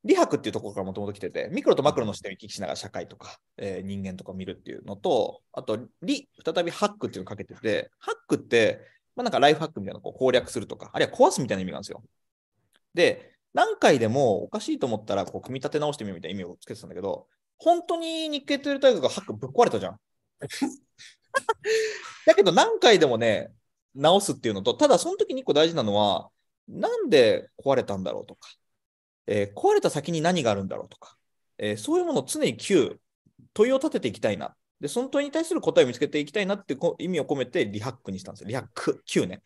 理博っていうところからもともと来てて、ミクロとマクロの視点を行き来しながら社会とか、えー、人間とかを見るっていうのと、あと、理、再びハックっていうのをかけてて、ハックって、まあ、なんかライフハックみたいなのを攻略するとか、あるいは壊すみたいな意味なんですよ。で、何回でもおかしいと思ったらこう組み立て直してみるみたいな意味をつけてたんだけど、本当に日経トゥール大学がハックぶっ壊れたじゃん。*laughs* だけど何回でもね、直すっていうのと、ただその時に一個大事なのは、なんで壊れたんだろうとか、えー、壊れた先に何があるんだろうとか、えー、そういうものを常に旧問いを立てていきたいな。で、その問いに対する答えを見つけていきたいなって意味を込めてリハックにしたんですよ。リハック9年。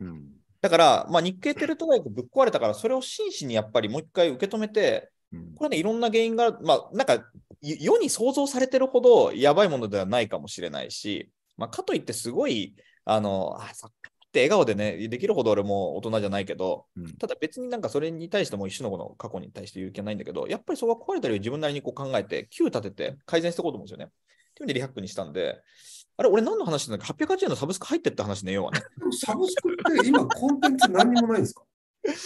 うん、だから、まあ、日経テレ東大学ぶっ壊れたから、それを真摯にやっぱりもう一回受け止めて、これね、いろんな原因がまあ、なんか世に想像されてるほどやばいものではないかもしれないし、まあ、かといってすごい、あのあって笑顔でね、できるほど俺も大人じゃないけど、うん、ただ別になんかそれに対しても一種のこの過去に対して言う気はないんだけど、やっぱりそこは壊れたり自分なりにこう考えて、9立てて改善していこうと思うんですよね。っていう意味でリハックにしたんで、あれ、俺何の話なんだっ ?880 円のサブスク入ってった話ね、要はね。サブスクって今コンテンツ何にもないんですか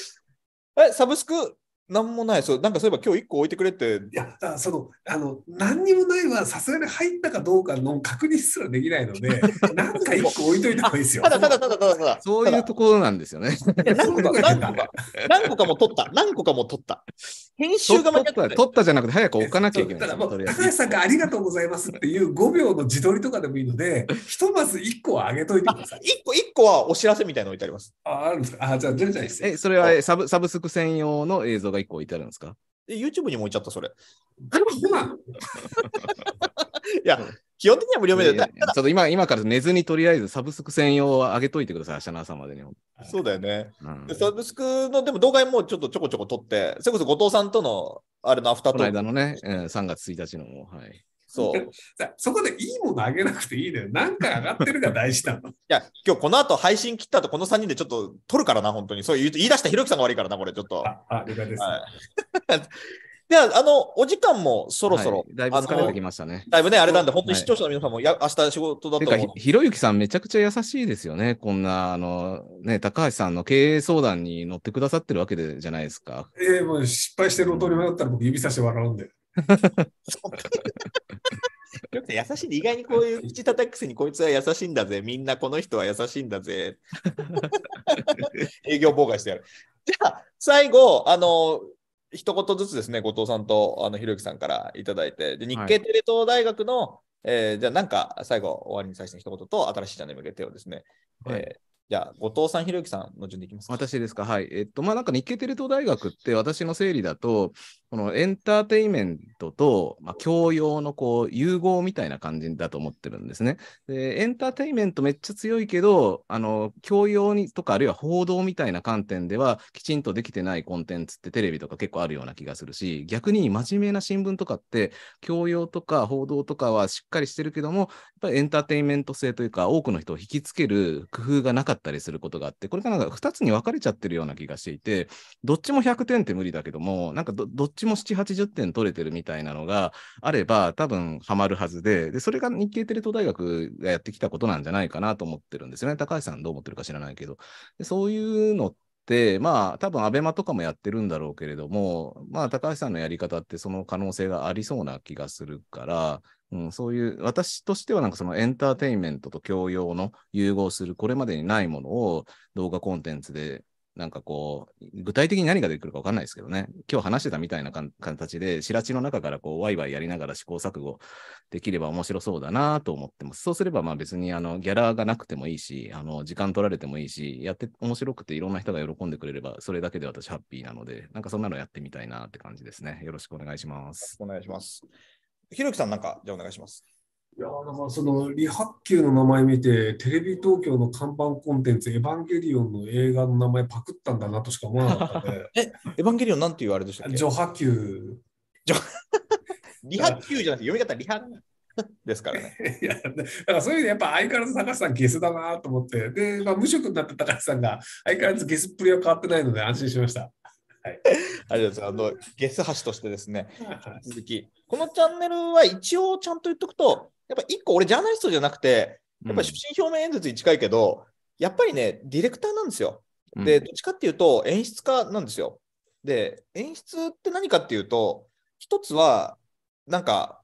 *laughs* え、サブスクなんもない、そう、なんかそういえば今日1個置いてくれって。いや、その、あの、何にもないは、さすがに入ったかどうかの確認すらできないので、*laughs* なんか1個置いといた方がいいですよ。ただただただただただ。そういうところなんですよね。何個か、何個か、何個かも取った。何個かも取った。編集が間った。撮ったじゃなくて、早く置かなきゃいけない。高橋さんがありがとうございますっていう5秒の自撮りとかでもいいので、ひとまず1個は上げといてください。1個、1個はお知らせみたいなの置いてあります。あ、あるんですかあ、じゃあ、じゃないです。え、それはサブサブスク専用の映像が1個置いてあるんですか ?YouTube にも置いちゃった、それ。あ、ほ *laughs* いや、基本的には無料メディア。ちょっと今今から寝ずにとりあえずサブスク専用は上げといてください、明日の朝までに。そうだよね。うん、サブスクのでも動画もちょっとちょこちょこ撮って、それこそ後藤さんとのあれのアフタートーク。この間のね、うん、3月1日のも、はい。そう。*laughs* そこでいいものあげなくていいのよ。何回上がってるが大事なの。*laughs* いや、今日この後配信切った後、この3人でちょっと撮るからな、本当に。そう言い出したひろきさんが悪いからな、これ、ちょっと。あ、あ了解です。はいじゃあの、お時間もそろそろ。はい、だいぶ疲れてきましたね。だいぶね、あれなんで、本当に視聴者の皆さんも、はい、や明日仕事だと思う。ひろゆきさんめちゃくちゃ優しいですよね。こんな、あの、ね、高橋さんの経営相談に乗ってくださってるわけじゃないですか。ええー、もう失敗してる踊り場だったら僕指さして笑うんで。*laughs* 優しい意外にこういう口叩くくせにこいつは優しいんだぜ、みんなこの人は優しいんだぜ。*laughs* 営業妨害してやる。じゃあ、最後、あの、一言ずつですね、後藤さんとあのひろゆきさんからいただいて、で日経テレ東大学の、はい、えー、じゃあなんか最後終わりに最初の一言と新しいチャンネルに向けてをですね、はい、えー、じゃあ後藤さん、ひろゆきさんの順でいきますか。私ですか、はい。えっと、まあなんか日経テレ東大学って私の整理だと、このエンターテインメントと、まあ、教養のこう融合みたいな感じだと思ってるんですね。でエンターテインメントめっちゃ強いけど、あの教養にとか、あるいは報道みたいな観点ではきちんとできてないコンテンツってテレビとか結構あるような気がするし、逆に真面目な新聞とかって、教養とか報道とかはしっかりしてるけども、やっぱりエンターテインメント性というか、多くの人を引きつける工夫がなかったりすることがあって、これがなんか2つに分かれちゃってるような気がしていて、どっちも100点って無理だけども、なんかどっちちも7、80点取れてるみたいなのがあれば、多分ハマるはずで、で、それが日経テレ東大学がやってきたことなんじゃないかなと思ってるんですよね。高橋さんどう思ってるか知らないけど。でそういうのって、まあ、多分アベマとかもやってるんだろうけれども、まあ、高橋さんのやり方ってその可能性がありそうな気がするから、うん、そういう、私としてはなんかそのエンターテインメントと教養の融合する、これまでにないものを動画コンテンツでなんかこう、具体的に何が出てくるか分かんないですけどね、今日話してたみたいな形で、しらちの中からこう、ワイワイやりながら試行錯誤できれば面白そうだなと思ってます。そうすれば、まあ別にあの、ギャラがなくてもいいし、あの、時間取られてもいいし、やって面白くていろんな人が喜んでくれれば、それだけで私ハッピーなので、なんかそんなのやってみたいなって感じですね。よろしくお願いします。お願いします。ひろきさんなんか、じゃあお願いします。いやだかその李白球の名前見てテレビ東京の看板コンテンツ「エヴァンゲリオン」の映画の名前パクったんだなとしか思わなかったね。*laughs* えエヴァンゲリオンなんて言わあれでしたっけ女波球。李白球じゃなくて読み方李白ですからね。*laughs* いやだからそういう意味でやっぱ相変わらず高橋さんゲスだなと思ってで、まあ、無職になった高橋さんが相変わらずゲスっぷりは変わってないので安心しました。はい、ありがとうございます。あのゲス橋としてですね、引き続き、このチャンネルは一応ちゃんと言っとくと、やっぱ一個俺ジャーナリストじゃなくて、やっぱり出身表明演説に近いけど、やっぱりね、ディレクターなんですよ。で、どっちかっていうと演出家なんですよ。で、演出って何かっていうと、一つは、なんか、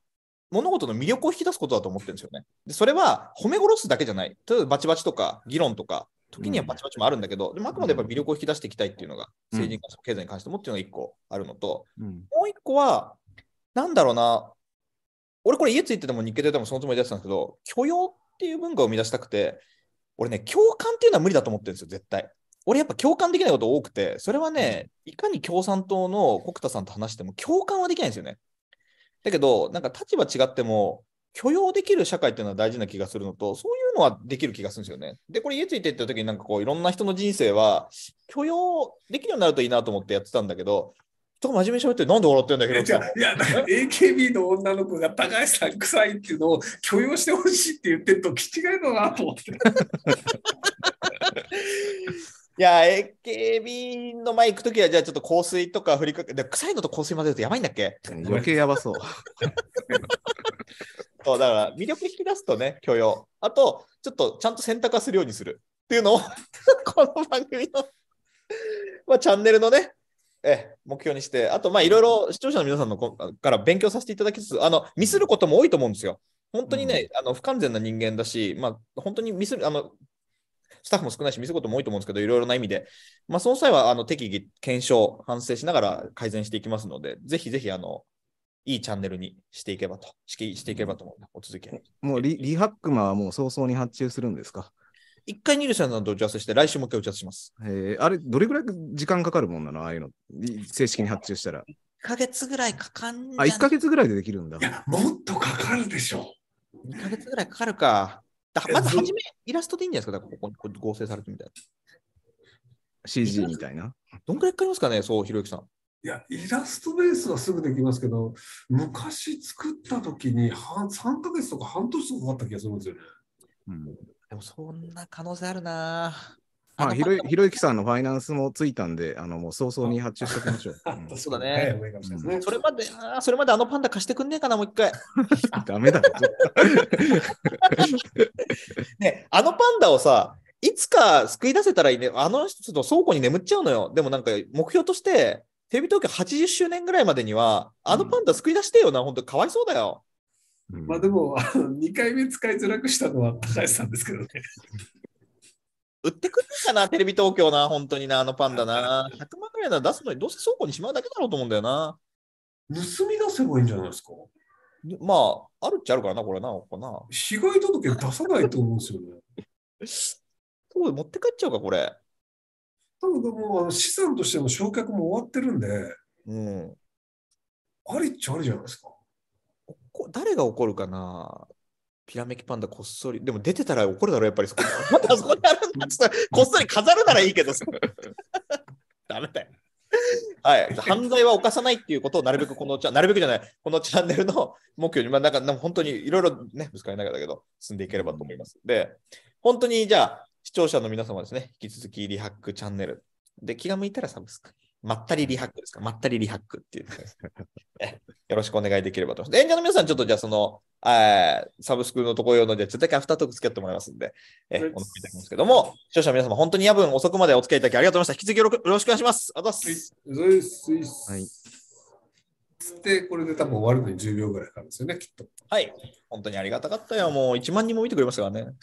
物事の魅力を引き出すことだと思ってるんですよね。でそれは褒め殺すだけじゃない。例えばバチバチとか議論とか、時にはバチバチもあるんだけど、うん、でもあくまでやっぱ魅力を引き出していきたいっていうのが、政治に関しても経済に関してもっていうのが1個あるのと、うん、もう1個は、なんだろうな、俺これ家ついてても日経でもそのつもりでやってたんですけど、許容っていう文化を生み出したくて、俺ね、共感っていうのは無理だと思ってるんですよ、絶対。俺やっぱ共感できないこと多くて、それはね、いかに共産党の国田さんと話しても共感はできないんですよね。だけど、なんか立場違っても、許容できる社会っていうのは大事な気がするのと、そういうのはできる気がするんですよね。で、これ家ついてった時になんかこういろんな人の人生は許容できるようになるといいなと思ってやってたんだけど、と真面目に喋って、なんで笑ってんだけど。いや、AKB の女の子が高橋さん臭いっていうのを許容してほしいって言ってると、ち違いのなと思って。*laughs* いや、AKB の前行くときは、じゃあちょっと香水とか振りかけで臭いのと香水混ぜるとやばいんだっけ余計やばそう。*laughs* そうだから魅力引き出すとね、許容。あと、ちょっとちゃんと選択はするようにするっていうのを *laughs* この番組のまあ、チャンネルのね、え目標にして、あと、まあ、いろいろ視聴者の皆さんのこから勉強させていただきつつ、あの、ミスることも多いと思うんですよ。本当にね、うん、あの不完全な人間だし、まあ、本当にミスる、あの、スタッフも少ないし、見せることも多いと思うんですけど、いろいろな意味で、まあ、その際はあの適宜検証、反省しながら改善していきますので、ぜひぜひあの、いいチャンネルにしていけばと、していけばと思うので、お続き。もうリリハックマはもう早々に発注するんですか一回ニルセンさんと打ち合わせして、来週も一回打ち合わせします。えー、あれ、どれぐらい時間かかるもんなのああいうの。正式に発注したら。1ヶ月ぐらいかかんじゃあ、1ヶ月ぐらいでできるんだい。や、もっとかかるでしょ。2ヶ月ぐらいかかるか。だまず初め、イラストでいいんじゃないですか、だかここに合成されてみたい CG みたいな。な。どんくらいかかりますかね、そう、ひろゆきさん。いや、イラストベースはすぐできますけど、昔作った時に半3ヶ月とか半年とかかかった気がするんですよね。うんでもそんな可能性あるなまあ、ひろひろゆきさんのファイナンスもついたんで、あのもう早々に発注しておきましょう。*laughs* そうだね。それまで、あそれまであのパンダ貸してくんねえかな、もう一回。*laughs* ダメだ。*laughs* ね、あのパンダをさ、いつか救い出せたらいいね。あの人の倉庫に眠っちゃうのよ。でもなんか目標として、テレビ東京80周年ぐらいまでには、あのパンダ救い出してよな、うん、本当かわいそうだよ。うん、まあでも、2回目使いづらくしたのは高橋さんですけどね。売ってくれるかな、テレビ東京な、本当にな、あのパンダな。100万ぐらいなら出すのに、どうせ倉庫にしまうだけだろうと思うんだよな。盗み出せばいいんじゃないですか。まあ、あるっちゃあるからな、これな、こな。被害届出さないと思うんですよね。そう、持って帰っちゃうか、これ。多分でも、資産としての償却も終わってるんで、うん。ありっちゃありじゃないですか。こ誰が怒るかなピラメキパンダこっそり。でも出てたら怒るだろ、やっぱりそこ。*laughs* またそこにあるんだ *laughs* っったら、こっそり飾るならいいけどだ *laughs* ダメだよ。はい、犯罪は犯さないっていうことをなるべくこのチャなるべくじゃない、このチャンネルの目標に、まあ、なんか本当にいろいろね、ぶつかりながらだけど、進んでいければと思います。で、本当にじゃあ、視聴者の皆様ですね、引き続きリハックチャンネル。で、気が向いたらサブスク。まったりリハックですかまったりリハックっていう、*laughs* よろしくお願いできればと。演者の皆さん、ちょっとじゃあその、サブスクのとこ用の、つちょっとだけアフタートーク付き合ってもらいますんで、えー、お願いいたしますけども、視聴者の皆様、本当に夜分遅くまでお付き合いいただきありがとうございました。引き続きよろしくお願いします。あざっす。はい。つって、これで多分終わるのに10秒ぐらいかかるんですよね、きっと。はい。本当にありがたかったよ。もう1万人も見てくれましたからね。